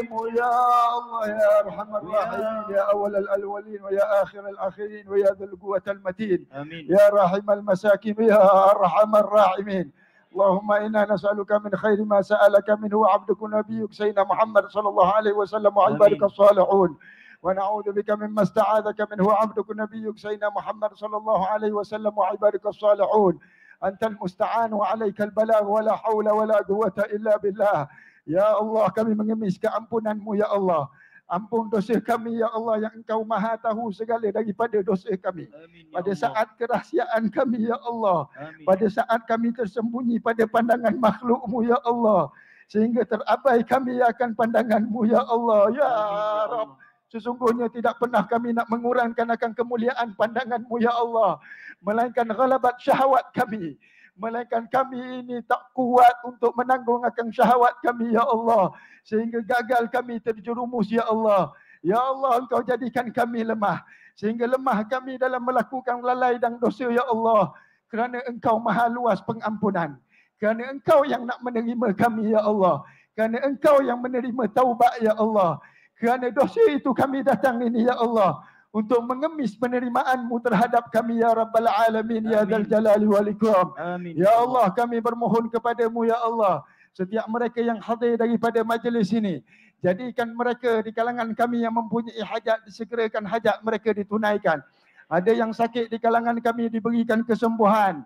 Speaker 3: الكريم
Speaker 5: ويا الله يا ارحم الراحمين يا اول الاولين ويا اخر الاخرين ويا ذا القوه المتين امين يا راحم المساكين يا ارحم الراحمين اللهم انا نسالك من خير ما سالك منه عبدك نبيك سيدنا محمد صلى الله عليه وسلم وعبادك الصالحون ونعوذ بك مما استعاذك منه عبدك نبيك سيدنا محمد صلى الله عليه وسلم وعبادك الصالحون أنت المستعان وعليك البلاغ ولا حول ولا قوة إلا بالله Ya Allah kami mengemis keampunanmu Ya Allah Ampun dosa kami Ya Allah yang engkau maha tahu segala daripada dosa kami ya Pada saat kerahsiaan kami Ya Allah Pada saat kami tersembunyi pada pandangan makhlukmu Ya Allah Sehingga terabai kami akan pandanganmu Ya Allah Ya, ya Rabb Sesungguhnya tidak pernah kami nak mengurangkan akan kemuliaan pandanganmu ya Allah. Melainkan ghalabat syahwat kami. Melainkan kami ini tak kuat untuk menanggung akan syahwat kami, Ya Allah. Sehingga gagal kami terjerumus, Ya Allah. Ya Allah, engkau jadikan kami lemah. Sehingga lemah kami dalam melakukan lalai dan dosa, Ya Allah. Kerana engkau maha luas pengampunan. Kerana engkau yang nak menerima kami, Ya Allah. Kerana engkau yang menerima taubat, Ya Allah. Kerana dosa itu kami datang ini, Ya Allah untuk mengemis penerimaanmu terhadap kami ya rabbal alamin ya dzal jalali wal ikram ya allah kami bermohon kepadamu ya allah setiap mereka yang hadir daripada majlis ini jadikan mereka di kalangan kami yang mempunyai hajat disegerakan hajat mereka ditunaikan ada yang sakit di kalangan kami diberikan kesembuhan.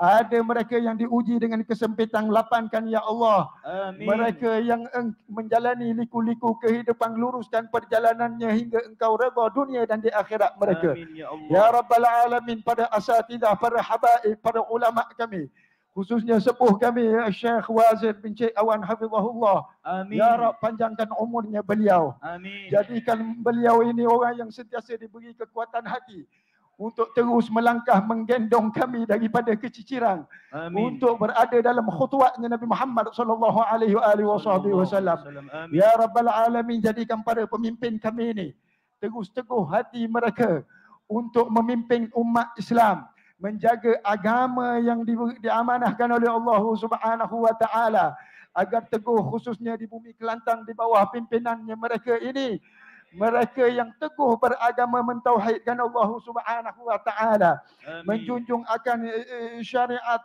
Speaker 5: Ada mereka yang diuji dengan kesempitan lapangkan ya Allah.
Speaker 7: Amin. Mereka
Speaker 5: yang menjalani liku-liku kehidupan luruskan perjalanannya hingga engkau redha dunia dan di akhirat mereka. Amin, ya, Allah. ya Rabbal Alamin pada asatidah, para habaib, para ulama kami. Khususnya sepuh kami ya Syekh Wazir bin Cik Awan Hafizahullah.
Speaker 7: Amin. Ya Rab
Speaker 5: panjangkan umurnya beliau. Amin. Jadikan beliau ini orang yang sentiasa diberi kekuatan hati untuk terus melangkah menggendong kami daripada keciciran Amin. untuk berada dalam khutwatnya Nabi Muhammad sallallahu alaihi wa wasallam ya rabbal alamin jadikan para pemimpin kami ini terus teguh hati mereka untuk memimpin umat Islam menjaga agama yang di, diamanahkan oleh Allah Subhanahu wa taala agar teguh khususnya di bumi Kelantan di bawah pimpinannya mereka ini mereka yang teguh beragama mentauhidkan Allah Subhanahu wa taala menjunjung akan eh, eh, syariat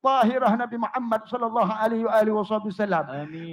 Speaker 5: tahirah Nabi Muhammad sallallahu alaihi wa alihi wasallam.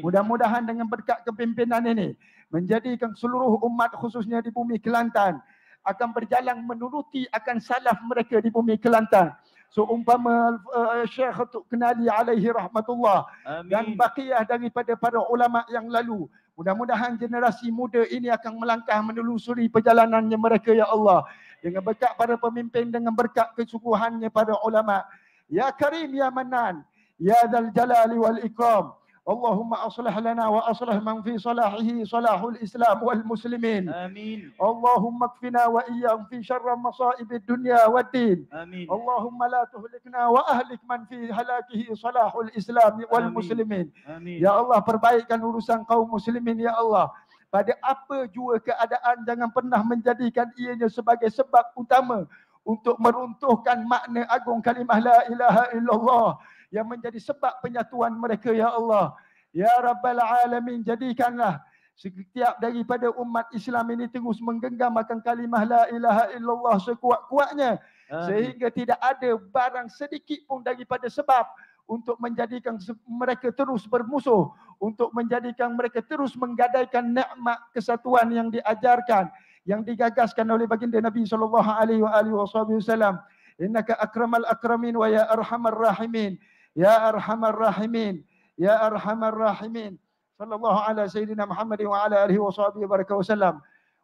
Speaker 5: Mudah-mudahan dengan berkat kepimpinan ini menjadikan seluruh umat khususnya di bumi Kelantan akan berjalan menuruti akan salaf mereka di bumi Kelantan. So umpama uh, eh, Syekh Tuk Kenali alaihi rahmatullah Amin. dan bakiyah daripada para ulama yang lalu Mudah-mudahan generasi muda ini akan melangkah menelusuri perjalanannya mereka ya Allah. Dengan berkat para pemimpin, dengan berkat kesukuhannya pada ulama. Ya Karim, Ya Manan, Ya Zal Jalali Wal Ikram. اللهم اصلح لنا واصلح من في صلاحه صلاح الاسلام والمسلمين امين اللهم اكفنا واياهم في شر مصائب الدنيا والدين امين اللهم لا تهلكنا واهلك من في هلاكه صلاح الاسلام والمسلمين امين يا الله perbaikan urusan kaum muslimin ya Allah pada apa jua keadaan jangan pernah menjadikan ianya sebagai sebab utama untuk meruntuhkan makna agung kalimah la ilaha illallah yang menjadi sebab penyatuan mereka ya Allah. Ya Rabbal Alamin jadikanlah setiap daripada umat Islam ini terus menggenggam akan kalimah la ilaha illallah sekuat-kuatnya sehingga tidak ada barang sedikit pun daripada sebab untuk menjadikan mereka terus bermusuh untuk menjadikan mereka terus menggadaikan nikmat kesatuan yang diajarkan yang digagaskan oleh baginda Nabi sallallahu alaihi wasallam innaka akramal akramin wa ya arhamar rahimin Ya Arhamar Rahimin. Ya Arhamar Rahimin. Sallallahu ala Sayyidina Muhammad wa ala alihi wa sahbihi wa baraka wa sallam.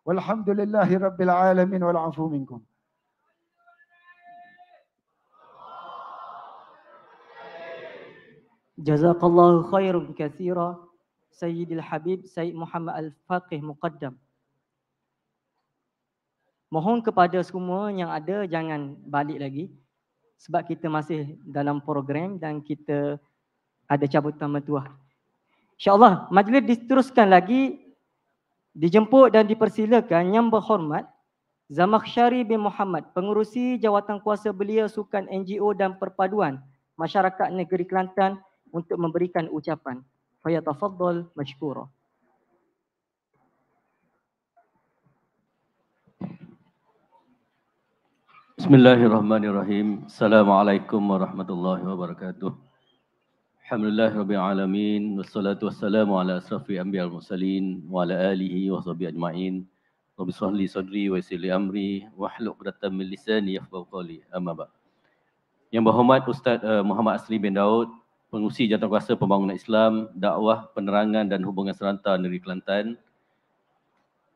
Speaker 5: Walhamdulillahi Rabbil Alamin walafu afu minkum.
Speaker 2: Jazakallahu khairun kathira Sayyidil Habib Sayyid Muhammad Al-Faqih Muqaddam Mohon kepada semua yang ada Jangan balik lagi sebab kita masih dalam program dan kita ada cabutan mertua. Insya Allah majlis diteruskan lagi, dijemput dan dipersilakan yang berhormat Zamakhshari bin Muhammad, pengurusi jawatan kuasa belia sukan NGO dan perpaduan masyarakat negeri Kelantan untuk memberikan ucapan. Faya tafadhal mashkura.
Speaker 12: Bismillahirrahmanirrahim. Assalamualaikum warahmatullahi wabarakatuh. Alhamdulillah rabbil alamin wassalatu wassalamu ala asrafil anbiya'i mursalin wa ala alihi wa sahbihi ajma'in. Rabbi sahli sadri wa yassirli amri wa hlul 'uqdatam min lisani yafqahu qawli. Amma ba'd. Yang berhormat Ustaz uh, Muhammad Asri bin Daud, pengerusi Jawatankuasa Pembangunan Islam, Dakwah, Penerangan dan Hubungan Serantau Negeri Kelantan.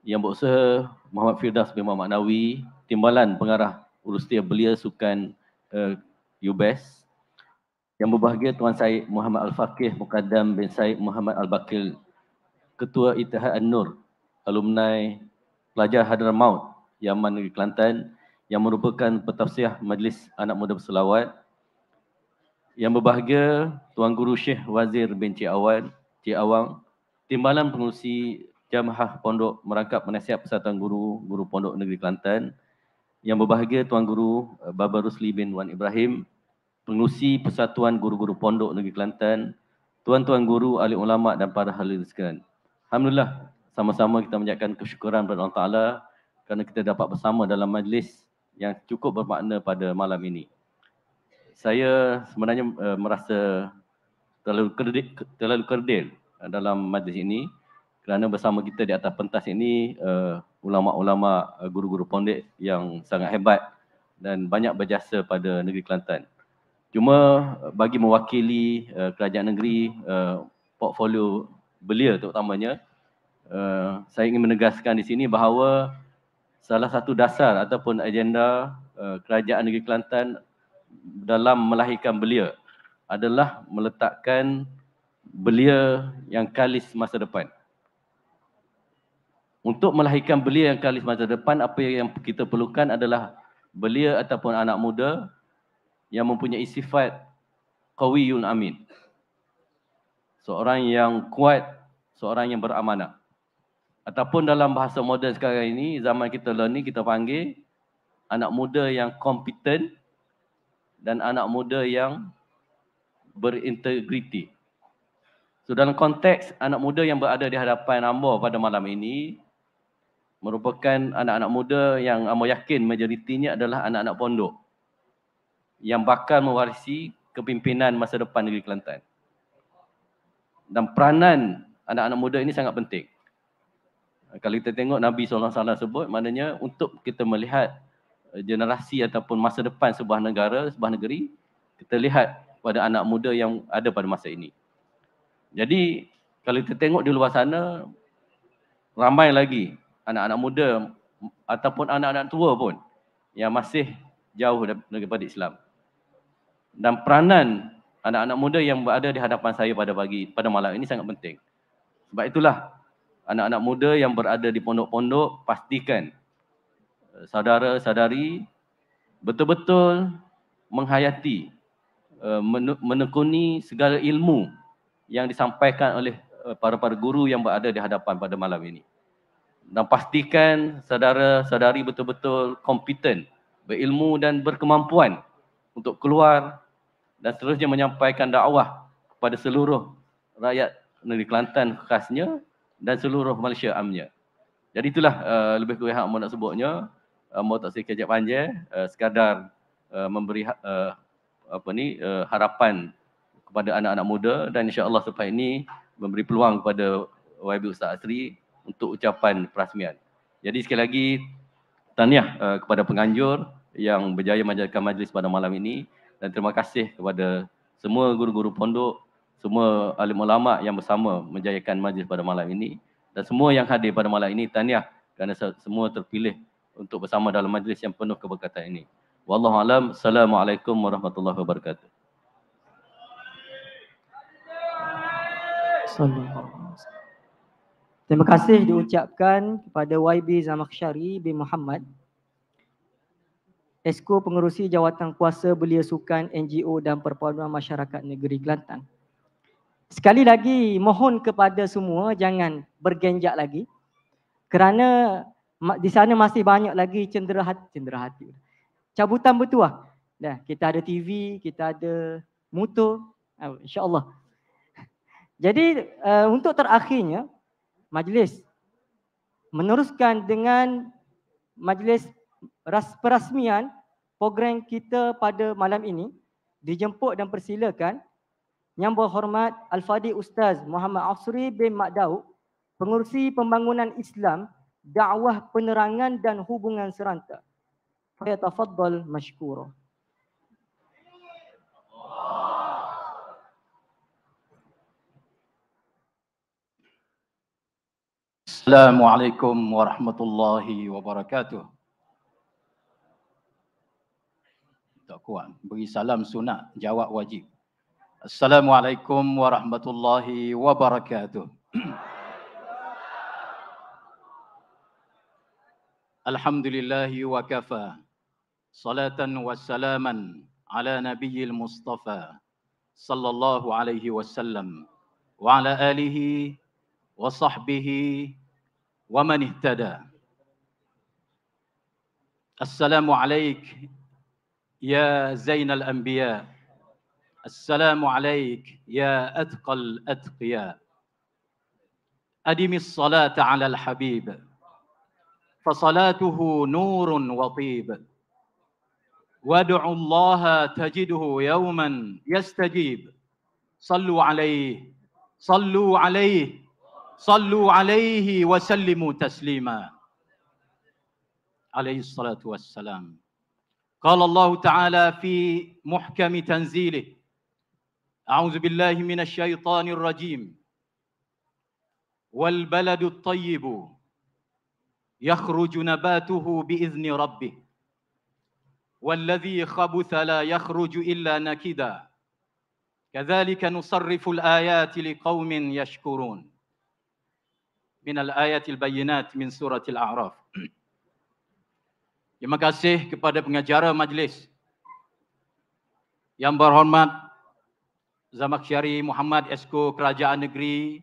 Speaker 12: Yang berusaha Muhammad Firdaus bin Muhammad Nawi, Timbalan Pengarah urus dia belia sukan uh, eh, UBES. Yang berbahagia Tuan Said Muhammad al Fakih, Muqaddam bin Said Muhammad Al-Bakil, Ketua Itihad An-Nur, alumni pelajar Hadar Maut, Yaman Negeri Kelantan yang merupakan pentafsiah Majlis Anak Muda Berselawat. Yang berbahagia Tuan Guru Syekh Wazir bin Cik Awan, Cik Awang, Timbalan Pengurusi Jamaah Pondok Merangkap Menasihat Persatuan Guru, Guru Pondok Negeri Kelantan, yang berbahagia Tuan Guru eh, Baba Rusli bin Wan Ibrahim, pengurusi Persatuan Guru-Guru Pondok Negeri Kelantan, Tuan-Tuan Guru, Ahli Ulama' dan para halil sekalian. Alhamdulillah, sama-sama kita menyatakan kesyukuran kepada Allah Ta'ala kerana kita dapat bersama dalam majlis yang cukup bermakna pada malam ini. Saya sebenarnya uh, merasa terlalu kerdil, terlalu kerdil eh, dalam majlis ini kerana bersama kita di atas pentas ini eh, ulama-ulama uh, guru-guru pondok yang sangat hebat dan banyak berjasa pada negeri Kelantan. Cuma eh, bagi mewakili uh, kerajaan negeri uh, portfolio belia terutamanya uh, saya ingin menegaskan di sini bahawa salah satu dasar ataupun agenda uh, kerajaan negeri Kelantan dalam melahirkan belia adalah meletakkan belia yang kalis masa depan untuk melahirkan belia yang kali masa depan apa yang kita perlukan adalah belia ataupun anak muda yang mempunyai sifat kawiyun amin seorang yang kuat seorang yang beramanah ataupun dalam bahasa moden sekarang ini zaman kita learning kita panggil anak muda yang kompeten dan anak muda yang berintegriti. So dalam konteks anak muda yang berada di hadapan Ambo pada malam ini, merupakan anak-anak muda yang Amo yakin majoritinya adalah anak-anak pondok yang bakal mewarisi kepimpinan masa depan negeri Kelantan. Dan peranan anak-anak muda ini sangat penting. Kalau kita tengok Nabi SAW sebut, maknanya untuk kita melihat eh, generasi ataupun masa depan sebuah negara, sebuah negeri, kita lihat pada anak muda yang ada pada masa ini. Jadi, kalau kita tengok di luar sana, ramai lagi anak-anak muda ataupun anak-anak tua pun yang masih jauh daripada Islam. Dan peranan anak-anak muda yang berada di hadapan saya pada pagi pada malam ini sangat penting. Sebab itulah anak-anak muda yang berada di pondok-pondok pastikan eh, saudara-saudari betul-betul menghayati eh, menekuni segala ilmu yang disampaikan oleh eh, para-para guru yang berada di hadapan pada malam ini dan pastikan saudara-saudari betul-betul kompeten, berilmu dan berkemampuan untuk keluar dan terusnya menyampaikan dakwah kepada seluruh rakyat negeri Kelantan khasnya dan seluruh Malaysia amnya. Jadi itulah uh, lebih kurang yang mau nak sebutnya. Uh, eh, mau tak saya kejap panjang, uh, sekadar uh, memberi uh, apa ni, uh, harapan kepada anak-anak muda dan insyaAllah supaya ini memberi peluang kepada YB Ustaz Asri untuk ucapan perasmian. Jadi sekali lagi tahniah uh, kepada penganjur yang berjaya menjalankan majlis pada malam ini dan terima kasih kepada semua guru-guru pondok, semua alim ulama yang bersama menjayakan majlis pada malam ini dan semua yang hadir pada malam ini tahniah kerana semua terpilih untuk bersama dalam majlis yang penuh keberkatan ini. Wallahu alam. Assalamualaikum warahmatullahi wabarakatuh.
Speaker 2: Assalamualaikum. Terima kasih diucapkan kepada YB Zamakhsyari bin Muhammad Esko Pengerusi Jawatan Kuasa Belia Sukan NGO dan Perpaduan Masyarakat Negeri Kelantan. Sekali lagi mohon kepada semua jangan bergenjak lagi kerana di sana masih banyak lagi cendera hati. Cendera hati. Cabutan betul Dah kita ada TV, kita ada mutu. Oh, ah, InsyaAllah. Jadi uh, untuk terakhirnya, majlis meneruskan dengan majlis ras perasmian program kita pada malam ini dijemput dan persilakan yang berhormat Al-Fadi Ustaz Muhammad Afsri bin Makdau Pengurusi Pembangunan Islam Da'wah Penerangan dan Hubungan Serantau. Faya tafadhal mashkurah.
Speaker 4: Assalamualaikum warahmatullahi wabarakatuh. Tak kuat. Beri salam sunat. Jawab wajib. Assalamualaikum warahmatullahi wabarakatuh.
Speaker 3: *clears throat*
Speaker 4: Alhamdulillahi wa kafa. Salatan wa salaman ala nabiyil Mustafa sallallahu alaihi wasallam wa ala alihi wa sahbihi ومن اهتدى السلام عليك يا زين الانبياء السلام عليك يا اتقى الاتقياء ادم الصلاه على الحبيب فصلاته نور وطيب وادع الله تجده يوما يستجيب صلوا عليه صلوا عليه صلوا عليه وسلموا تسليما عليه الصلاه والسلام قال الله تعالى في محكم تنزيله اعوذ بالله من الشيطان الرجيم والبلد الطيب يخرج نباته باذن ربه والذي خبث لا يخرج الا نكدا كذلك نصرف الايات لقوم يشكرون min al-ayatil bayyinat min suratil a'raf. Terima kasih kepada pengacara majlis yang berhormat Zamakhsyari Muhammad Esko Kerajaan Negeri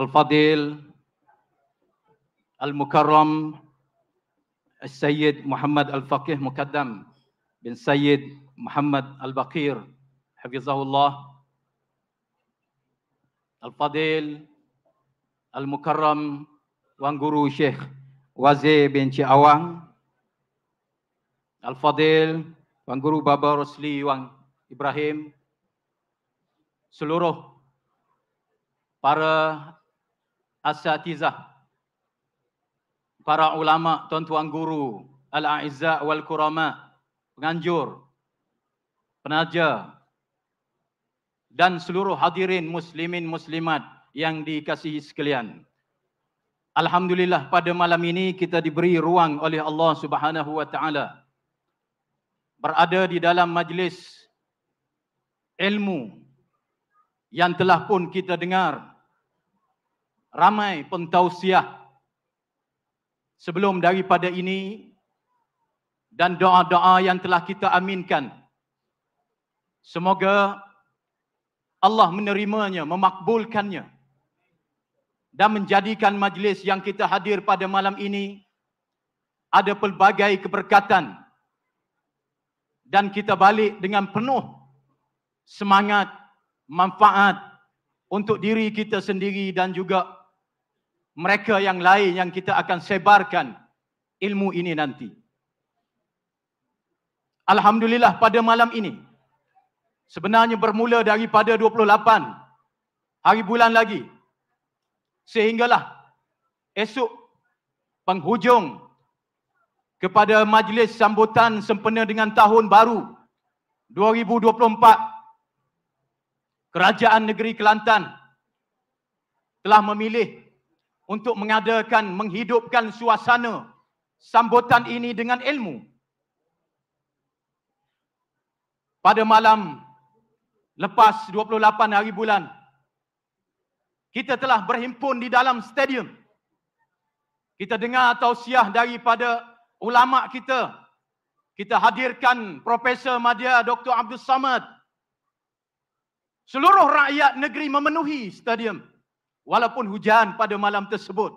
Speaker 4: Al-Fadil Al-Mukarram Al-Sayyid Muhammad Al-Faqih Mukaddam bin Sayyid Muhammad Al-Baqir Hafizahullah Al-Fadil Al-Mukarram Wang Guru Syekh Wazir bin Cik Awang Al-Fadil Wang Guru Baba Rosli Wang Ibrahim seluruh para asatizah para ulama tuan-tuan guru al-a'izza wal kurama penganjur penaja dan seluruh hadirin muslimin muslimat yang dikasihi sekalian. Alhamdulillah pada malam ini kita diberi ruang oleh Allah Subhanahu wa taala berada di dalam majlis ilmu yang telah pun kita dengar ramai pentausiah sebelum daripada ini dan doa-doa yang telah kita aminkan. Semoga Allah menerimanya, memakbulkannya dan menjadikan majlis yang kita hadir pada malam ini ada pelbagai keberkatan dan kita balik dengan penuh semangat manfaat untuk diri kita sendiri dan juga mereka yang lain yang kita akan sebarkan ilmu ini nanti. Alhamdulillah pada malam ini sebenarnya bermula daripada 28 hari bulan lagi sehinggalah esok penghujung kepada majlis sambutan sempena dengan tahun baru 2024 Kerajaan Negeri Kelantan telah memilih untuk mengadakan menghidupkan suasana sambutan ini dengan ilmu pada malam lepas 28 hari bulan 2024 kita telah berhimpun di dalam stadium. Kita dengar tausiah daripada ulama kita. Kita hadirkan Profesor Madya Dr. Abdul Samad. Seluruh rakyat negeri memenuhi stadium. Walaupun hujan pada malam tersebut.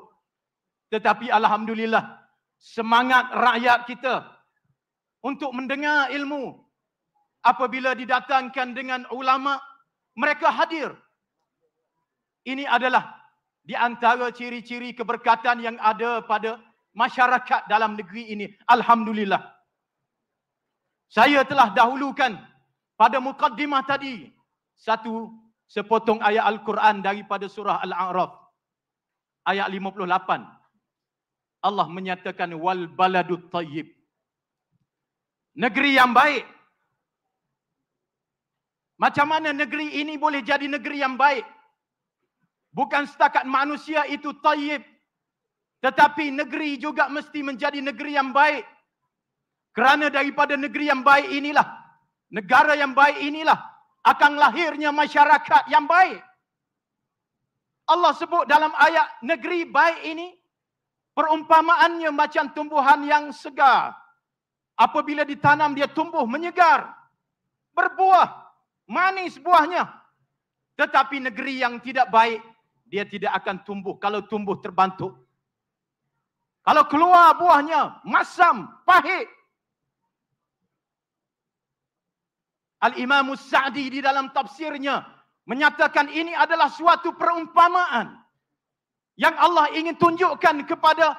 Speaker 4: Tetapi Alhamdulillah semangat rakyat kita untuk mendengar ilmu apabila didatangkan dengan ulama mereka hadir ini adalah di antara ciri-ciri keberkatan yang ada pada masyarakat dalam negeri ini. Alhamdulillah. Saya telah dahulukan pada mukaddimah tadi satu sepotong ayat Al-Quran daripada surah Al-A'raf ayat 58. Allah menyatakan wal baladut tayyib. Negeri yang baik. Macam mana negeri ini boleh jadi negeri yang baik? Bukan setakat manusia itu tayyib. Tetapi negeri juga mesti menjadi negeri yang baik. Kerana daripada negeri yang baik inilah. Negara yang baik inilah. Akan lahirnya masyarakat yang baik. Allah sebut dalam ayat negeri baik ini. Perumpamaannya macam tumbuhan yang segar. Apabila ditanam dia tumbuh menyegar. Berbuah. Manis buahnya. Tetapi negeri yang tidak baik dia tidak akan tumbuh kalau tumbuh terbantuk. Kalau keluar buahnya masam, pahit. Al-Imam Sa'di di dalam tafsirnya menyatakan ini adalah suatu perumpamaan yang Allah ingin tunjukkan kepada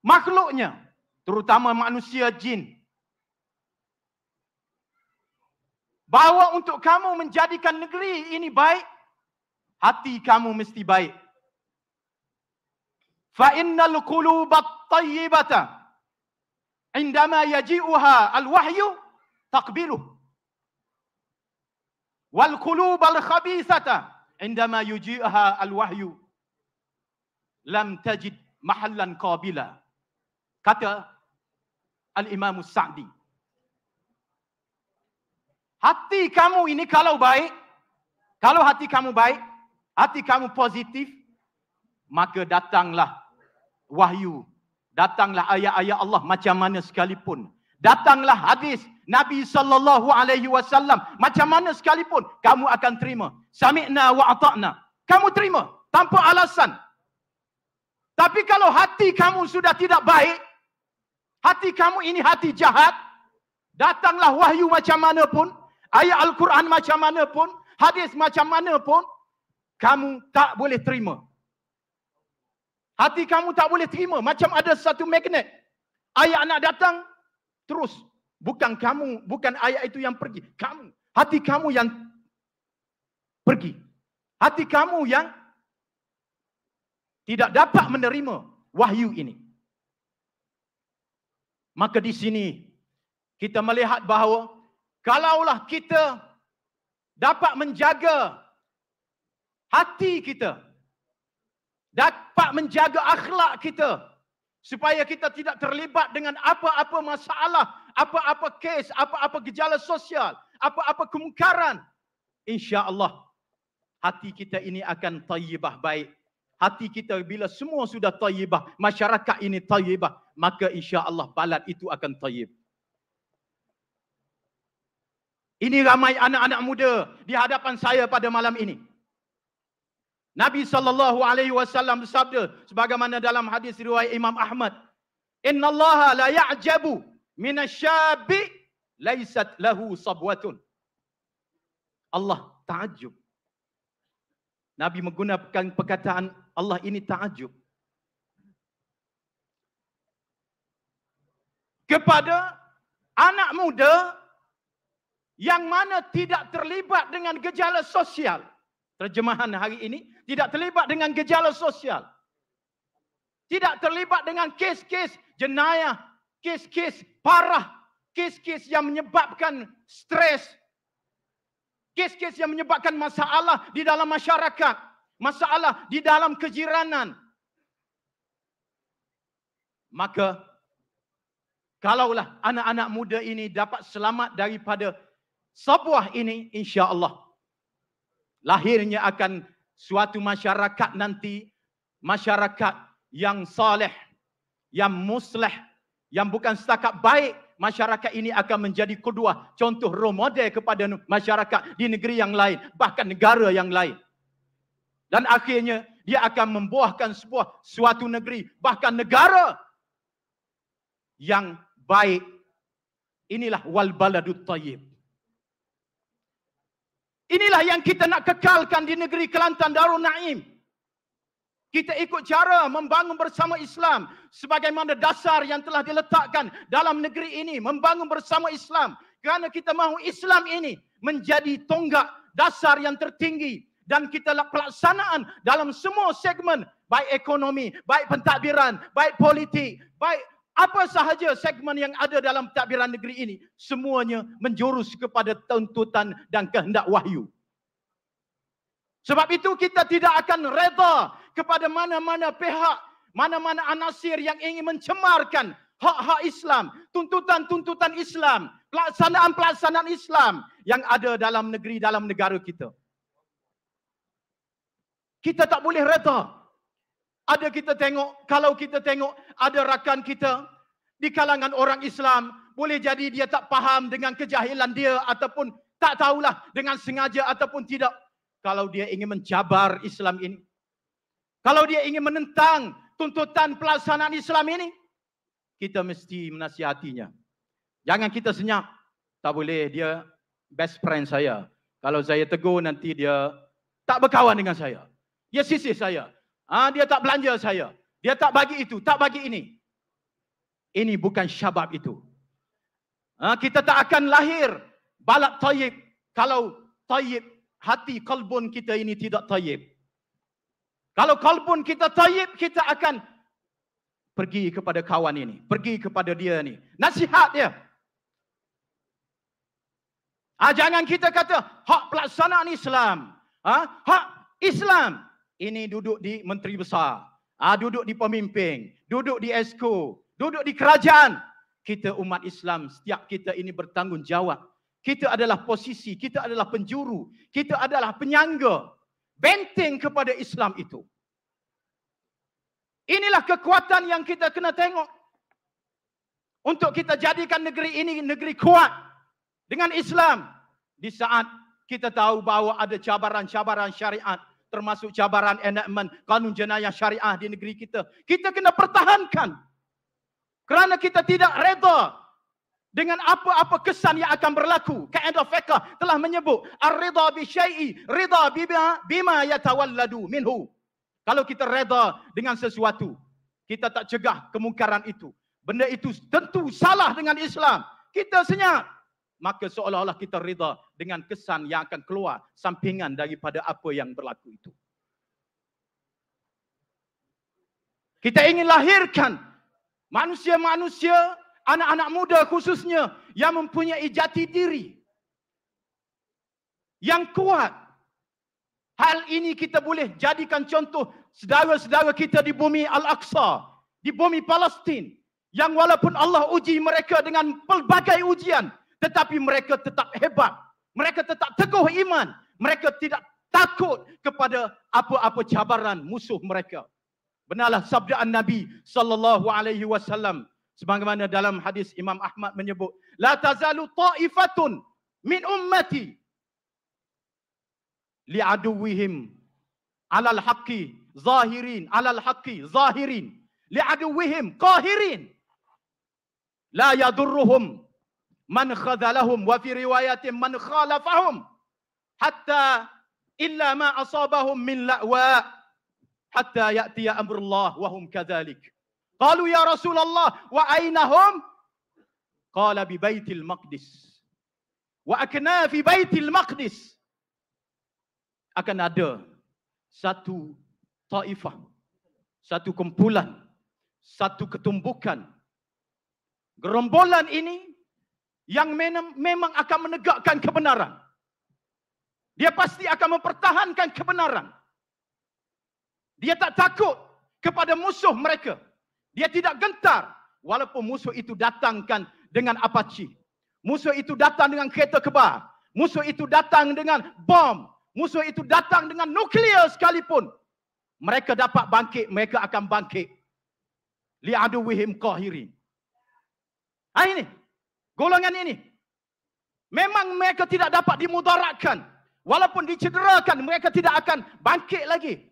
Speaker 4: makhluknya, terutama manusia jin. Bahawa untuk kamu menjadikan negeri ini baik, hati kamu mesti baik. Fa innal quluba tayyibata indama yaji'uha al-wahyu taqbilu wal quluba al-khabisata indama yuji'uha al-wahyu lam tajid mahallan qabila kata al-imam sa'di hati kamu ini kalau baik kalau hati kamu baik hati kamu positif, maka datanglah wahyu. Datanglah ayat-ayat Allah macam mana sekalipun. Datanglah hadis Nabi sallallahu alaihi wasallam macam mana sekalipun kamu akan terima. Sami'na wa ata'na. Kamu terima tanpa alasan. Tapi kalau hati kamu sudah tidak baik, hati kamu ini hati jahat, datanglah wahyu macam mana pun, ayat al-Quran macam mana pun, hadis macam mana pun, kamu tak boleh terima. Hati kamu tak boleh terima. Macam ada satu magnet. ayah anak datang, terus. Bukan kamu, bukan ayah itu yang pergi. Kamu. Hati kamu yang pergi. Hati kamu yang tidak dapat menerima wahyu ini. Maka di sini kita melihat bahawa kalaulah kita dapat menjaga hati kita. Dapat menjaga akhlak kita. Supaya kita tidak terlibat dengan apa-apa masalah, apa-apa kes, apa-apa gejala sosial, apa-apa kemungkaran. Insya Allah hati kita ini akan tayyibah baik. Hati kita bila semua sudah tayyibah, masyarakat ini tayyibah, maka insya Allah balad itu akan tayyib. Ini ramai anak-anak muda di hadapan saya pada malam ini. Nabi sallallahu alaihi wasallam bersabda sebagaimana dalam hadis riwayat Imam Ahmad, Inna Allah la ya'jabu min asyabi laysat lahu sabwatun." Allah ta'ajub. Nabi menggunakan perkataan Allah ini ta'ajub. Kepada anak muda yang mana tidak terlibat dengan gejala sosial terjemahan hari ini tidak terlibat dengan gejala sosial tidak terlibat dengan kes-kes jenayah kes-kes parah kes-kes yang menyebabkan stres kes-kes yang menyebabkan masalah di dalam masyarakat masalah di dalam kejiranan maka kalaulah anak-anak muda ini dapat selamat daripada sebuah ini insya-Allah lahirnya akan suatu masyarakat nanti masyarakat yang saleh yang musleh yang bukan setakat baik masyarakat ini akan menjadi kedua contoh role model kepada masyarakat di negeri yang lain bahkan negara yang lain dan akhirnya dia akan membuahkan sebuah suatu negeri bahkan negara yang baik inilah wal baladut tayyib Inilah yang kita nak kekalkan di negeri Kelantan Darul Naim. Kita ikut cara membangun bersama Islam sebagaimana dasar yang telah diletakkan dalam negeri ini membangun bersama Islam kerana kita mahu Islam ini menjadi tonggak dasar yang tertinggi dan kita lak pelaksanaan dalam semua segmen baik ekonomi, baik pentadbiran, baik politik, baik apa sahaja segmen yang ada dalam takbiran negeri ini semuanya menjurus kepada tuntutan dan kehendak wahyu sebab itu kita tidak akan reda kepada mana-mana pihak mana-mana anasir yang ingin mencemarkan hak-hak Islam tuntutan-tuntutan Islam pelaksanaan-pelaksanaan Islam yang ada dalam negeri dalam negara kita kita tak boleh reda. Ada kita tengok, kalau kita tengok ada rakan kita di kalangan orang Islam, boleh jadi dia tak faham dengan kejahilan dia ataupun tak tahulah dengan sengaja ataupun tidak. Kalau dia ingin mencabar Islam ini. Kalau dia ingin menentang tuntutan pelaksanaan Islam ini. Kita mesti menasihatinya. Jangan kita senyap. Tak boleh dia best friend saya. Kalau saya tegur nanti dia tak berkawan dengan saya. Dia sisih saya. Ha, dia tak belanja saya. Dia tak bagi itu, tak bagi ini. Ini bukan syabab itu. Ha, kita tak akan lahir balak tayyib kalau tayyib hati kalbun kita ini tidak tayyib. Kalau kalbun kita tayyib, kita akan pergi kepada kawan ini. Pergi kepada dia ini. Nasihat dia. Ha, jangan kita kata hak pelaksanaan Islam. Ha, hak Islam ini duduk di menteri besar, ah duduk di pemimpin, duduk di esko, duduk di kerajaan. Kita umat Islam, setiap kita ini bertanggungjawab. Kita adalah posisi, kita adalah penjuru, kita adalah penyangga benteng kepada Islam itu. Inilah kekuatan yang kita kena tengok. Untuk kita jadikan negeri ini negeri kuat dengan Islam di saat kita tahu bahawa ada cabaran-cabaran syariat termasuk cabaran enactment kanun jenayah syariah di negeri kita. Kita kena pertahankan. Kerana kita tidak reda dengan apa-apa kesan yang akan berlaku. Kaedah of fiqh telah menyebut ar-ridha bi syai'i ridha bima bima yatawalladu minhu. Kalau kita reda dengan sesuatu, kita tak cegah kemungkaran itu. Benda itu tentu salah dengan Islam. Kita senyap maka seolah-olah kita rida dengan kesan yang akan keluar sampingan daripada apa yang berlaku itu. Kita ingin lahirkan manusia-manusia, anak-anak muda khususnya yang mempunyai jati diri yang kuat. Hal ini kita boleh jadikan contoh saudara-saudara kita di bumi Al-Aqsa, di bumi Palestin yang walaupun Allah uji mereka dengan pelbagai ujian, tetapi mereka tetap hebat. Mereka tetap teguh iman. Mereka tidak takut kepada apa-apa cabaran musuh mereka. Benarlah sabdaan Nabi sallallahu alaihi wasallam sebagaimana dalam hadis Imam Ahmad menyebut, la tazalu ta'ifatun min ummati li li'aduwihim alal haqqi zahirin alal haqqi zahirin li li'aduwihim qahirin la yadurruhum man khadhalahum wa fi riwayatin man khalafahum hatta illa ma asabahum min la'wa hatta ya'ti amrullah wa hum kadhalik qalu ya rasulullah wa ainahum qala bi baitil maqdis wa akna fi baitil maqdis akan ada satu taifah satu kumpulan satu ketumbukan gerombolan ini yang memang akan menegakkan kebenaran. Dia pasti akan mempertahankan kebenaran. Dia tak takut kepada musuh mereka. Dia tidak gentar walaupun musuh itu datangkan dengan apache. Musuh itu datang dengan kereta kebar. Musuh itu datang dengan bom. Musuh itu datang dengan nuklear sekalipun. Mereka dapat bangkit, mereka akan bangkit. Li'aduwihim qahirin. Ah ini, golongan ini. Memang mereka tidak dapat dimudaratkan. Walaupun dicederakan, mereka tidak akan bangkit lagi.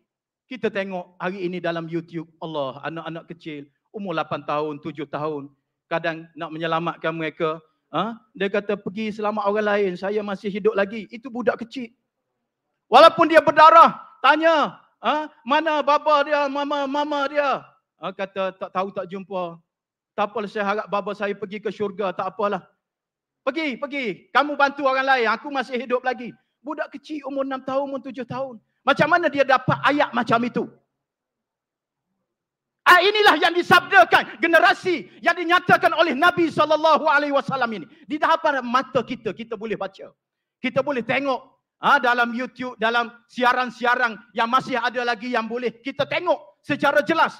Speaker 4: Kita tengok hari ini dalam YouTube, Allah, anak-anak kecil, umur 8 tahun, 7 tahun, kadang nak menyelamatkan mereka. Ha? Dia kata, pergi selamat orang lain, saya masih hidup lagi. Itu budak kecil. Walaupun dia berdarah, tanya, ha? mana baba dia, mama, mama dia. Ha? Kata, tak tahu, tak jumpa tak apalah saya harap baba saya pergi ke syurga, tak apalah. Pergi, pergi. Kamu bantu orang lain, aku masih hidup lagi. Budak kecil umur 6 tahun, umur 7 tahun. Macam mana dia dapat ayat macam itu? Ah inilah yang disabdakan generasi yang dinyatakan oleh Nabi sallallahu alaihi wasallam ini. Di hadapan mata kita kita boleh baca. Kita boleh tengok ha, dalam YouTube, dalam siaran-siaran yang masih ada lagi yang boleh kita tengok secara jelas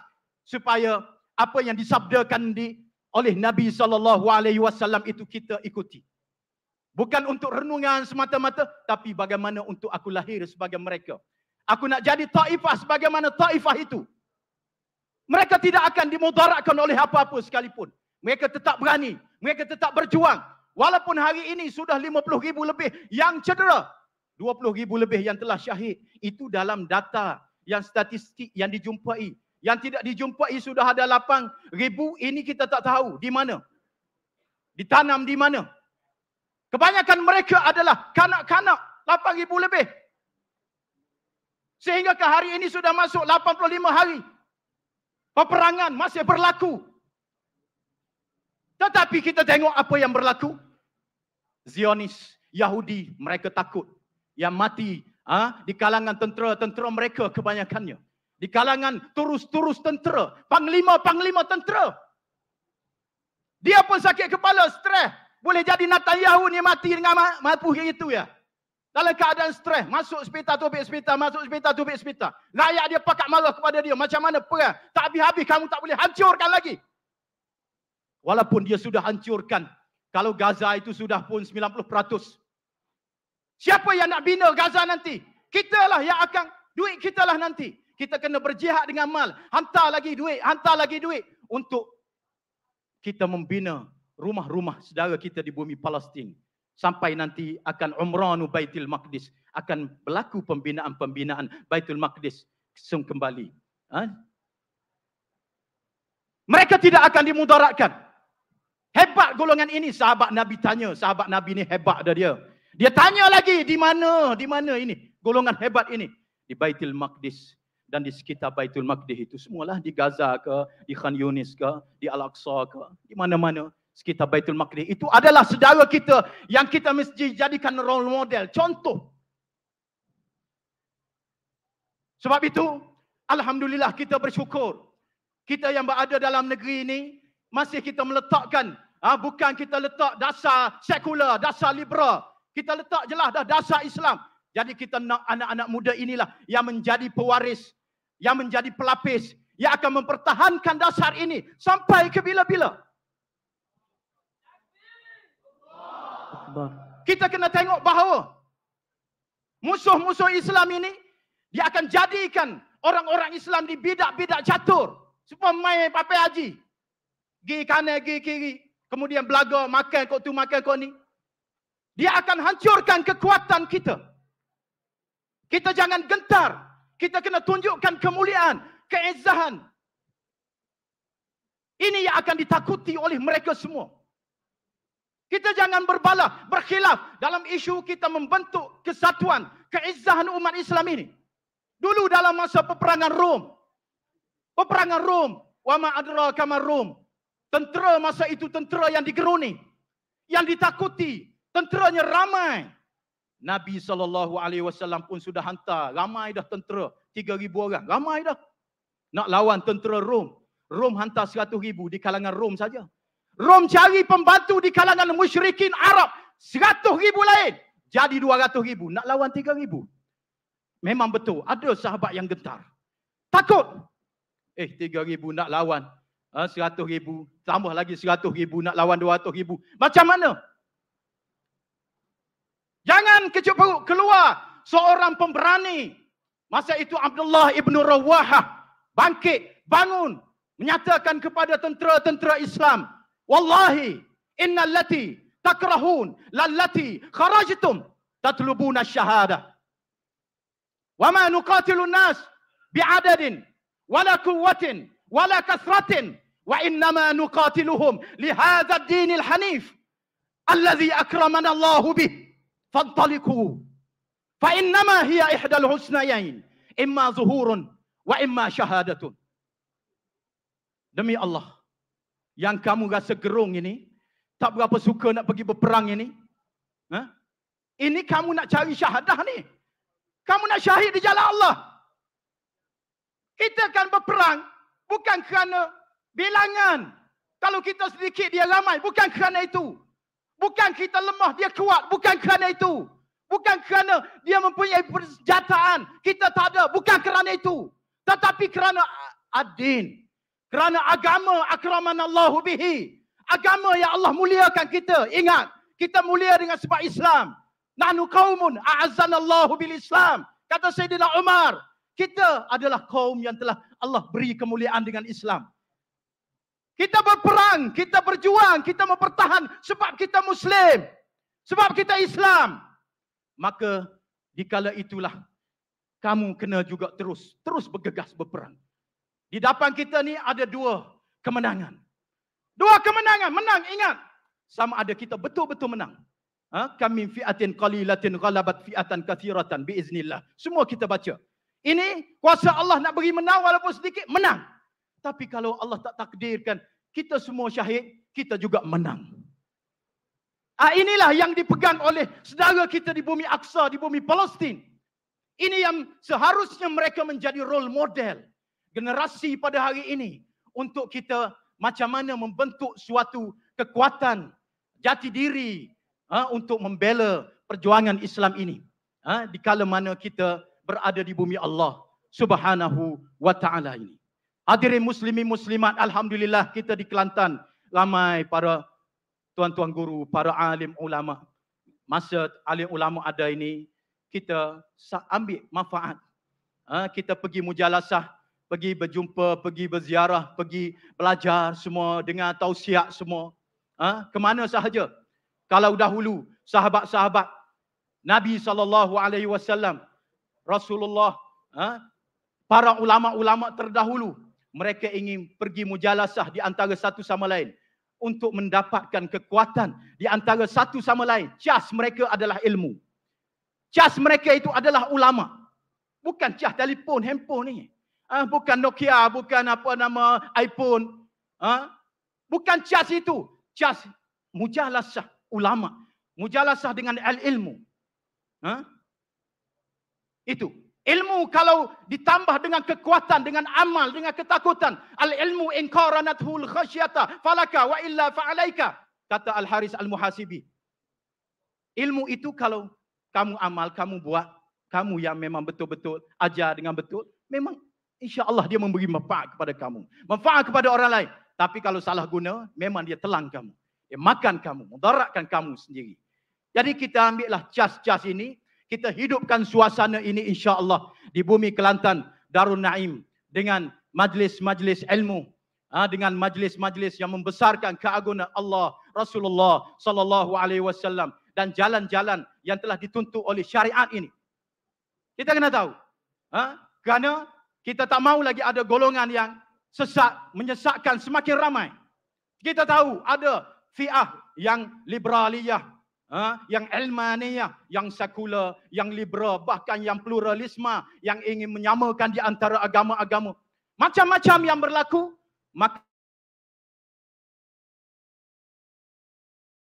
Speaker 4: supaya apa yang disabdakan di oleh Nabi sallallahu alaihi wasallam itu kita ikuti. Bukan untuk renungan semata-mata tapi bagaimana untuk aku lahir sebagai mereka. Aku nak jadi taifah sebagaimana taifah itu. Mereka tidak akan dimudaratkan oleh apa-apa sekalipun. Mereka tetap berani, mereka tetap berjuang. Walaupun hari ini sudah 50 ribu lebih yang cedera. 20 ribu lebih yang telah syahid. Itu dalam data yang statistik yang dijumpai yang tidak dijumpai sudah ada ribu ini kita tak tahu di mana ditanam di mana kebanyakan mereka adalah kanak-kanak ribu lebih sehingga ke hari ini sudah masuk 85 hari peperangan masih berlaku tetapi kita tengok apa yang berlaku Zionis Yahudi mereka takut yang mati ha, di kalangan tentera-tentera mereka kebanyakannya di kalangan turus-turus tentera, panglima-panglima tentera. Dia pun sakit kepala, stres. Boleh jadi Netanyahu ni mati dengan ma- mampuh itu ya. Dalam keadaan stres, masuk hospital tubik hospital, masuk hospital tubik hospital. Rakyat dia pakat malah kepada dia. Macam mana perang? Tak habis-habis kamu tak boleh hancurkan lagi. Walaupun dia sudah hancurkan. Kalau Gaza itu sudah pun 90%. Siapa yang nak bina Gaza nanti? Kitalah yang akan, duit kitalah nanti kita kena berjihad dengan mal. Hantar lagi duit, hantar lagi duit untuk kita membina rumah-rumah saudara kita di bumi Palestin sampai nanti akan umranu Baitul Maqdis akan berlaku pembinaan-pembinaan Baitul Maqdis sem kembali. Ha? Mereka tidak akan dimudaratkan. Hebat golongan ini sahabat Nabi tanya, sahabat Nabi ini hebat dah dia. Dia tanya lagi di mana, di mana ini golongan hebat ini? Di Baitul Maqdis dan di sekitar Baitul Maqdis itu semualah di Gaza ke, di Khan Yunis ke, di Al-Aqsa ke, di mana-mana sekitar Baitul Maqdis. Itu adalah saudara kita yang kita mesti jadikan role model, contoh. Sebab itu, Alhamdulillah kita bersyukur. Kita yang berada dalam negeri ini, masih kita meletakkan, ha, bukan kita letak dasar sekular, dasar liberal. Kita letak jelas dah dasar Islam. Jadi kita nak anak-anak muda inilah yang menjadi pewaris yang menjadi pelapis yang akan mempertahankan dasar ini sampai ke bila-bila. Kita kena tengok bahawa musuh-musuh Islam ini dia akan jadikan orang-orang Islam di bidak-bidak catur. Semua main papai haji. Gi kanan, gi kiri. Kemudian belaga, makan kau tu, makan kau ni. Dia akan hancurkan kekuatan kita. Kita jangan gentar kita kena tunjukkan kemuliaan, keizahan. Ini yang akan ditakuti oleh mereka semua. Kita jangan berbalah, berkhilaf dalam isu kita membentuk kesatuan, keizahan umat Islam ini. Dulu dalam masa peperangan Rom. Peperangan Rom. Wa ma'adra kamar Rom. Tentera masa itu tentera yang digeruni. Yang ditakuti. Tenteranya ramai. Nabi sallallahu alaihi wasallam pun sudah hantar ramai dah tentera 3000 orang ramai dah nak lawan tentera Rom Rom hantar 100000 di kalangan Rom saja Rom cari pembantu di kalangan musyrikin Arab 100000 lain jadi 200000 nak lawan 3000 memang betul ada sahabat yang gentar takut eh 3000 nak lawan 100000 ah, tambah lagi 100000 nak lawan 200000 macam mana Jangan keluar seorang pemberani. Masa itu Abdullah ibn Rawaha bangkit, bangun. Menyatakan kepada tentera-tentera Islam. Wallahi inna lati takrahun lalati kharajitum tatlubuna syahada. Wa ma nuqatilu nas bi'adadin wala kuwatin wala kasratin wa innama nuqatiluhum lihadha dinil hanif alladhi akramana Allahu bih fadtaliku fa innama hiya ihdal husnayain imma zuhurun wa imma shahadatun demi Allah yang kamu rasa gerung ini tak berapa suka nak pergi berperang ini ha? ini kamu nak cari syahadah ni kamu nak syahid di jalan Allah kita akan berperang bukan kerana bilangan kalau kita sedikit dia ramai bukan kerana itu Bukan kita lemah, dia kuat. Bukan kerana itu. Bukan kerana dia mempunyai persenjataan. Kita tak ada. Bukan kerana itu. Tetapi kerana adin. Kerana agama akraman Allah bihi. Agama yang Allah muliakan kita. Ingat. Kita mulia dengan sebab Islam. Nahnu qawmun Allah bil Islam. Kata Sayyidina Umar. Kita adalah kaum yang telah Allah beri kemuliaan dengan Islam. Kita berperang, kita berjuang, kita mempertahan sebab kita Muslim. Sebab kita Islam. Maka dikala itulah kamu kena juga terus, terus bergegas berperang. Di depan kita ni ada dua kemenangan. Dua kemenangan, menang ingat. Sama ada kita betul-betul menang. Ha? Kami fiatin qalilatin ghalabat fiatan kathiratan biiznillah. Semua kita baca. Ini kuasa Allah nak beri menang walaupun sedikit, menang. Tapi kalau Allah tak takdirkan kita semua syahid, kita juga menang. Ah inilah yang dipegang oleh saudara kita di bumi Aksa di bumi Palestin. Ini yang seharusnya mereka menjadi role model generasi pada hari ini untuk kita macam mana membentuk suatu kekuatan jati diri ha, untuk membela perjuangan Islam ini. Ha, di kala mana kita berada di bumi Allah Subhanahu wa taala ini. Hadirin muslimi muslimat, Alhamdulillah kita di Kelantan. Ramai para tuan-tuan guru, para alim ulama. Masa alim ulama ada ini, kita ambil manfaat. Ha, kita pergi mujalasah, pergi berjumpa, pergi berziarah, pergi belajar semua, dengar tausiak semua. Ha, kemana sahaja. Kalau dahulu sahabat-sahabat Nabi saw, Rasulullah ha? para ulama-ulama terdahulu mereka ingin pergi mujalasah di antara satu sama lain untuk mendapatkan kekuatan di antara satu sama lain cas mereka adalah ilmu cas mereka itu adalah ulama bukan cas telefon handphone ni ah bukan Nokia bukan apa nama iPhone ah bukan cas itu cas mujalasah ulama mujalasah dengan al ilmu ah ha? itu Ilmu kalau ditambah dengan kekuatan, dengan amal, dengan ketakutan. Al-ilmu in qaranathu al-khasyata falaka wa illa fa'alaika. Kata Al-Haris Al-Muhasibi. Ilmu itu kalau kamu amal, kamu buat, kamu yang memang betul-betul ajar dengan betul, memang insya Allah dia memberi manfaat kepada kamu. Manfaat kepada orang lain. Tapi kalau salah guna, memang dia telang kamu. Dia makan kamu, mudaratkan kamu sendiri. Jadi kita ambillah cas-cas ini, kita hidupkan suasana ini insya-Allah di bumi Kelantan Darun Naim dengan majlis-majlis ilmu ah, dengan majlis-majlis yang membesarkan keagungan Allah Rasulullah sallallahu alaihi wasallam dan jalan-jalan yang telah dituntut oleh syariat ini. Kita kena tahu. Ah, karena kita tak mau lagi ada golongan yang sesat, menyesakkan semakin ramai. Kita tahu ada fiah yang liberaliah ha? yang elmaniyah, yang sekular, yang liberal, bahkan yang pluralisme yang ingin menyamakan di antara agama-agama. Macam-macam yang berlaku, maka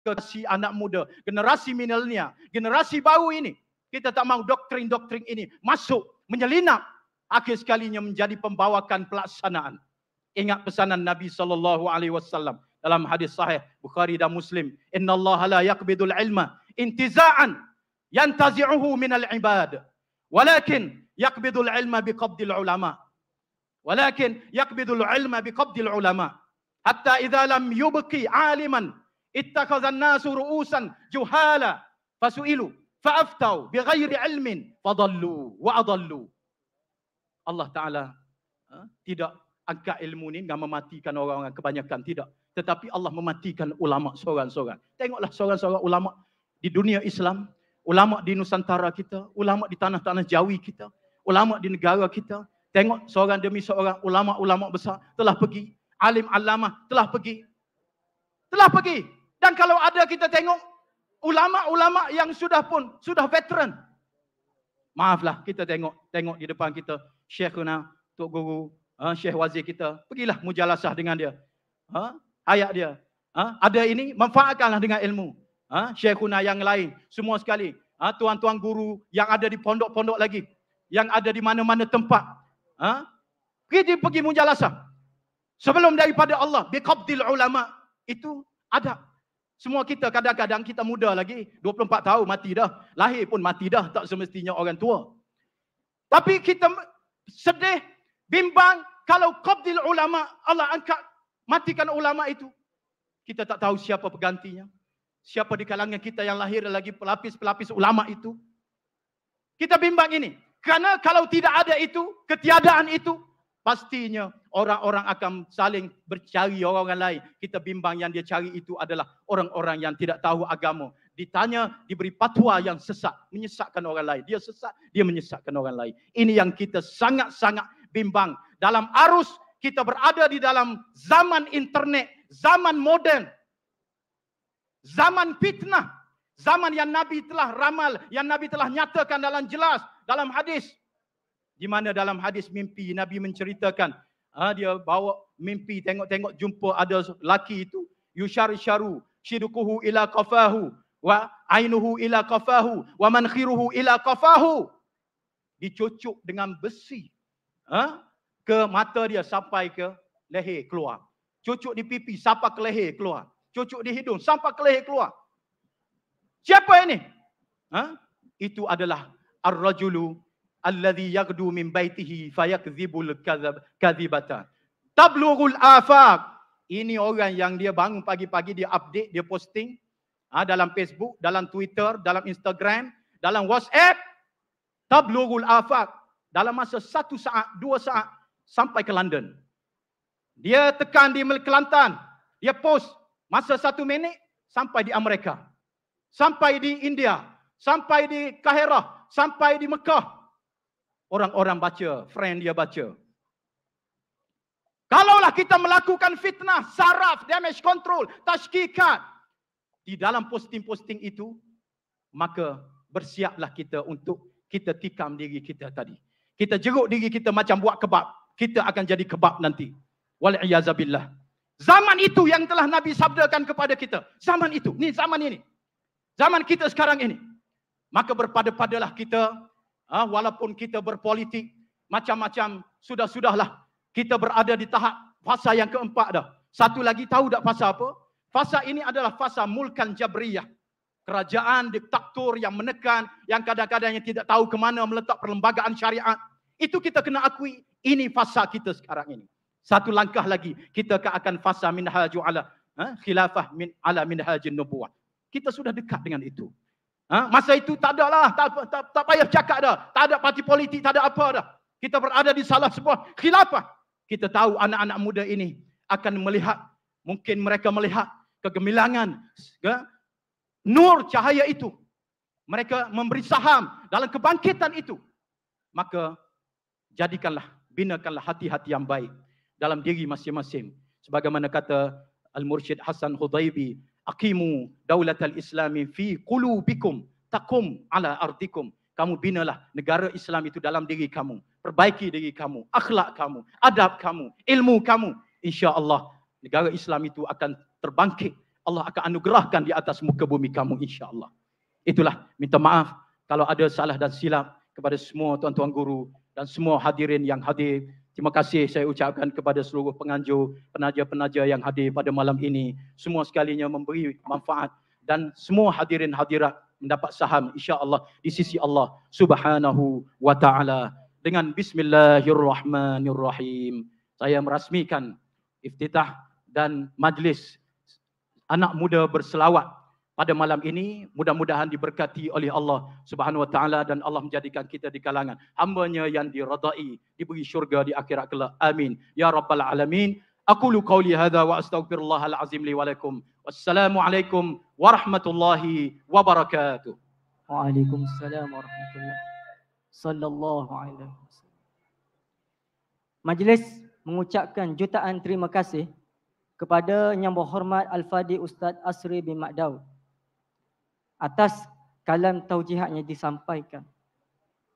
Speaker 4: generasi anak muda, generasi milenial, generasi baru ini, kita tak mahu doktrin-doktrin ini masuk, menyelinap, akhir sekalinya menjadi pembawakan pelaksanaan. Ingat pesanan Nabi saw. dalam hadis sahih Bukhari dan Muslim inna Allah la yaqbidul ilma intiza'an yantazi'uhu minal ibad walakin yaqbidul ilma biqabdil ulama walakin yaqbidul ilma biqabdil ulama hatta idza lam yubqi aliman ittakhadha an-nasu ru'usan juhala fasu'ilu فسئلوا bighairi ilmin fadallu wa adallu Allah Ta'ala tidak angkat ilmu ni dengan mematikan orang-orang kebanyakan tidak tetapi Allah mematikan ulama seorang-seorang. Tengoklah seorang-seorang ulama di dunia Islam, ulama di Nusantara kita, ulama di tanah-tanah Jawi kita, ulama di negara kita. Tengok seorang demi seorang ulama-ulama besar telah pergi, alim alama telah pergi. Telah pergi. Dan kalau ada kita tengok ulama-ulama yang sudah pun sudah veteran. Maaflah kita tengok tengok di depan kita Syekhuna Tok Guru, ha, Syekh Wazir kita. Pergilah mujalasah dengan dia. Ha? ayat dia. Ha? Ada ini, manfaatkanlah dengan ilmu. Ha? Syekhuna yang lain, semua sekali. Ha? Tuan-tuan guru yang ada di pondok-pondok lagi. Yang ada di mana-mana tempat. Ha? Pergi pergi mujalasa. Sebelum daripada Allah. Biqabdil ulama. Itu ada. Semua kita kadang-kadang kita muda lagi. 24 tahun mati dah. Lahir pun mati dah. Tak semestinya orang tua. Tapi kita sedih, bimbang kalau qabdil ulama Allah angkat matikan ulama itu. Kita tak tahu siapa penggantinya. Siapa di kalangan kita yang lahir lagi pelapis-pelapis ulama itu. Kita bimbang ini. Karena kalau tidak ada itu, ketiadaan itu, pastinya orang-orang akan saling bercari orang lain. Kita bimbang yang dia cari itu adalah orang-orang yang tidak tahu agama. Ditanya, diberi patwa yang sesat, menyesatkan orang lain. Dia sesat, dia menyesatkan orang lain. Ini yang kita sangat-sangat bimbang. Dalam arus kita berada di dalam zaman internet, zaman moden, zaman fitnah, zaman yang Nabi telah ramal, yang Nabi telah nyatakan dalam jelas dalam hadis. Di mana dalam hadis mimpi Nabi menceritakan ha, dia bawa mimpi tengok-tengok jumpa ada laki itu yushar syaru syidukuhu ila kafahu wa ainuhu ila kafahu wa mankhiruhu ila kafahu dicucuk dengan besi ha? ke mata dia sampai ke leher keluar. Cucuk di pipi sampai ke leher keluar. Cucuk di hidung sampai ke leher keluar. Siapa ini? Ha? Itu adalah ar-rajulu alladhi yagdu min baitihi fayakzibul kazibatan. Tablughul afaq. Ini orang yang dia bangun pagi-pagi, dia update, dia posting ha, dalam Facebook, dalam Twitter, dalam Instagram, dalam WhatsApp. Tablughul afaq. Dalam masa satu saat, dua saat, sampai ke London. Dia tekan di Kelantan. Dia post masa satu minit sampai di Amerika. Sampai di India. Sampai di Kaherah. Sampai di Mekah. Orang-orang baca. Friend dia baca. Kalaulah kita melakukan fitnah, saraf, damage control, tashkikat. Di dalam posting-posting itu, maka bersiaplah kita untuk kita tikam diri kita tadi. Kita jeruk diri kita macam buat kebab kita akan jadi kebab nanti. Wal'iyazabilah. Zaman itu yang telah Nabi sabdakan kepada kita. Zaman itu. Ni zaman ini. Zaman kita sekarang ini. Maka berpada-padalah kita. Ha, walaupun kita berpolitik. Macam-macam. Sudah-sudahlah. Kita berada di tahap fasa yang keempat dah. Satu lagi tahu tak fasa apa? Fasa ini adalah fasa mulkan jabriyah. Kerajaan, diktator yang menekan. Yang kadang-kadang yang tidak tahu ke mana meletak perlembagaan syariat. Itu kita kena akui. Ini fasa kita sekarang ini. Satu langkah lagi kita akan fasa min haju ala ha? khilafah min ala min haji nubuah. Kita sudah dekat dengan itu. Ha? Masa itu tak ada lah. Tak, tak, tak, tak payah cakap dah. Tak ada parti politik. Tak ada apa dah. Kita berada di salah sebuah khilafah. Kita tahu anak-anak muda ini akan melihat. Mungkin mereka melihat kegemilangan. Ke? Ha, nur cahaya itu. Mereka memberi saham dalam kebangkitan itu. Maka jadikanlah binakanlah hati-hati yang baik dalam diri masing-masing sebagaimana kata al murshid Hasan Hudaybi aqimu daulatal islami fi qulubikum takum ala ardikum kamu binalah negara Islam itu dalam diri kamu perbaiki diri kamu akhlak kamu adab kamu ilmu kamu Insya Allah negara Islam itu akan terbangkit Allah akan anugerahkan di atas muka bumi kamu Insya Allah. itulah minta maaf kalau ada salah dan silap kepada semua tuan-tuan guru dan semua hadirin yang hadir. Terima kasih saya ucapkan kepada seluruh penganjur, penaja-penaja yang hadir pada malam ini. Semua sekalinya memberi manfaat dan semua hadirin hadirat mendapat saham insya-Allah di sisi Allah Subhanahu wa taala. Dengan bismillahirrahmanirrahim. Saya merasmikan iftitah dan majlis anak muda berselawat pada malam ini mudah-mudahan diberkati oleh Allah Subhanahu wa taala dan Allah menjadikan kita di kalangan hamba-Nya yang diridai diberi syurga di akhirat kelak amin ya rabbal alamin aqulu qawli hadha wa astaghfirullahal azim li wa lakum wassalamualaikum warahmatullahi wabarakatuh
Speaker 2: Waalaikumsalam warahmatullahi sallallahu alaihi wasallam. Majlis mengucapkan jutaan terima kasih kepada Yang Berhormat Al-Fadi Ustaz Asri bin Ma'daud atas kalam taujihat yang disampaikan.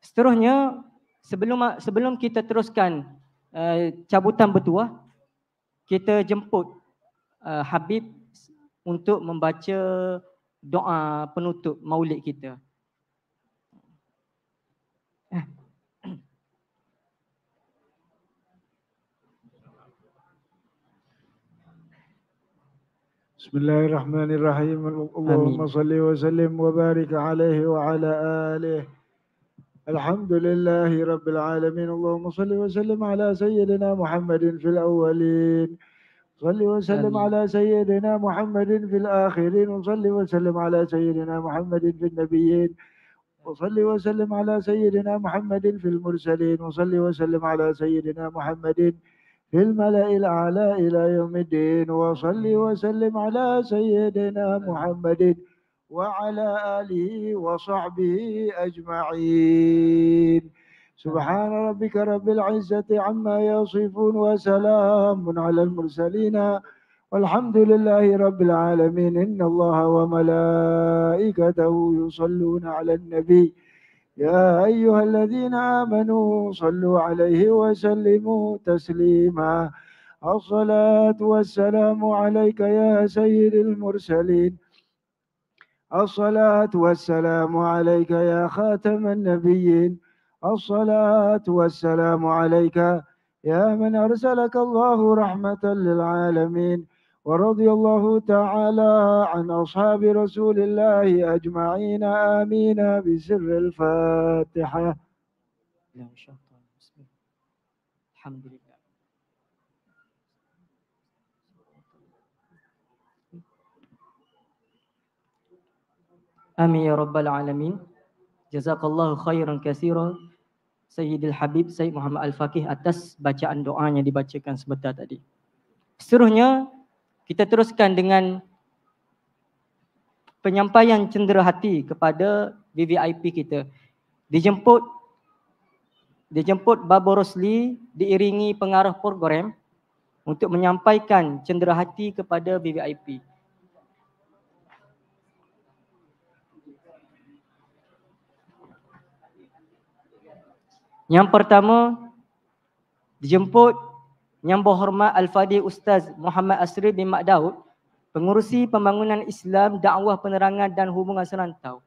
Speaker 2: Seterusnya, sebelum sebelum kita teruskan uh, cabutan bertuah, kita jemput uh, Habib untuk membaca doa penutup maulid kita.
Speaker 3: Eh.
Speaker 5: بسم الله الرحمن الرحيم اللهم صل وسلم وبارك عليه وعلى آله الحمد لله رب العالمين اللهم صل وسلم على سيدنا محمد في الأولين صل وسلم على سيدنا محمد في الآخرين وصل وسلم على سيدنا محمد في النبيين وصل وسلم على سيدنا محمد في المرسلين وصل وسلم على سيدنا محمد في في الملأ الأعلى إلى يوم الدين وصل وسلم على سيدنا محمد وعلى آله وصحبه أجمعين سبحان ربك رب العزة عما يصفون وسلام على المرسلين والحمد لله رب العالمين إن الله وملائكته يصلون على النبي يا أيها الذين آمنوا صلوا عليه وسلموا تسليما الصلاة والسلام عليك يا سيد المرسلين الصلاة والسلام عليك يا خاتم النبيين الصلاة والسلام عليك يا من أرسلك الله رحمة للعالمين ورضي الله تعالى عن أصحاب رسول الله أجمعين آمين بسر الفاتحة
Speaker 2: الحمد يا رب العالمين جزاك الله خيرا كثيرا سيد الحبيب سيد محمد الفاكه أتس bacaan doanya dibacakan sebentar tadi. Seterusnya, kita teruskan dengan penyampaian cendera hati kepada VVIP kita. Dijemput dijemput Babo Rosli diiringi pengarah program untuk menyampaikan cendera hati kepada VVIP. Yang pertama dijemput yang berhormat Al-Fadhil Ustaz Muhammad Asri bin Mak Daud, Pengurusi Pembangunan Islam, Dakwah Penerangan dan Hubungan Serantau.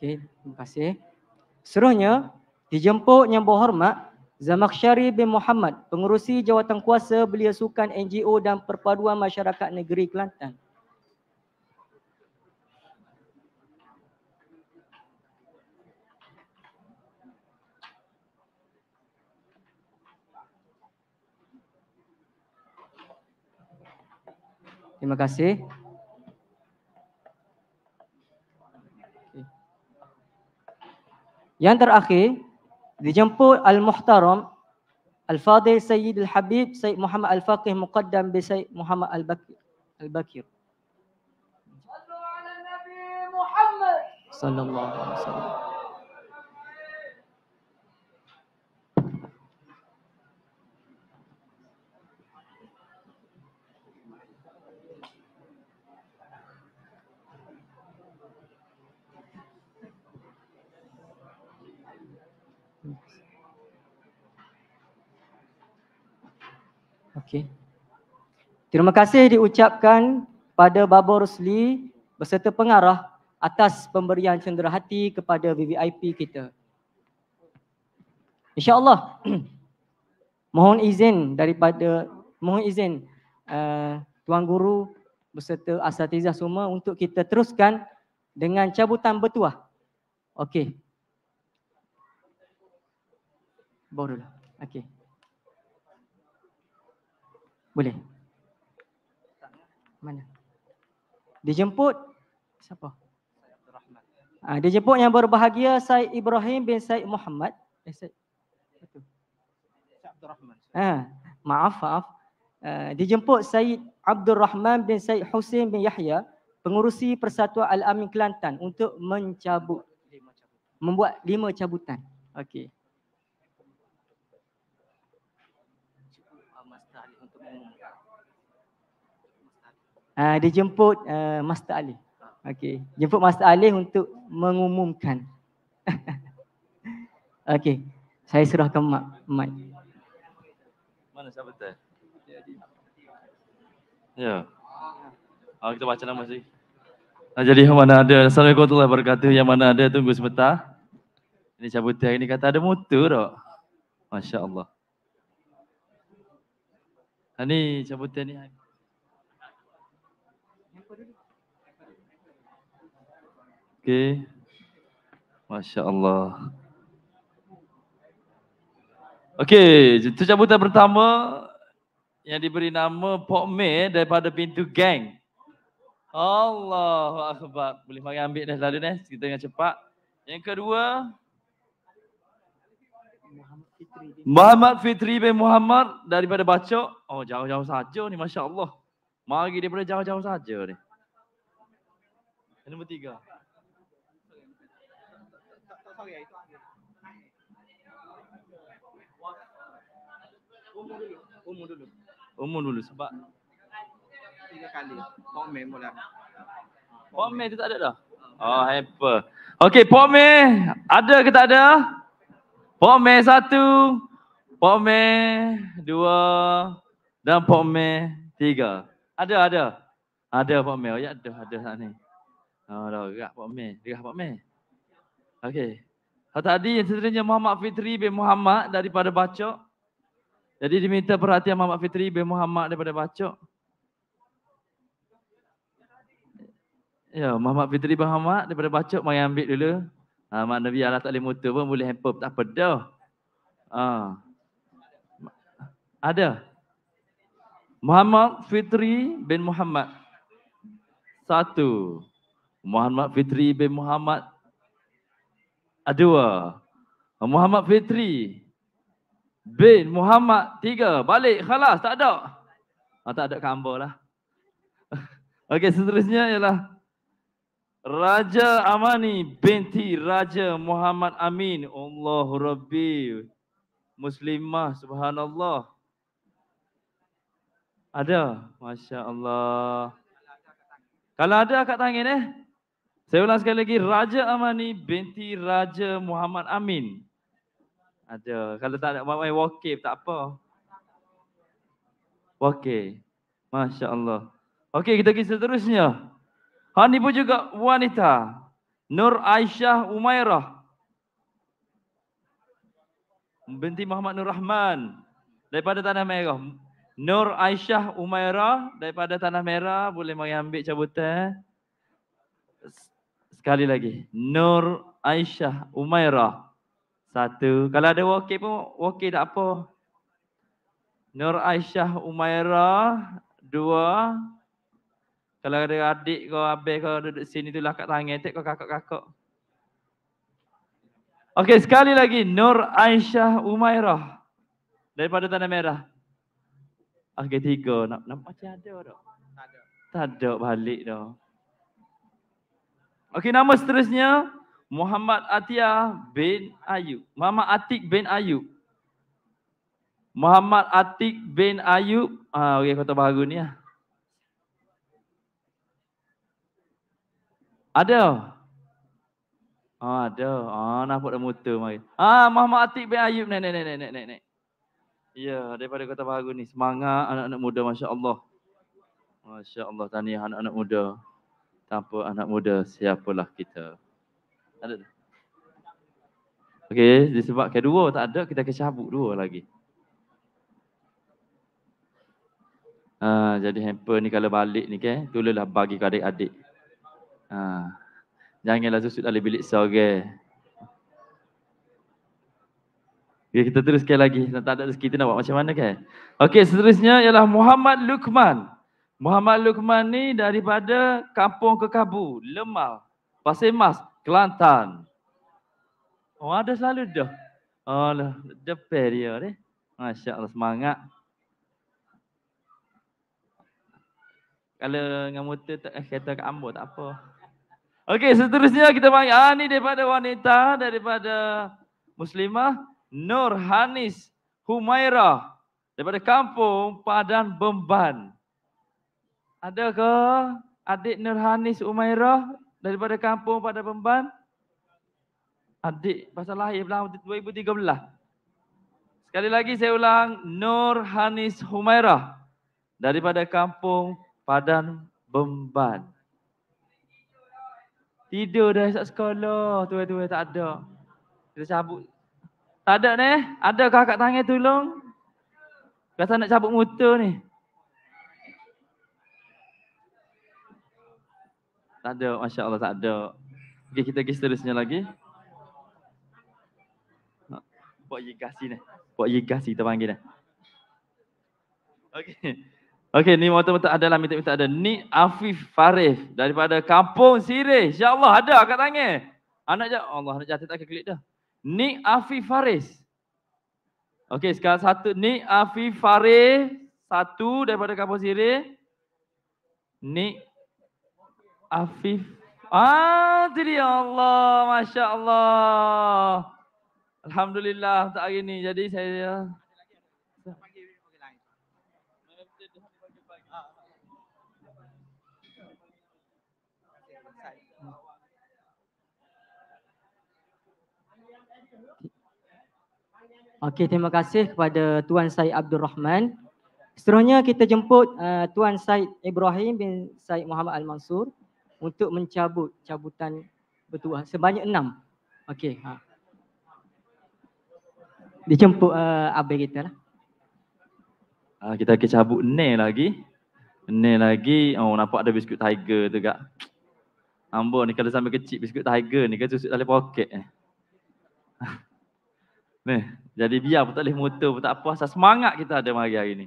Speaker 2: Okey, terima kasih. Seronya dijemputnya berhormat Zamakshari bin Muhammad, pengerusi kuasa belia sukan NGO dan perpaduan masyarakat negeri Kelantan. Terima kasih. Yang terakhir, dijemput Al-Muhtaram Al-Fadil Sayyid Al-Habib Sayyid Muhammad Al-Faqih Muqaddam bi Sayyid Muhammad Al-Bakir. Al-Bakir.
Speaker 7: Sallallahu alaihi wasallam.
Speaker 3: Okay.
Speaker 2: Terima kasih diucapkan pada Babur Rusli beserta pengarah atas pemberian cenderahati kepada VVIP kita. Insya Allah *clears throat* mohon izin daripada mohon izin uh, Tuan Guru beserta Asatizah semua untuk kita teruskan dengan cabutan bertuah. Okey. Baru dulu. Lah. Okey. Boleh. Mana? Dijemput siapa? Ha, dia jemput yang berbahagia Said Ibrahim bin Said Muhammad. Eh, Said. Betul. Abdul Rahman. Ha, maaf, maaf. Uh, ah, dijemput Said Abdul Rahman bin Said Hussein bin Yahya, pengurusi Persatuan Al-Amin Kelantan untuk mencabut. Membuat lima cabutan. Okey. Ah, dia jemput uh, Master Ali. Okey, jemput Master Ali untuk mengumumkan. *laughs* Okey. Saya serahkan mak mak.
Speaker 14: Mana siapa tu? Ya. Ah oh, kita baca nama sih. Nah, jadi yang mana ada Assalamualaikum warahmatullahi berkata yang mana ada tunggu sebentar. Ini cabut hari ini kata ada motor tak? Masya-Allah. Ini ah, cabut ni. Okey. Masya-Allah. Okey, itu cabutan pertama yang diberi nama Pok Mei daripada pintu gang. Allahu akbar. Boleh mari ambil dah lalu dah. Kita dengan cepat. Yang kedua Muhammad Fitri bin Muhammad daripada Bacok. Oh, jauh-jauh saja ni masya-Allah. Mari daripada jauh-jauh saja ni. Yang nombor tiga. Umur dulu. Umur dulu. Umur dulu sebab tiga kali. Pomer mula. Pomer itu tak ada dah. Oh, apa. Okey, Pome ada ke tak ada? Pome satu, Pome dua dan Pome tiga. Ada, ada. Ada Pome. Oh, ya, ada, ada sana ni. Oh, dah gak Pome. Gerak Pome. Okey. Kata tadi yang sebenarnya Muhammad Fitri bin Muhammad daripada Bacok. Jadi diminta perhatian Muhammad Fitri bin Muhammad daripada Bacok. Ya, Muhammad Fitri bin Muhammad daripada Bacok mari ambil dulu. Ha, maknanya Allah tak boleh muta pun boleh hamper tak apa dah. Ha. Ada. Muhammad Fitri bin Muhammad. Satu. Muhammad Fitri bin Muhammad Adua. Muhammad Fitri. Bin Muhammad tiga. Balik. Khalas. Tak ada. Ah, tak ada kambar lah. *laughs* Okey seterusnya ialah Raja Amani binti Raja Muhammad Amin. Allahu Rabbi. Muslimah subhanallah. Ada. Masya Allah. Kalau ada akak tangan eh. Saya ulang sekali lagi, Raja Amani binti Raja Muhammad Amin. Ada. Kalau tak ada, mai wakil tak apa. Wakil. Masya Allah. Okey, kita pergi seterusnya. Han ibu juga wanita. Nur Aisyah Umairah. Binti Muhammad Nur Rahman. Daripada Tanah Merah. Nur Aisyah Umairah. Daripada Tanah Merah. Boleh mari ambil cabutan sekali lagi Nur Aisyah Umairah satu kalau ada wakil pun wakil tak apa Nur Aisyah Umairah dua kalau ada adik kau abai kau duduk sini tu lah kat tangan tak kau kakak-kakak Okey sekali lagi Nur Aisyah Umairah daripada tanda merah Okey tiga nampak nak macam ada tak ada tak ada balik dah Okey nama seterusnya Muhammad Atia bin Ayub. Muhammad Atik bin Ayub. Muhammad Atik bin Ayub. Ah ha, okey kota baru ni lah. Ada. Ah ha, ada. Ah ha, nampak dah motor mari. Ah ha, Muhammad Atik bin Ayub ni ni ni ni ni ni. Ya, daripada Kota Baru ni. Semangat anak-anak muda, Masya Allah. Masya Allah, tahniah anak-anak muda tanpa anak muda siapalah kita. Ada Okey, disebab kedua tak ada kita akan cabut dua lagi. Uh, jadi hamper ni kalau balik ni kan, tulalah bagi ke adik-adik. Ha, janganlah susut dalam bilik seorang. Okey, kita teruskan lagi. Tak ada rezeki kita nak buat macam mana kan? Okey, seterusnya ialah Muhammad Luqman. Muhammad Luqman ni daripada kampung Kekabu, Lemah, Pasir Mas, Kelantan. Oh ada selalu dah. Oh depan lah, dia ni. Masya Allah semangat. Kalau dengan motor tak eh, kereta ke Ambo tak apa. Okey seterusnya kita panggil. Ah ni daripada wanita daripada Muslimah Nur Hanis Humaira daripada kampung Padan Bemban. Ada ke adik Nurhanis Umairah daripada kampung pada Pemban? Adik pasal lahir belah 2013. Sekali lagi saya ulang Nur Hanis Umairah daripada kampung Padan Bemban. Tidur dah esok sekolah, tua-tua tak ada. Kita cabut. Tak ada ni? Adakah kakak tangan tolong? Kata nak cabut motor ni? Tak ada, Masya Allah tak ada. Okay kita pergi seterusnya lagi. Buat ye gasi ni. Buat ye gasi kita panggil ni. Okey. Okey, ni mata-mata ada lah, minta-minta ada. Ni Afif Farif daripada Kampung Sirih. InsyaAllah ada kat tangan. Anak jatuh. Allah, anak jatuh tak ke klik dah. Ni Afif Faris. Okay sekarang satu. Ni Afif Farif. Satu daripada Kampung Sirih. Ni Afif. Ah, tu Allah. Masya Allah. Alhamdulillah untuk hari ni. Jadi saya...
Speaker 2: Okey, terima kasih kepada Tuan Syed Abdul Rahman. Seterusnya kita jemput uh, Tuan Syed Ibrahim bin Syed Muhammad Al-Mansur untuk mencabut cabutan betul sebanyak enam. Okey. Ha. Dijemput uh, eh, abai kita
Speaker 14: lah. Uh, kita akan cabut ni lagi. Ni lagi. Oh nampak ada biskut tiger tu kak. Ambo ni kalau sampai kecil biskut tiger ni kan susut dalam poket. Nih, eh. *laughs* jadi biar pun tak boleh motor pun tak apa. Asal semangat kita ada hari-hari ni.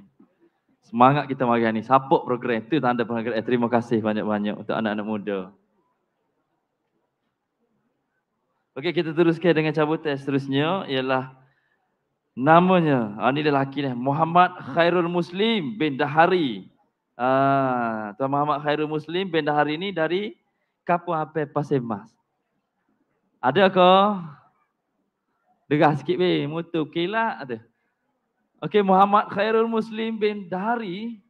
Speaker 14: Semangat kita hari ni. Support program. Itu tanda penghargaan. Eh, terima kasih banyak-banyak untuk anak-anak muda. Okey, kita teruskan dengan cabutan seterusnya. Ialah namanya. Ini ah, lelaki ni. Muhammad Khairul Muslim bin Dahari. Ah, Tuan Muhammad Khairul Muslim bin Dahari ini dari Kapuan Ape Pasir Mas. Ada ke? Degah sikit weh, motor kilat ada. Okey, Muhammad Khairul Muslim bin Dari.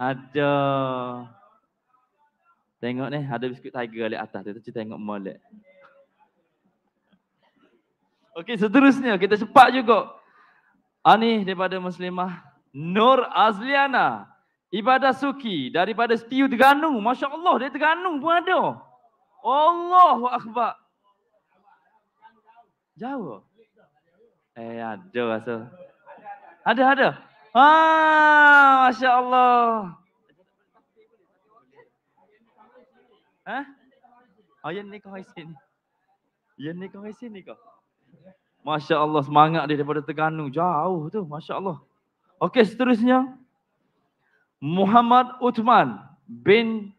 Speaker 14: Ada. Tengok ni, ada biskut tiger di atas. Dia tu tengok molek. Okey, seterusnya kita cepat juga. Ani ah, daripada Muslimah. Nur Azliana. Ibadah suki daripada setiu Terganu. Masya Allah, dia Terganu pun ada. Allahu Akbar. Jauh? Eh, ada rasa. So. Ada, ada. Ah, Masya Allah. Eh, Oh, yang ni kau isin. Yang ni kau isin ni kau. Masya Allah, semangat dia daripada Terengganu. Jauh tu, Masya Allah. Okey, seterusnya. Muhammad Uthman bin...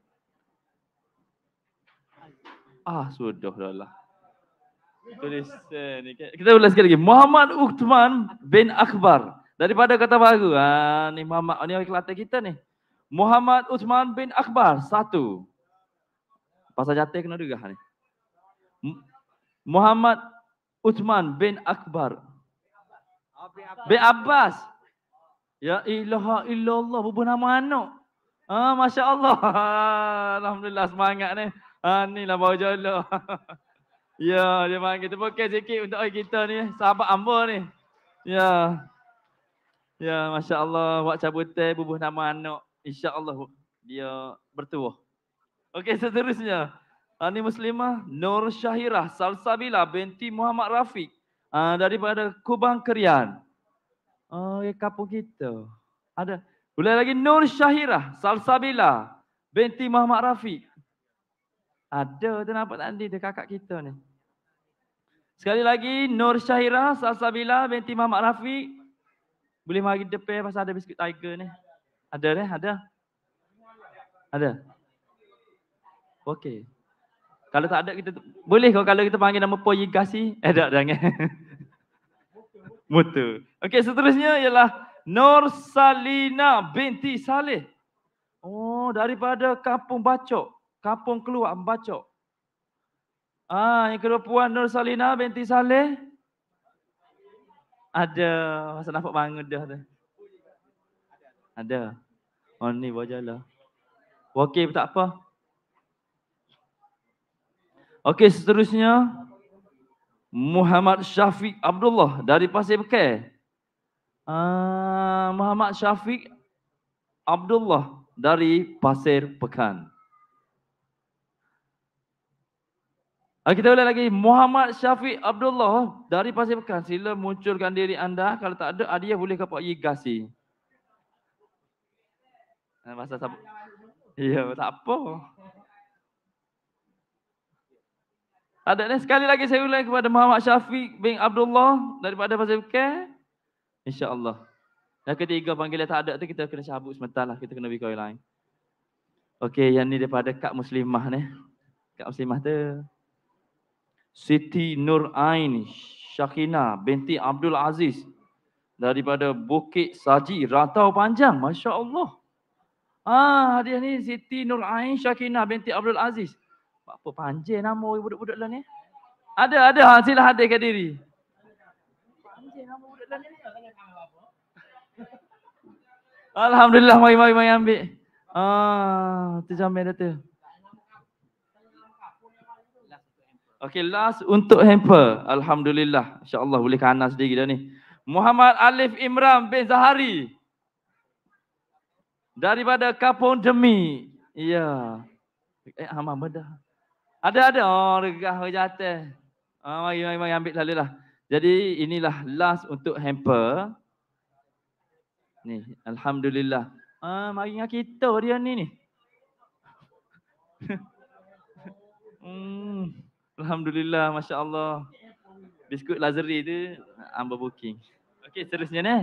Speaker 14: Ah, sudah dah lah. Tulis eh, Kita ulas sekali lagi. Muhammad Uthman bin Akbar daripada kota baru. Ha, ni Muhammad ni kelate kita ni. Muhammad Uthman bin Akbar satu. Pasal jatih kena juga ni. Muhammad Uthman bin Akbar. Bin Abbas. Ya ilaha illallah bubuh nama anak. Ha, Masya Allah. *laughs* Alhamdulillah semangat ni. Ha, ni lah bawa jolok. *laughs* ya dia panggil tepukkan sikit untuk kita ni. Sahabat Amba ni. Ya. Yeah. Ya, Masya Allah. Buat cabutan, bubuh nama anak. Insya Allah dia bertuah. Okey, seterusnya. Ini Muslimah Nur Syahirah Salsabila binti Muhammad Rafiq. Uh, daripada Kubang Kerian. Oh, ya kampung kita. Ada. Boleh lagi Nur Syahirah Salsabila binti Muhammad Rafiq. Ada tu nampak tadi tu kakak kita ni. Sekali lagi Nur Syahirah Salsabila binti Muhammad Rafiq boleh mari depan pasal ada biskut tiger ni. Ada dah, ada. Ada. Okey. Kalau tak ada kita boleh kau kalau kita panggil nama Poyigasi? Eh tak jangan. Mutu. Okey, seterusnya ialah Nur Salina binti Saleh. Oh, daripada Kampung Bacok. Kampung Keluak Bacok. Ah, yang kedua puan Nur Salina binti Saleh. Ada. Masa nampak bangun dah tu. Ada. Oh ni buat jala. Okey tak apa. Okey seterusnya. Muhammad Syafiq Abdullah dari Pasir Pekai. Uh, Muhammad Syafiq Abdullah dari Pasir Pekan. Ah, kita boleh lagi Muhammad Syafiq Abdullah oh, dari Pasir Pekan. Sila munculkan diri anda. Kalau tak ada, adiah boleh ke Pak Yigasi. Ah, masa tak? Ya, tak apa. Tak ada Sekali lagi saya ulang kepada Muhammad Syafiq bin Abdullah daripada Pasir Pekan. Allah. Yang ketiga panggilan tak ada tu kita kena sabut sebentar lah. Kita kena beri kau lain. Okey, yang ni daripada Kak Muslimah ni. Kak Muslimah tu. Siti Nur Ain Syakina binti Abdul Aziz daripada Bukit Saji Ratau Panjang masya-Allah. Ah hadiah ni Siti Nur Ain Syakina binti Abdul Aziz. Apa panjang nama budak-budak lah ni? Ada ada hasil hadiah ke diri. Lah Alhamdulillah mai-mai-mai ambil. Ah ha, tu jamin dah tu. Okay, last untuk hamper. Alhamdulillah. InsyaAllah boleh kanan sendiri dah ni. Muhammad Alif Imran bin Zahari. Daripada Kapung Demi. Ya. Eh, amat benda. Ada-ada. Oh, regah jatuh. Oh, mari, mari, mari ambil lalu lah. Jadi, inilah last untuk hamper. Ni, Alhamdulillah. Ah, mari dengan kita dia ni ni. *laughs* hmm. Alhamdulillah, Masya Allah. Biskut Lazari tu, amba booking. Okay, seterusnya ni.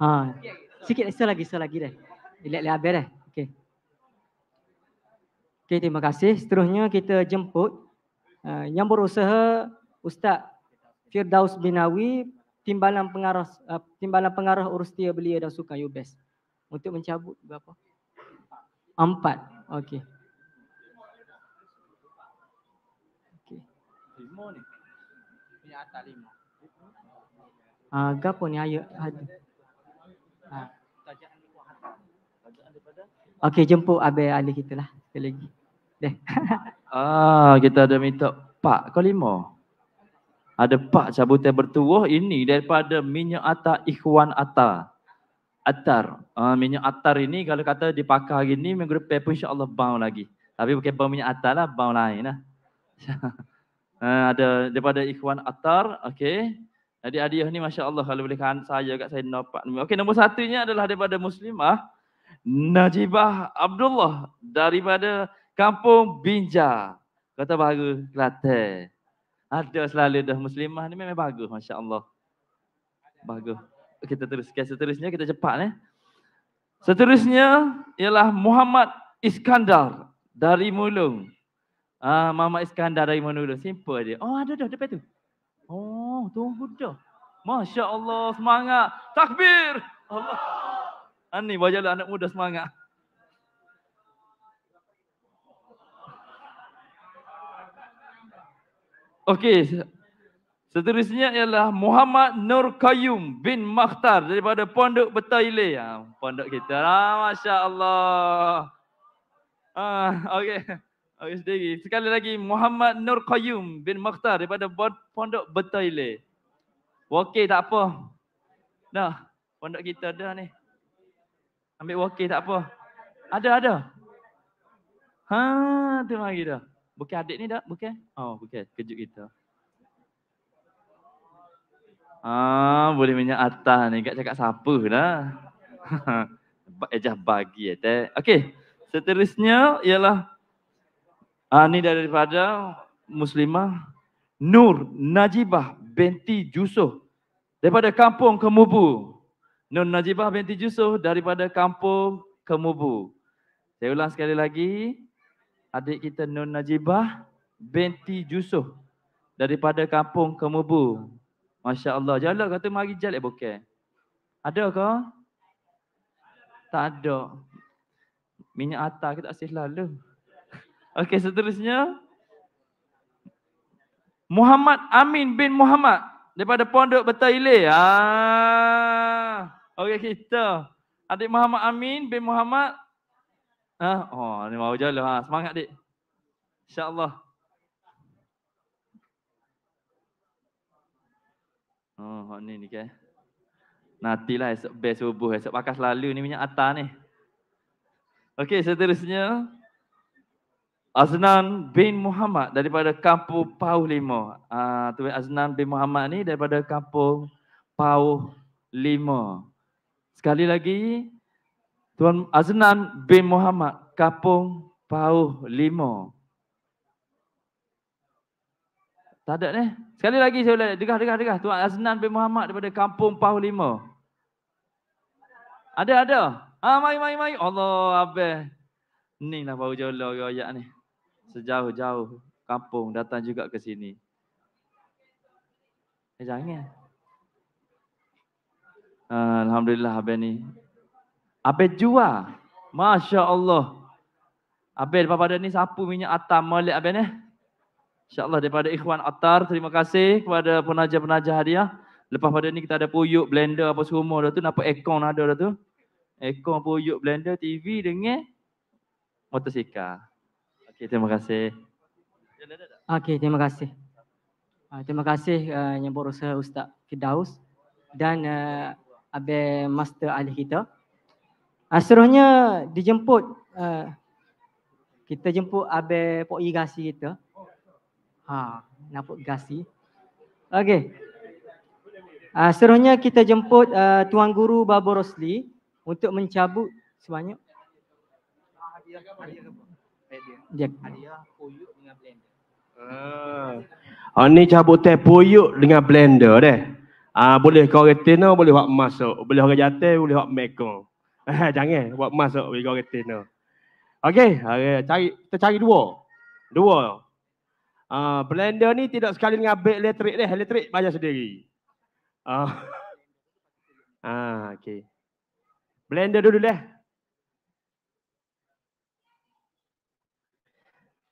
Speaker 2: Ha. Sikit lagi, lagi, so lagi dah. Lihat lihat habis dah. Okay. Okay, terima kasih. Seterusnya kita jemput uh, yang berusaha Ustaz Firdaus binawi, timbalan pengarah uh, timbalan pengarah urus belia dan sukan UBES untuk mencabut berapa? Empat. Okay.
Speaker 4: lima Punya atas
Speaker 2: Ah, gapo ni ayat hadis. Ha. Okey, jemput abang ahli kita lah. Sekali lagi. Deh.
Speaker 14: *laughs* ah, kita ada minta pak ke lima. Ada pak cabutan bertuah ini daripada minyak atar ikhwan atar. Atar. Uh, minyak atar ini kalau kata dipakai hari ni minggu depan insya-Allah bau lagi. Tapi bukan bau minyak atar lah, bau lain lah. *laughs* Eh, ada daripada Ikhwan Atar. Okey. Jadi hadiah ni Masya Allah kalau boleh kan saya kat saya nampak. Okey nombor satunya adalah daripada Muslimah. Najibah Abdullah daripada Kampung Binja. Kota Baru, Kelantan. Ada selalu dah Muslimah ni memang bagus Masya Allah. Bagus. Kita terus. teruskan seterusnya kita cepat ni. Eh? Seterusnya ialah Muhammad Iskandar dari Mulung. Ah, Mama Iskandar dari mana dulu? Simple aja. Oh, ada dah depan tu. Oh, tunggu dah. Masya Allah, semangat. Takbir. Allah. Ani, ah, wajahlah anak muda semangat. Okey. Seterusnya ialah Muhammad Nur Qayyum bin Makhtar daripada Pondok Betaile. Ah, pondok kita. Ah, Masya Allah. Ah, okey. Okey. Okey sendiri. Sekali lagi Muhammad Nur Qayyum bin Makhtar daripada Pondok Betoile. Wokey tak apa. Dah. Pondok kita ada ni. Ambil wokey tak apa. Ada ada. Ha, tu mari dah. Bukan adik ni dah, bukan? Oh, bukan. Kejut kita. Ah, boleh minyak atas ni. Kak cakap siapa dah. *laughs* Ejah eh, bagi ya, teh. Okey. Seterusnya ialah Uh, ah, ini daripada Muslimah Nur Najibah binti Jusuf daripada kampung Kemubu. Nur Najibah binti Jusuf daripada kampung Kemubu. Saya ulang sekali lagi. Adik kita Nur Najibah binti Jusuf daripada kampung Kemubu. Masya Allah. Jalak kata mari jalak bukan. Ada ke? Tak ada. Minyak atas kita tak selalu. Okey, seterusnya. Muhammad Amin bin Muhammad daripada Pondok Betul Ilir. Ah. Okey, kita. Adik Muhammad Amin bin Muhammad. Ah, oh, ni mau jalan. Ha. Ah, semangat, adik. InsyaAllah. Oh, ni ni kan. Nanti lah esok best subuh. Esok pakai selalu ni minyak atas ni. Okey, seterusnya. So, Aznan bin Muhammad daripada kampung Pau Lima. Ah uh, Aznan bin Muhammad ni daripada kampung Pau Lima. Sekali lagi Tuan Aznan bin Muhammad kampung Pau Lima. Tak ada ni. Sekali lagi saya boleh degah degah degah Tuan Aznan bin Muhammad daripada kampung Pau Lima. Ada ada. Ah mai mai mai. Allah abah. Ni lah baru jolo royak ni sejauh-jauh kampung datang juga ke sini. Eh, jangan. Eh. Ah, Alhamdulillah Abel ni. Abel jual. Masya Allah. Abel daripada ni sapu minyak atam malik Abel ni. Eh. InsyaAllah daripada Ikhwan Atar. Terima kasih kepada penaja-penaja hadiah. Lepas pada ni kita ada puyuk, blender apa semua dah tu. Nampak aircon ada dah tu. Aircon, puyuk, blender, TV dengan motosikal. Okay, terima kasih.
Speaker 2: Okay, terima kasih. Uh, terima kasih uh, yang berusaha Ustaz Kedaus dan uh, Abel Master Ali kita. Uh, seterusnya dijemput, uh, kita jemput Abel Pak Gasi kita. Ha, nampak Gasi. Okay. Uh, seterusnya kita jemput uh, Tuan Guru Babu Rosli untuk mencabut sebanyak.
Speaker 7: Hadiah Hadiah apa?
Speaker 15: paddle. Ah. ah. ni cabut teh puyuk dengan blender deh. Ah boleh kau karantina, boleh buat masuk, boleh orang jantan, boleh buat meko. Eh, *laughs* jangan buat masuk bagi karantina. Okey, okay, cari kita cari dua. Dua. Ah blender ni tidak sekali dengan bag elektrik deh, elektrik bayar sendiri. Ah. Uh. *laughs* Ah, okey. Blender dulu deh.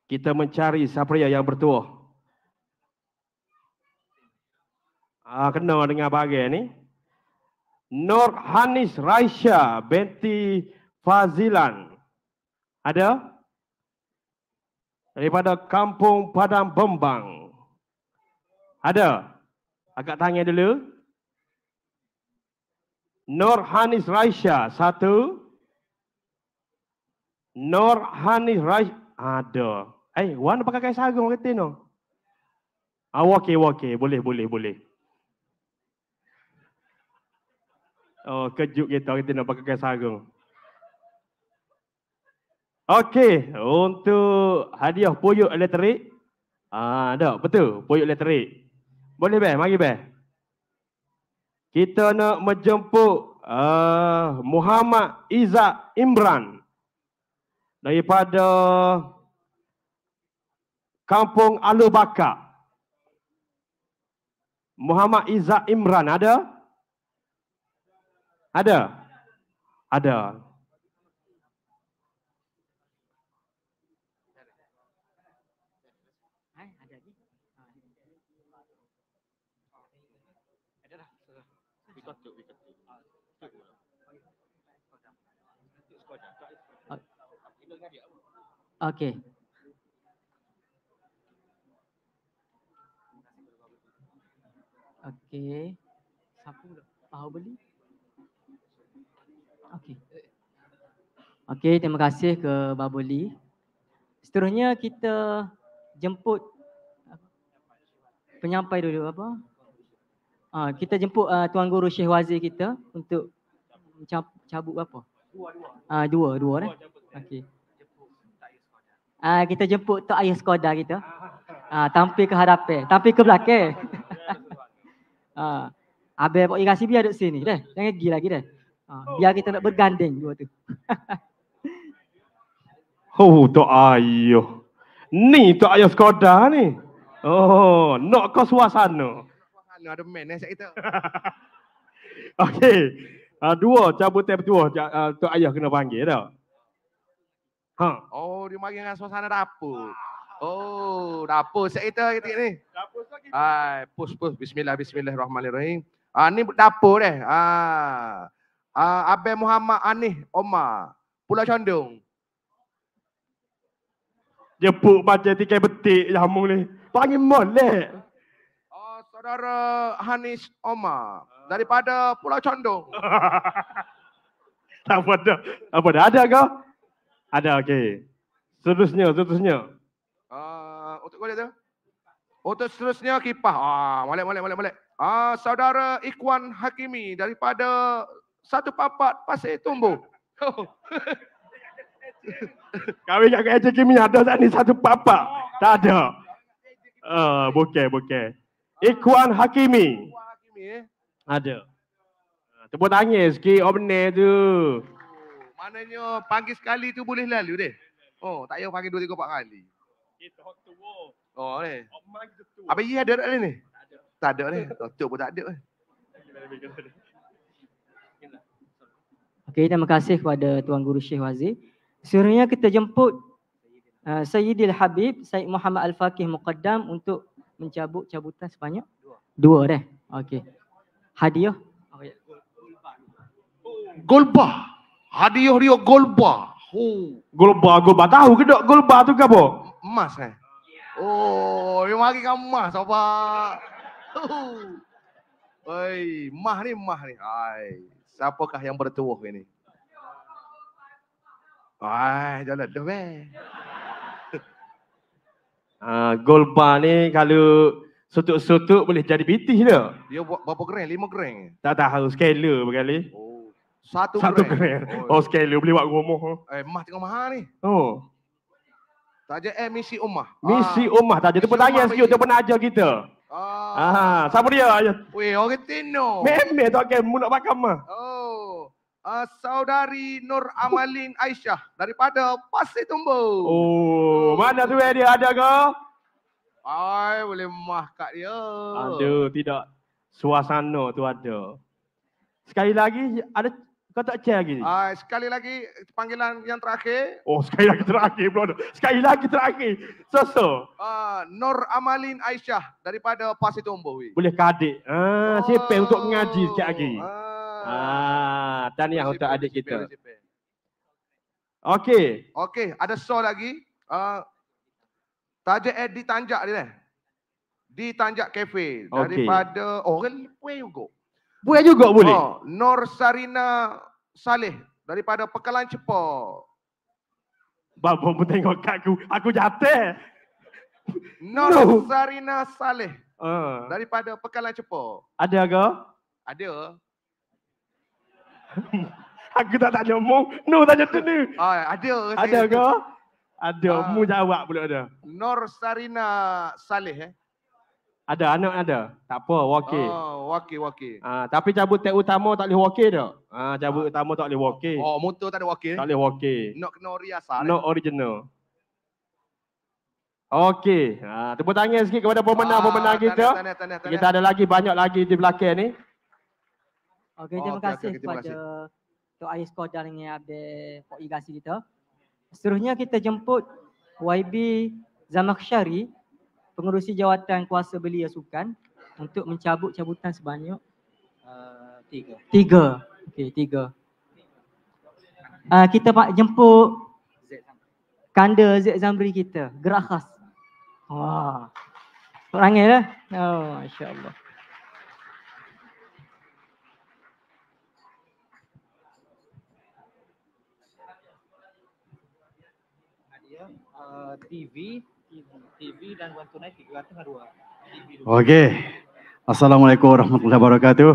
Speaker 15: kita mencari siapa yang bertuah. Ah, kena dengan bagai ni. Nur Hanis Raisha binti Fazilan. Ada? Daripada Kampung Padang Bembang. Ada? Agak tanya dulu. Nur Hanis Raisha satu. Nur Hanis Raisya, ada. Eh, Wan nak pakai kain sarung kata no. Ah, okey, okey. Boleh, boleh, boleh. Oh, kejut kita kita nak pakai kain sarung. Okey, untuk hadiah puyuk elektrik. Ah, dah, betul. Puyuk elektrik. Boleh bang, mari bang. Kita nak menjemput uh, Muhammad Izzat Imran daripada Kampung Alu Bakar. Muhammad Iza Imran ada? Ada? Ada.
Speaker 3: Okay.
Speaker 2: Okay. Siapa pula? Tahu beli?
Speaker 3: Okay. Okay,
Speaker 2: terima kasih ke Babuli. Seterusnya kita jemput penyampai dulu apa? Ha, kita jemput uh, Tuan Guru Syekh Wazir kita untuk cabut apa? Dua, dua. Ha, dua, dua. Eh? eh? Okay. Ha, kita jemput Tok Ayah Skoda kita. Ha, *laughs* tampil ke hadapan, tampil ke belakang. *laughs* Uh, Abel buat irasi biar duduk sini dah. Jangan pergi lagi dah.
Speaker 3: Uh, biar kita nak
Speaker 2: berganding dua tu.
Speaker 15: *laughs* oh, to ayo. Ni to ayo Skoda ni. Oh, nak kau suasana.
Speaker 16: Suasana ada men eh kita.
Speaker 15: *laughs* Okey. Uh, dua cabutan petua uh, ah, tu ayah kena panggil dah. Ha.
Speaker 16: Oh, dia mari dengan suasana dapur. Oh, dah post set kita ketika ni. Dah post lagi. Ha, post post bismillah bismillahirrahmanirrahim. Ha, ni dapur eh. Ha. Ah. ha Abel Muhammad Anih Omar. Pulau Condong.
Speaker 15: Jepuk macam tikai betik jamung ni. Panggil molek.
Speaker 16: Oh, ah, saudara Hanis Omar. Daripada Pulau Condong.
Speaker 15: *laughs* tak apa dah. Apa dah? Ada kau? Ada, okey. Seterusnya, seterusnya.
Speaker 16: Uh, untuk kau dia tu. Untuk seterusnya kipah. Ah, molek molek molek molek. Ah, saudara Ikwan Hakimi daripada satu papat Pasir Tumbuh. Oh.
Speaker 15: *laughs* Kami tak kaya je kimi ada tak ni satu papa. Tak ada. Uh, ah, bukan, bukan. Ikwan Hakimi. Eh? Ada. Ah, tepuk tangan sikit, obnay oh, tu. Oh,
Speaker 16: maknanya panggil sekali tu boleh lalu deh. Oh, tak payah panggil dua, tiga, empat kali. It's
Speaker 15: Oh, ni. Abang ye, ada tak ni? Tak ada. Tak ada ni.
Speaker 16: Oh, Tocok pun tak ada.
Speaker 2: Okey, terima kasih kepada Tuan Guru Syekh Wazir. Sebenarnya kita jemput uh, Sayyidil Habib, Sayyid Muhammad Al-Faqih Muqaddam untuk mencabut cabutan sebanyak? Dua. Dua, deh. Okey. Hadiah? Oh, Golba. Hadiah Rio Golba.
Speaker 16: Oh.
Speaker 15: Golba, Golba. Tahu ke tak Golba tu ke apa?
Speaker 16: emas eh. Oh, yang lagi kan emas apa? Oh. Oi, mah ni mah ni. Hai, siapakah yang bertuah ini? Hai, jalan dah weh. Eh. *laughs*
Speaker 15: Ah, Golpa ni kalau sutuk-sutuk boleh jadi bitih dia.
Speaker 16: Dia buat berapa gram? Lima gram?
Speaker 15: Tak tahu, skala berkali. Oh.
Speaker 16: Satu, Satu gram.
Speaker 15: Oh, oh skala boleh buat rumah.
Speaker 16: Eh, mah tengok mahal ni. Oh. Tajuk eh misi ummah.
Speaker 15: Misi ah. ummah tajuk. Tu pertanyaan sikit tu pernah ajar kita. Ah. Ha, ah, siapa dia?
Speaker 16: Weh, orang Tino. Meme
Speaker 15: tu akan okay. nak makan mah.
Speaker 16: Oh. Uh, saudari Nur Amalin Aisyah daripada Pasir Tumbu.
Speaker 15: Oh, mana tu eh, dia ada ke?
Speaker 16: Ai, boleh mah kat dia. Ada,
Speaker 15: tidak. Suasana tu ada. Sekali lagi ada kau tak share lagi? Ah, uh,
Speaker 16: sekali lagi panggilan yang terakhir.
Speaker 15: Oh, *laughs* sekali lagi terakhir, bro. Sekali lagi terakhir. So, so. Uh, Nur
Speaker 16: Amalin Aisyah daripada Pasir Tumbuh.
Speaker 15: Boleh ke adik? Uh, oh. Sipe untuk mengaji sekejap lagi. Ah, uh. uh, tahniah untuk adik sipe, kita. Okey.
Speaker 16: Okey, ada so lagi. Uh, tajuk Eddie Tanjak ni Di Tanjak Cafe. Daripada okay. Oh, orang Pueyugok.
Speaker 8: Boleh juga boleh.
Speaker 16: Nor Sarina Saleh daripada Pekalan Cepor.
Speaker 15: Babo pun tengok kat aku. Aku jatuh. Nor no.
Speaker 16: Sarina Saleh. Uh. Daripada Pekalan Cepor. Ada ke? Ada.
Speaker 15: *laughs* aku tak tanya mu. No tanya tu ni. Oh, ah, ada. Ada ke? Ada. Uh, mu jawab pula ada. Nor
Speaker 16: Sarina Saleh eh.
Speaker 15: Ada anak ada. Tak apa, wakil. Ah,
Speaker 16: wakil wakil.
Speaker 15: Ah, tapi cabut tek utama tak boleh wakil dah. Ah, cabut ah. utama tak boleh wakil. Oh, motor tak ada wakil. Tak boleh wakil. Nak kena ori ah, Nak eh. original. Okey. Ah, tepuk tangan sikit kepada pemenang-pemenang ah, kita. Tanya, tanya, tanya, tanya. Kita ada lagi banyak lagi di belakang ni.
Speaker 2: Okey, terima, okay, kasih okay, okay, terima kasih kepada Tok Ais Kodal yang ada Pak Igasi kita. Seterusnya kita jemput YB Zamakhsyari pengerusi jawatan kuasa belia sukan untuk mencabut cabutan sebanyak uh, tiga. Tiga. Okey, tiga. Uh, kita pak jemput kanda Zek Zamri kita, gerak khas. Wah. Perangai lah. Oh, insyaAllah.
Speaker 4: Eh, TV TV dan wang tunai
Speaker 15: 302.
Speaker 6: Okey. Assalamualaikum warahmatullahi wabarakatuh.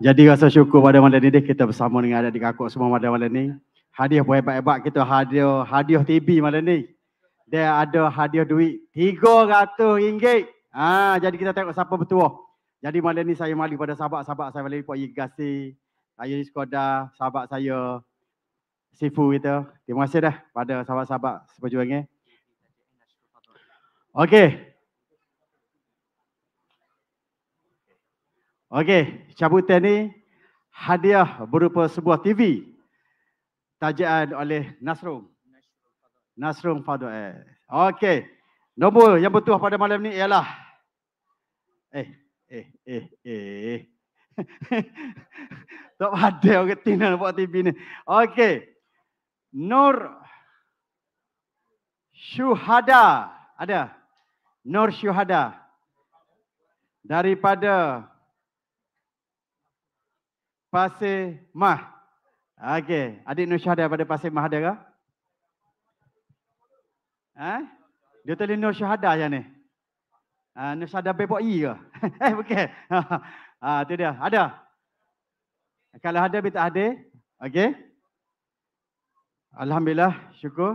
Speaker 6: Jadi rasa syukur pada malam ini kita bersama dengan adik-adik kakak semua pada malam ini. Hadiah buat hebat-hebat kita hadiah hadiah TV malam ini. Dia ada hadiah duit RM300. Ha, jadi kita tengok siapa bertuah. Jadi malam ini saya malu pada sahabat-sahabat saya mali Pak Yigasi, Ayuni Skoda, sahabat saya Sifu kita. Terima kasih dah pada sahabat-sahabat seperjuangan. Eh. Okey. Okey, cabutan ni hadiah berupa sebuah TV tajaan oleh Nasrum. Nasrum Fadu eh. Okey. Nombor yang bertuah pada malam ni ialah eh eh eh eh. *laughs* tak ada orang tinggal buat TV ni. Okey. Nur Syuhada. Ada? Nur Syuhada daripada Pasir Mah. Okey, adik Nur Syuhada daripada Pasir Mah ada ke? Eh? Dia tadi Nur Syuhada yang ni. Ah, Nur Syuhada bebok i ke? *laughs* eh, bukan. ah, *laughs* tu dia. Ada. Kalau ada, bila ada. Okey. Alhamdulillah, syukur.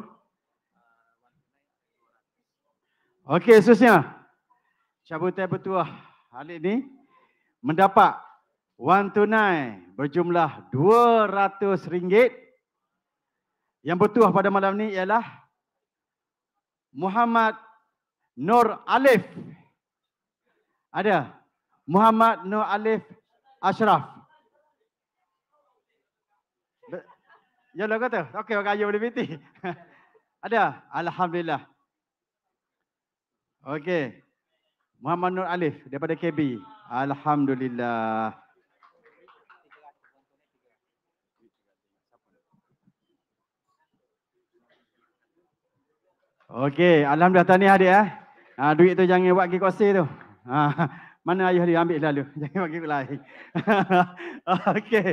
Speaker 6: Okey, seterusnya. Cabutan bertuah hari ini mendapat wang tunai berjumlah RM200. Yang bertuah pada malam ni ialah Muhammad Nur Alif. Ada. Muhammad Nur Alif Ashraf. Ya lah kata. Okey, orang ayah boleh piti. *laughs* Ada. Alhamdulillah. Okey. Muhammad Nur Alif daripada KB. Alhamdulillah. Okey, alhamdulillah tahniah adik eh. Ha, duit tu jangan buat gig kosi tu. Ha, *laughs* mana ayah dia ambil lalu. *laughs* Jangan bagi ke lain. *laughs* Okey.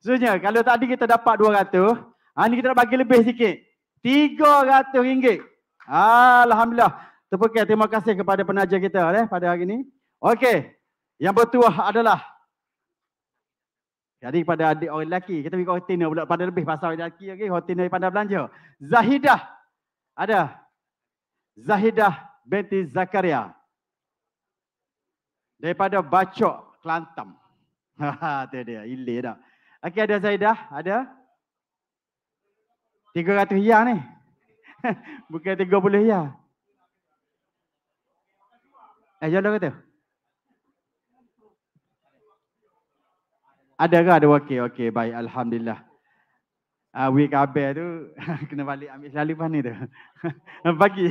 Speaker 6: Sebenarnya kalau tadi kita dapat 200, ha, ni kita nak bagi lebih sikit. RM300. Alhamdulillah. Terpukir. Terima kasih kepada penaja kita eh, pada hari ini. Okey. Yang bertuah adalah. Jadi pada adik orang lelaki. Kita pergi kotina pula pada lebih pasal lelaki. Okay. Kotina di pandai belanja. Zahidah. Ada. Zahidah binti Zakaria. Daripada Bacok Kelantan. Itu *laughs* ha, dia. Ilih dah. Okey ada Zahidah. Ada. 300 hiyah ni. *laughs* Bukan 30 hiyah. Ayah eh, lah kata. Ada ke? Ada wakil. Okay, okay, baik. Alhamdulillah. Ah, uh, week abel tu *laughs* kena balik ambil selalu ni tu. *laughs* bagi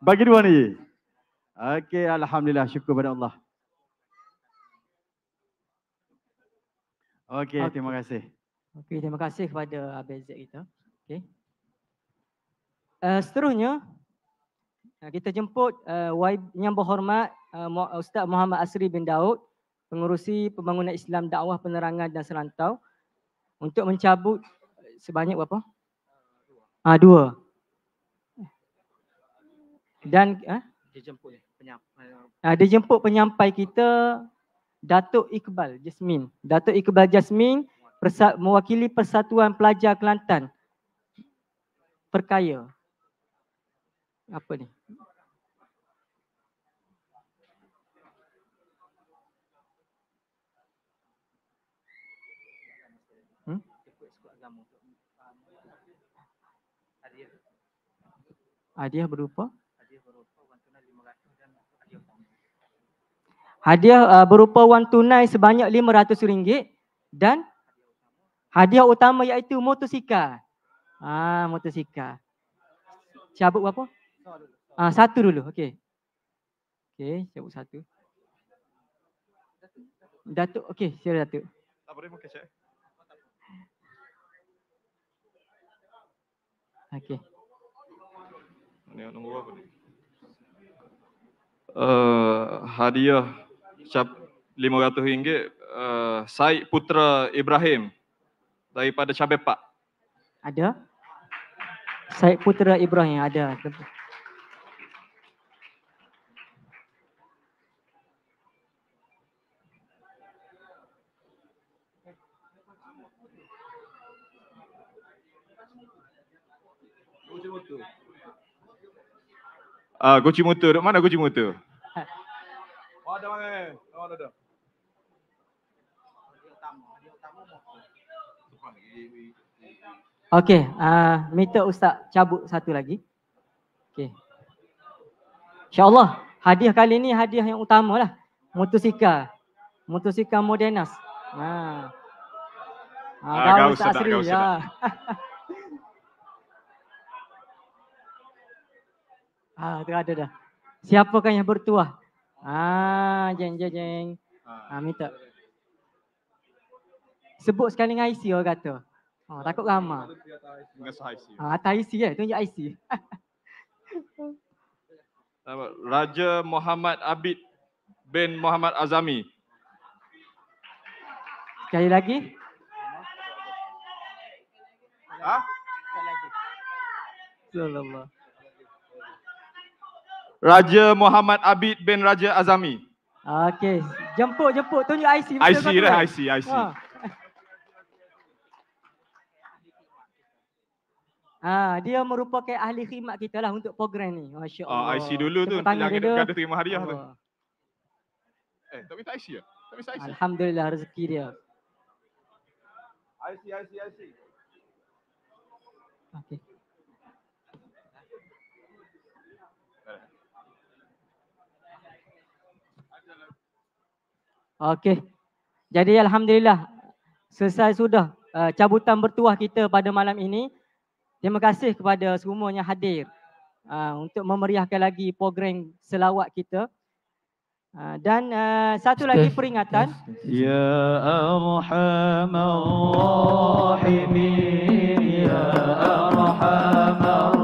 Speaker 6: bagi dua ni. Okey, alhamdulillah syukur pada Allah. Okey, okay. terima kasih.
Speaker 2: Okey, terima kasih kepada Abel Z kita. Okey. Uh, seterusnya, kita jemput uh, yang berhormat uh, Ustaz Muhammad Asri bin Daud, pengurusi pembangunan Islam dakwah penerangan dan serantau untuk mencabut sebanyak berapa? uh, dua. Dan uh? dia jemput penyampai. Uh, dia jemput penyampai kita Datuk Iqbal Jasmine. Datuk Iqbal Jasmine mewakili Persatuan Pelajar Kelantan. Perkaya apa ni? Hmm? Hadiah. berupa? Hadiah uh, berupa wang tunai sebanyak lima ratus ringgit dan hadiah utama iaitu motosikal. Ah, motosikal. Cabut berapa? Ah satu dulu. Okey. Okey, saya buat satu. Datuk, okey, saya Datuk.
Speaker 15: Tak boleh buka saya.
Speaker 3: Okey. Ini nombor apa ni?
Speaker 15: Uh, hadiah cap RM500 uh, eh, Said Putra Ibrahim daripada Pak.
Speaker 2: Ada? Said Putra Ibrahim ada. Terima
Speaker 15: Ah, uh, kunci motor. mana kunci motor? Oh, ada mana? Oh, ada.
Speaker 2: Okey, ah uh, minta ustaz cabut satu lagi. Okey. Insya-Allah, hadiah kali ni hadiah yang utamalah. Motosikal. Motosikal Modenas.
Speaker 3: Ha. Ah, ah, kau ustaz, ustaz,
Speaker 2: Ah, Ha, ada dah. Siapakah yang bertuah? Ha, jeng jeng jeng. Ha, minta. Sebut sekali dengan IC orang kata. Ha, takut lama. Ha, atas IC eh, tunjuk IC.
Speaker 15: *laughs* Raja Muhammad Abid bin Muhammad Azami.
Speaker 2: Sekali lagi. Ha? Sekali lagi. Sallallahu. Raja Muhammad Abid bin Raja Azami. Okey. Jemput, jemput. Tunjuk IC. IC lah, kan? IC, IC. Ah, ha. *laughs* ha. dia merupakan ahli khidmat kita lah untuk program ni. Masya ah, Allah. Ha, IC dulu tu. Tanya yang dia. Kata terima hadiah Allah. tu. Oh.
Speaker 15: Eh, tapi tak IC ya? Tapi tak IC. Alhamdulillah rezeki dia. IC, IC, IC. Okey.
Speaker 2: Okey. Jadi alhamdulillah selesai sudah uh, cabutan bertuah kita pada malam ini. Terima kasih kepada semuanya hadir uh, untuk memeriahkan lagi program selawat kita. Uh, dan uh, satu lagi peringatan
Speaker 7: ya arhamar rahimin ya arhamar